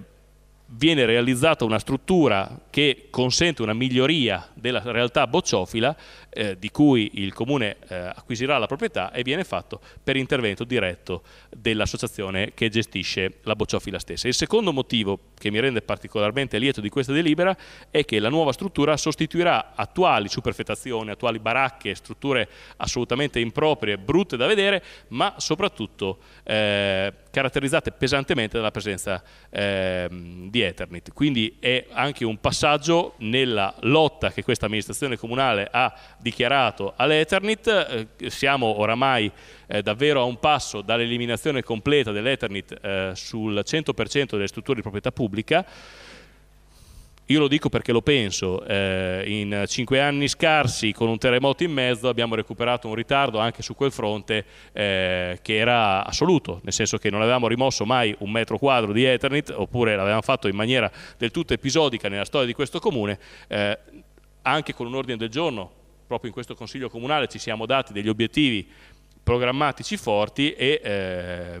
B: viene realizzata una struttura che consente una miglioria della realtà bocciofila eh, di cui il comune eh, acquisirà la proprietà e viene fatto per intervento diretto dell'associazione che gestisce la bocciofila stessa. Il secondo motivo che mi rende particolarmente lieto di questa delibera è che la nuova struttura sostituirà attuali superfettazioni, attuali baracche, strutture assolutamente improprie, brutte da vedere, ma soprattutto eh, caratterizzate pesantemente dalla presenza eh, di Ethernet. Quindi è anche un passaggio nella lotta che questa amministrazione comunale ha di dichiarato all'Eternit, eh, siamo oramai eh, davvero a un passo dall'eliminazione completa dell'Eternit eh, sul 100% delle strutture di proprietà pubblica. Io lo dico perché lo penso, eh, in cinque anni scarsi con un terremoto in mezzo abbiamo recuperato un ritardo anche su quel fronte eh, che era assoluto, nel senso che non avevamo rimosso mai un metro quadro di Eternit oppure l'avevamo fatto in maniera del tutto episodica nella storia di questo comune, eh, anche con un ordine del giorno proprio in questo Consiglio Comunale ci siamo dati degli obiettivi programmatici forti e eh,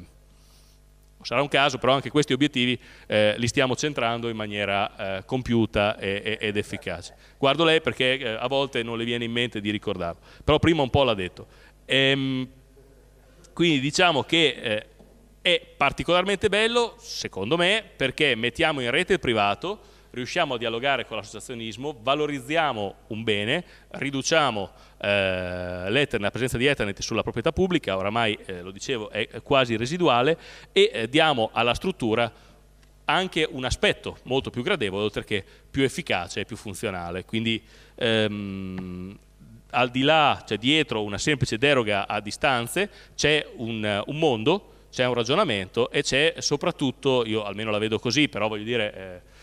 B: sarà un caso, però anche questi obiettivi eh, li stiamo centrando in maniera eh, compiuta e, e, ed efficace. Guardo lei perché eh, a volte non le viene in mente di ricordarlo, però prima un po' l'ha detto. Ehm, quindi diciamo che eh, è particolarmente bello, secondo me, perché mettiamo in rete il privato, riusciamo a dialogare con l'associazionismo, valorizziamo un bene, riduciamo eh, la presenza di Ethernet sulla proprietà pubblica, oramai eh, lo dicevo è quasi residuale, e eh, diamo alla struttura anche un aspetto molto più gradevole, oltre che più efficace e più funzionale. Quindi ehm, al di là, cioè dietro una semplice deroga a distanze, c'è un, un mondo, c'è un ragionamento e c'è soprattutto, io almeno la vedo così, però voglio dire... Eh,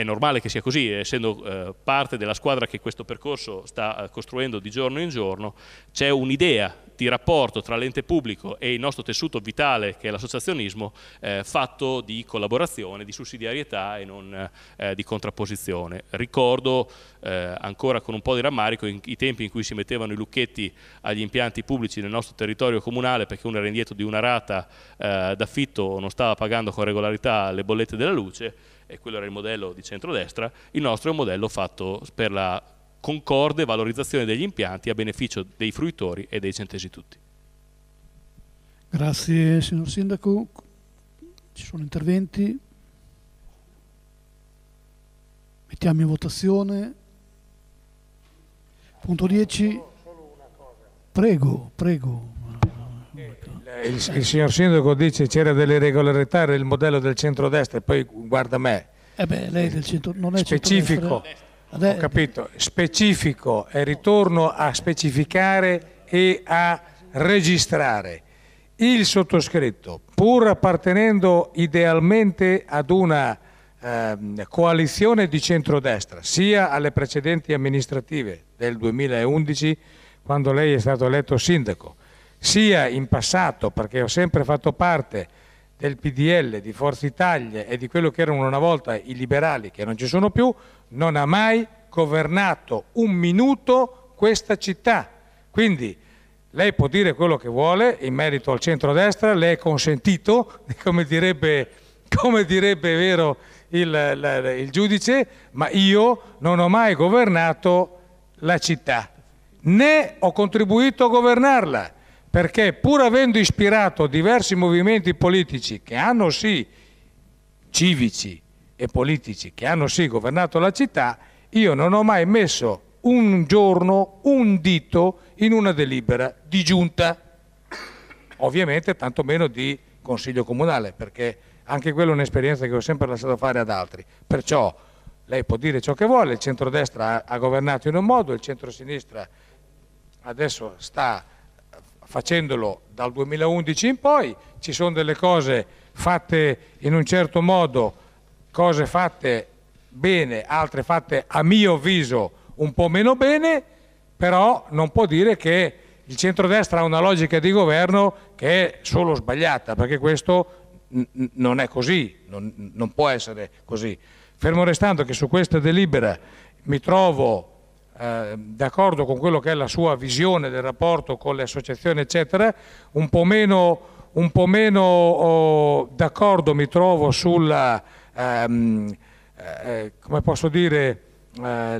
B: è normale che sia così, essendo eh, parte della squadra che questo percorso sta eh, costruendo di giorno in giorno, c'è un'idea di rapporto tra l'ente pubblico e il nostro tessuto vitale che è l'associazionismo eh, fatto di collaborazione, di sussidiarietà e non eh, di contrapposizione. Ricordo eh, ancora con un po' di rammarico in, i tempi in cui si mettevano i lucchetti agli impianti pubblici nel nostro territorio comunale perché uno era indietro di una rata eh, d'affitto o non stava pagando con regolarità le bollette della luce e quello era il modello di centrodestra, il nostro è un modello fatto per la concorde valorizzazione degli impianti a beneficio dei fruitori e dei centesi tutti.
A: Grazie signor Sindaco, ci sono interventi? Mettiamo in votazione.
E: Punto 10. Prego, prego il, il signor Sindaco dice c'era delle irregolarità, era il modello del centrodestra e poi guarda me. Eh beh,
A: lei del centro, non è specifico, eh.
E: ho capito, specifico e ritorno a specificare e a registrare. Il sottoscritto, pur appartenendo idealmente ad una ehm, coalizione di centrodestra, sia alle precedenti amministrative del 2011, quando lei è stato eletto sindaco, sia in passato, perché ho sempre fatto parte del PDL, di Forza Italia e di quello che erano una volta i liberali che non ci sono più, non ha mai governato un minuto questa città. Quindi lei può dire quello che vuole in merito al centrodestra, le è consentito, come direbbe, come direbbe vero il, il, il giudice, ma io non ho mai governato la città, né ho contribuito a governarla perché pur avendo ispirato diversi movimenti politici che hanno sì civici e politici che hanno sì governato la città, io non ho mai messo un giorno, un dito in una delibera di giunta, ovviamente tantomeno di consiglio comunale, perché anche quella è un'esperienza che ho sempre lasciato fare ad altri. Perciò lei può dire ciò che vuole, il centrodestra ha governato in un modo, il centrosinistra adesso sta facendolo dal 2011 in poi, ci sono delle cose fatte in un certo modo, cose fatte bene, altre fatte a mio avviso un po' meno bene, però non può dire che il centrodestra ha una logica di governo che è solo sbagliata, perché questo non è così, non, non può essere così. Fermo restando che su questa delibera mi trovo Ehm, d'accordo con quello che è la sua visione del rapporto con le associazioni, eccetera, un po' meno, meno oh, d'accordo mi trovo sulla, ehm, eh, eh, come posso dire, eh,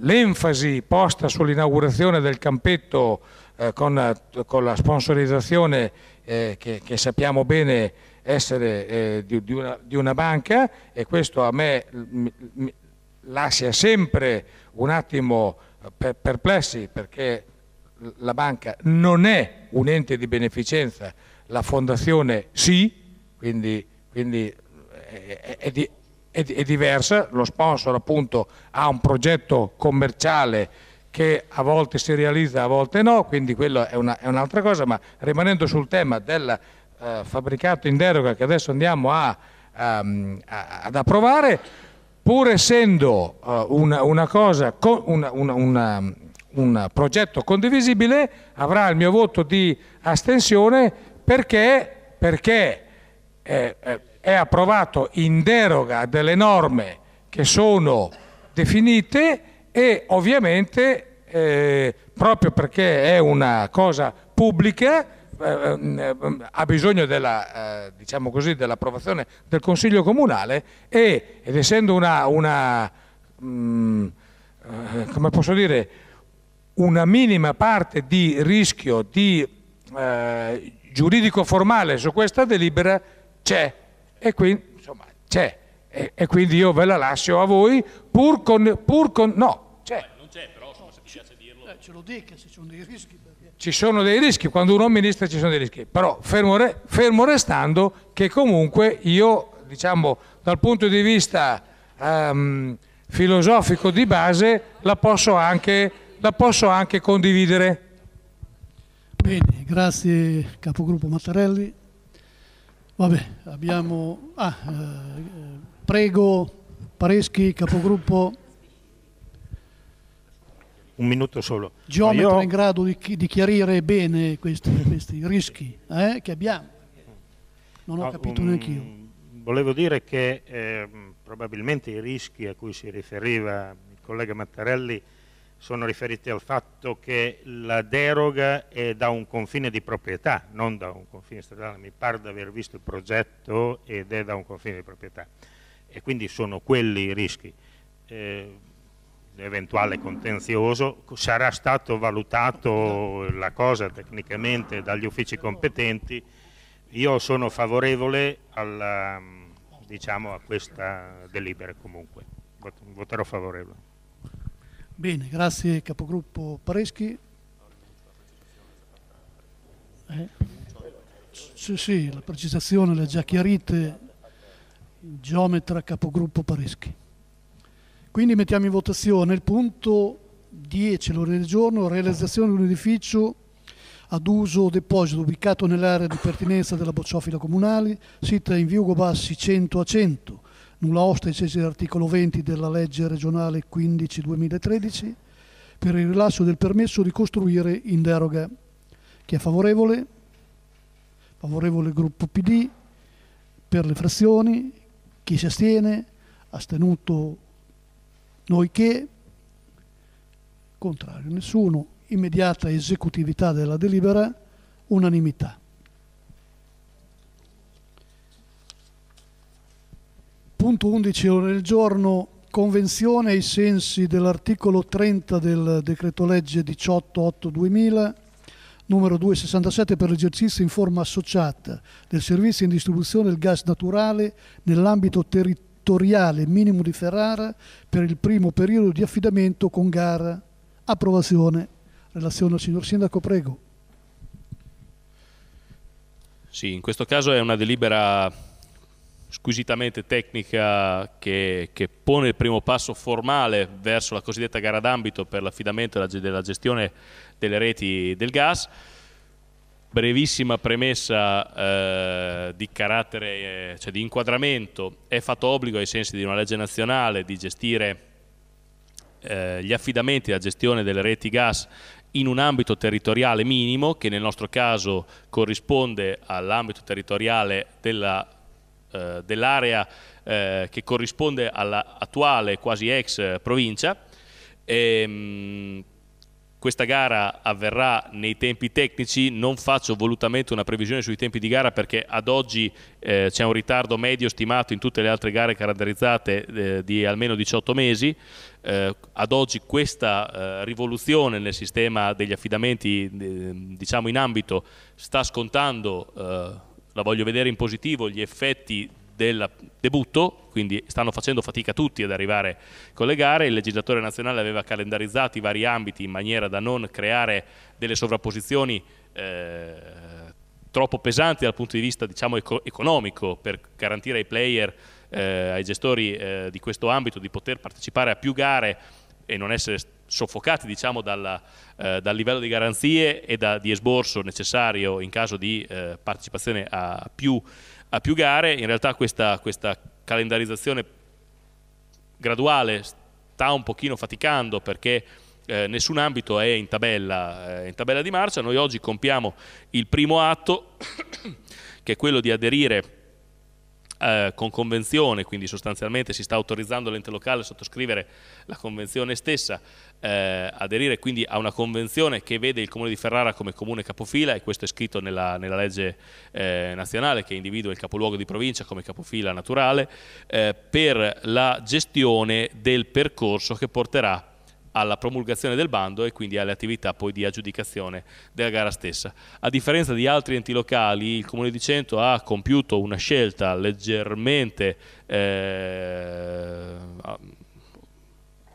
E: l'enfasi posta sull'inaugurazione del campetto eh, con, con, la sponsorizzazione eh, che, che sappiamo bene essere eh, di, di, una, di, una, banca e questo a me mm, mi, lascia sempre un attimo eh, perplessi perché la banca non è un ente di beneficenza, la fondazione sì, quindi, quindi eh, è, è, è, è, diversa, lo sponsor appunto ha un progetto commerciale che a volte si realizza, a volte no, quindi quello è, un'altra un cosa, ma rimanendo sul tema del uh, fabbricato in deroga che adesso andiamo a, um, a, ad approvare, pur essendo uh, una, una cosa, una, una, un progetto condivisibile, avrà il mio voto di astensione perché, perché eh, eh, è approvato in deroga delle norme che sono definite e ovviamente eh, proprio perché è una cosa pubblica Ehm, ehm, ha bisogno della, eh, diciamo così, dell'approvazione del Consiglio Comunale e, ed essendo una, una mh, mm, eh, come posso dire, una minima parte di rischio di, eh, giuridico formale su questa delibera c'è e quindi e, e, quindi io ve la lascio a voi pur con, pur con no
A: c'è non c'è però se ci piace dirlo eh, ce lo dica se ci sono dei rischi
E: ci sono dei rischi, quando uno amministra ci sono dei rischi, però fermo, re, fermo restando che comunque io, diciamo, dal punto di vista um, filosofico di base, la posso anche, la posso anche condividere.
A: Bene, grazie capogruppo Mattarelli. Vabbè, abbiamo... Ah, eh, prego Pareschi, capogruppo
F: un minuto solo. Geometra io... in
A: grado di, chi, di chiarire bene questi, questi rischi eh, che abbiamo. Non ho no, ah, capito um, neanche io.
F: Volevo dire che eh, probabilmente i rischi a cui si riferiva il collega Mattarelli sono riferiti al fatto che la deroga è da un confine di proprietà, non da un confine stradale. Mi pare di aver visto il progetto ed è da un confine di proprietà. E quindi sono quelli i rischi. Eh, eventuale contenzioso, sarà stato valutato la cosa tecnicamente dagli uffici competenti, io sono favorevole alla, diciamo, a questa delibera comunque, voterò favorevole.
A: Bene, grazie Capogruppo Pareschi. Eh, sì, la precisazione l'ha già chiarita, geometra Capogruppo Pareschi. Quindi mettiamo in votazione il punto 10 l'ordine del giorno, realizzazione di un edificio ad uso deposito ubicato nell'area di pertinenza della bocciofila comunale, sita in Viugo Bassi 100 a 100, nulla osta in sensi dell'articolo 20 della legge regionale 15-2013, per il rilascio del permesso di costruire in deroga. Chi è favorevole? Favorevole il gruppo PD, per le frazioni, chi si astiene? Astenuto Poiché, contrario, nessuno, immediata esecutività della delibera, unanimità. Punto 11 ore del giorno, convenzione ai sensi dell'articolo 30 del decreto legge 18.8.2000 numero 267 per l'esercizio in forma associata del servizio in distribuzione del gas naturale nell'ambito territoriale settoriale minimo di Ferrara per il primo periodo di affidamento con gara. Approvazione. Relazione al signor Sindaco, prego.
B: Sì, in questo caso è una delibera squisitamente tecnica che, che, pone il primo passo formale verso la cosiddetta gara d'ambito per l'affidamento e della gestione delle reti del gas brevissima premessa eh, di carattere, eh, cioè di inquadramento, è fatto obbligo ai sensi di una legge nazionale di gestire eh, gli affidamenti, la gestione delle reti gas in un ambito territoriale minimo che nel nostro caso corrisponde all'ambito territoriale della, eh, dell'area eh, che corrisponde all'attuale quasi ex provincia. E, ehm, mh, questa gara avverrà nei tempi tecnici, non faccio volutamente una previsione sui tempi di gara perché ad oggi eh, c'è un ritardo medio stimato in tutte le altre gare caratterizzate eh, di almeno 18 mesi, eh, ad oggi questa eh, rivoluzione nel sistema degli affidamenti ehm, diciamo in ambito sta scontando eh, la voglio vedere in positivo, gli effetti del debutto, quindi stanno facendo fatica tutti ad arrivare con le gare, il legislatore nazionale aveva calendarizzato i vari ambiti in maniera da non creare delle sovrapposizioni eh, troppo pesanti dal punto di vista diciamo, eco economico per garantire ai player, eh, ai gestori eh, di questo ambito di poter partecipare a più gare e non essere soffocati diciamo, dalla, eh, dal livello di garanzie e da, di esborso necessario in caso di eh, partecipazione a più a più gare, in realtà questa, questa calendarizzazione graduale sta un pochino faticando perché eh, nessun ambito è in tabella, eh, in tabella di marcia, noi oggi compiamo il primo atto che è quello di aderire eh, con convenzione, quindi sostanzialmente si sta autorizzando l'ente locale a sottoscrivere la convenzione stessa eh, aderire quindi a una convenzione che vede il Comune di Ferrara come comune capofila e questo è scritto nella, nella legge eh, nazionale che individua il capoluogo di provincia come capofila naturale eh, per la gestione del percorso che porterà alla promulgazione del bando e quindi alle attività poi di aggiudicazione della gara stessa. A differenza di altri enti locali, il Comune di Cento ha compiuto una scelta leggermente eh,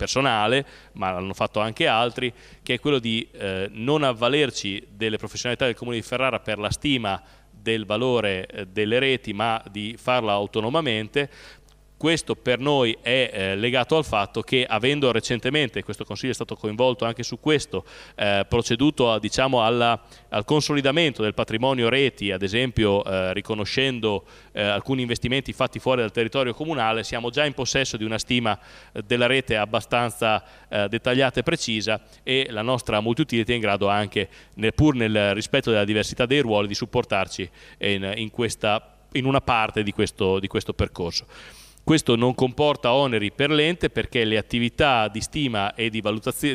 B: personale, ma l'hanno fatto anche altri, che è quello di eh, non avvalerci delle professionalità del Comune di Ferrara per la stima del valore eh, delle reti, ma di farla autonomamente, questo per noi è eh, legato al fatto che avendo recentemente, questo Consiglio è stato coinvolto anche su questo, eh, proceduto a, diciamo, alla, al consolidamento del patrimonio reti, ad esempio eh, riconoscendo eh, alcuni investimenti fatti fuori dal territorio comunale, siamo già in possesso di una stima eh, della rete abbastanza eh, dettagliata e precisa e la nostra multiutility è in grado anche, nel, pur nel rispetto della diversità dei ruoli, di supportarci in, in, questa, in una parte di questo, di questo percorso. Questo non comporta oneri per l'ente perché le attività di stima e di,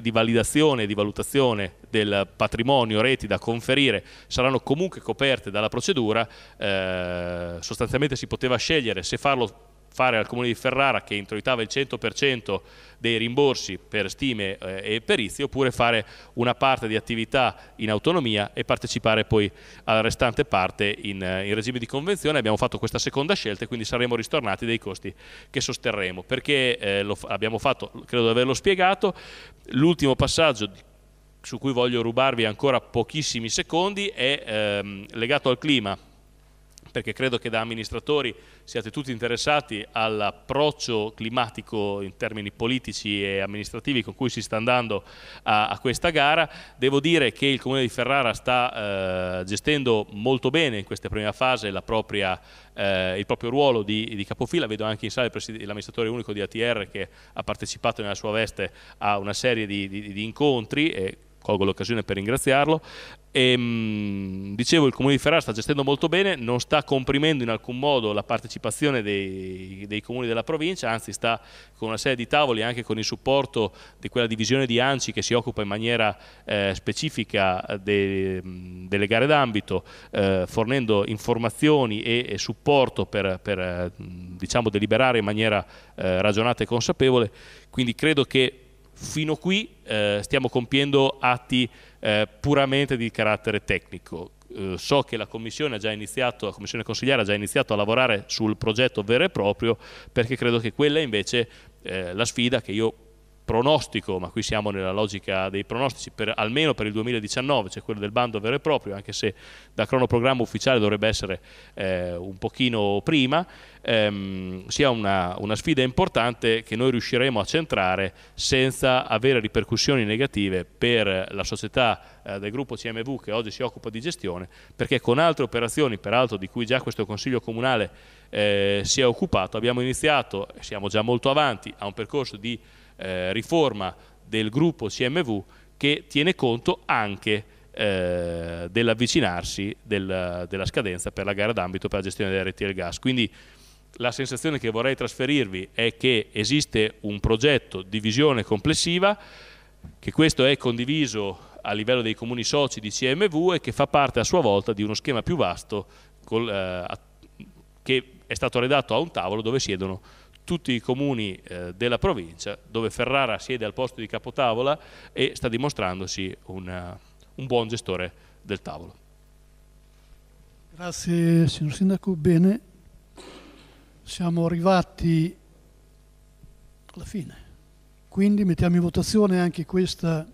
B: di validazione e di valutazione del patrimonio reti da conferire saranno comunque coperte dalla procedura. Eh, sostanzialmente si poteva scegliere se farlo fare al Comune di Ferrara che introitava il 100% dei rimborsi per stime eh, e perizie oppure fare una parte di attività in autonomia e partecipare poi alla restante parte in, eh, in regime di convenzione. Abbiamo fatto questa seconda scelta e quindi saremo ristornati dei costi che sosterremo perché eh, lo, abbiamo fatto, credo di averlo spiegato, l'ultimo passaggio su cui voglio rubarvi ancora pochissimi secondi è ehm, legato al clima perché credo che da amministratori siate tutti interessati all'approccio climatico in termini politici e amministrativi con cui si sta andando a, a questa gara. Devo dire che il Comune di Ferrara sta eh, gestendo molto bene in questa prima fase propria, eh, il proprio ruolo di, di, capofila, vedo anche in sala l'amministratore unico di ATR che ha partecipato nella sua veste a una serie di, di, di incontri colgo l'occasione per ringraziarlo. E, ehm, dicevo, il comune di Ferrara sta gestendo molto bene, non sta comprimendo in alcun modo la partecipazione dei, dei, comuni della provincia, anzi sta con una serie di tavoli anche con il supporto di quella divisione di ANCI che si occupa in maniera eh, specifica de, delle gare d'ambito, eh, fornendo informazioni e, e supporto per, per eh, diciamo, deliberare in maniera eh, ragionata e consapevole. Quindi credo che Fino qui eh, stiamo compiendo atti eh, puramente di carattere tecnico. Eh, so che la commissione, ha già iniziato, la commissione consigliare ha già iniziato a lavorare sul progetto vero e proprio perché credo che quella invece eh, la sfida che io pronostico, ma qui siamo nella logica dei pronostici, per, almeno per il 2019, cioè quello del bando vero e proprio, anche se da cronoprogramma ufficiale dovrebbe essere eh, un pochino prima, ehm, sia una, una, sfida importante che noi riusciremo a centrare senza avere ripercussioni negative per la società eh, del gruppo CMV che oggi si occupa di gestione, perché con altre operazioni, peraltro di cui già questo Consiglio Comunale eh, si è occupato, abbiamo iniziato, siamo già molto avanti, a un percorso di eh, riforma del gruppo CMV che tiene conto anche eh, dell'avvicinarsi del, della scadenza per la gara d'ambito per la gestione delle reti del gas. Quindi la sensazione che vorrei trasferirvi è che esiste un progetto di visione complessiva, che questo è condiviso a livello dei comuni soci di CMV e che fa parte a sua volta di uno schema più vasto col, eh, che è stato redatto a un tavolo dove siedono tutti i comuni eh, della provincia dove Ferrara siede al posto di capotavola e sta dimostrandosi una, eh, un buon gestore del tavolo.
A: Grazie signor Sindaco, bene, siamo arrivati alla fine, quindi mettiamo in votazione anche questa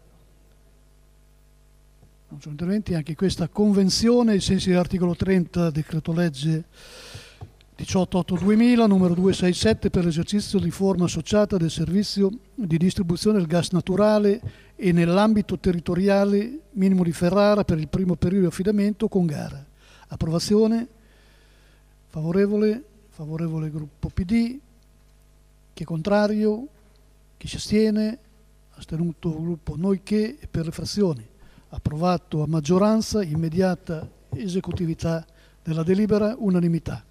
A: non sono interventi, anche questa convenzione ai sensi dell'articolo 30 decreto legge 18.8.2000 numero 267 per l'esercizio di forma associata del servizio di distribuzione del gas naturale e nell'ambito territoriale minimo di Ferrara per il primo periodo di affidamento con gara. Approvazione? Favorevole? Favorevole gruppo PD? Chi è contrario? Chi si astiene? Astenuto gruppo Noi che e per le frazioni. Approvato a maggioranza, immediata esecutività della delibera, unanimità.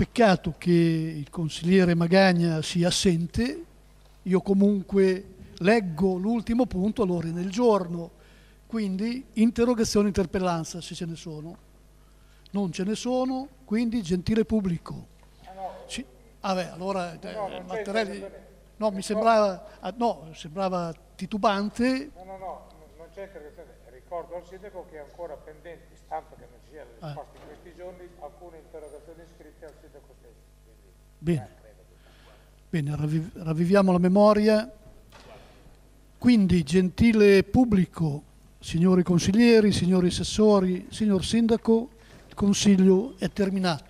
A: Peccato che il consigliere Magagna sia assente, io comunque leggo l'ultimo punto all'ordine del giorno, quindi interrogazione e interpellanza se ce ne sono. Non ce ne sono, quindi gentile pubblico. Ah, Ah beh, allora eh, no, eh, Mattarelli... No, mi sembrava, ah, no, sembrava titubante.
E: No, no, no, non c'è interrogazione. Ricordo al sindaco che è ancora pendente, stampa che non ci sia la ah. risposta eh. in questi giorni,
A: Bene. Bene, ravviviamo la memoria. Quindi, gentile pubblico, signori consiglieri, signori assessori, signor sindaco, il consiglio è terminato.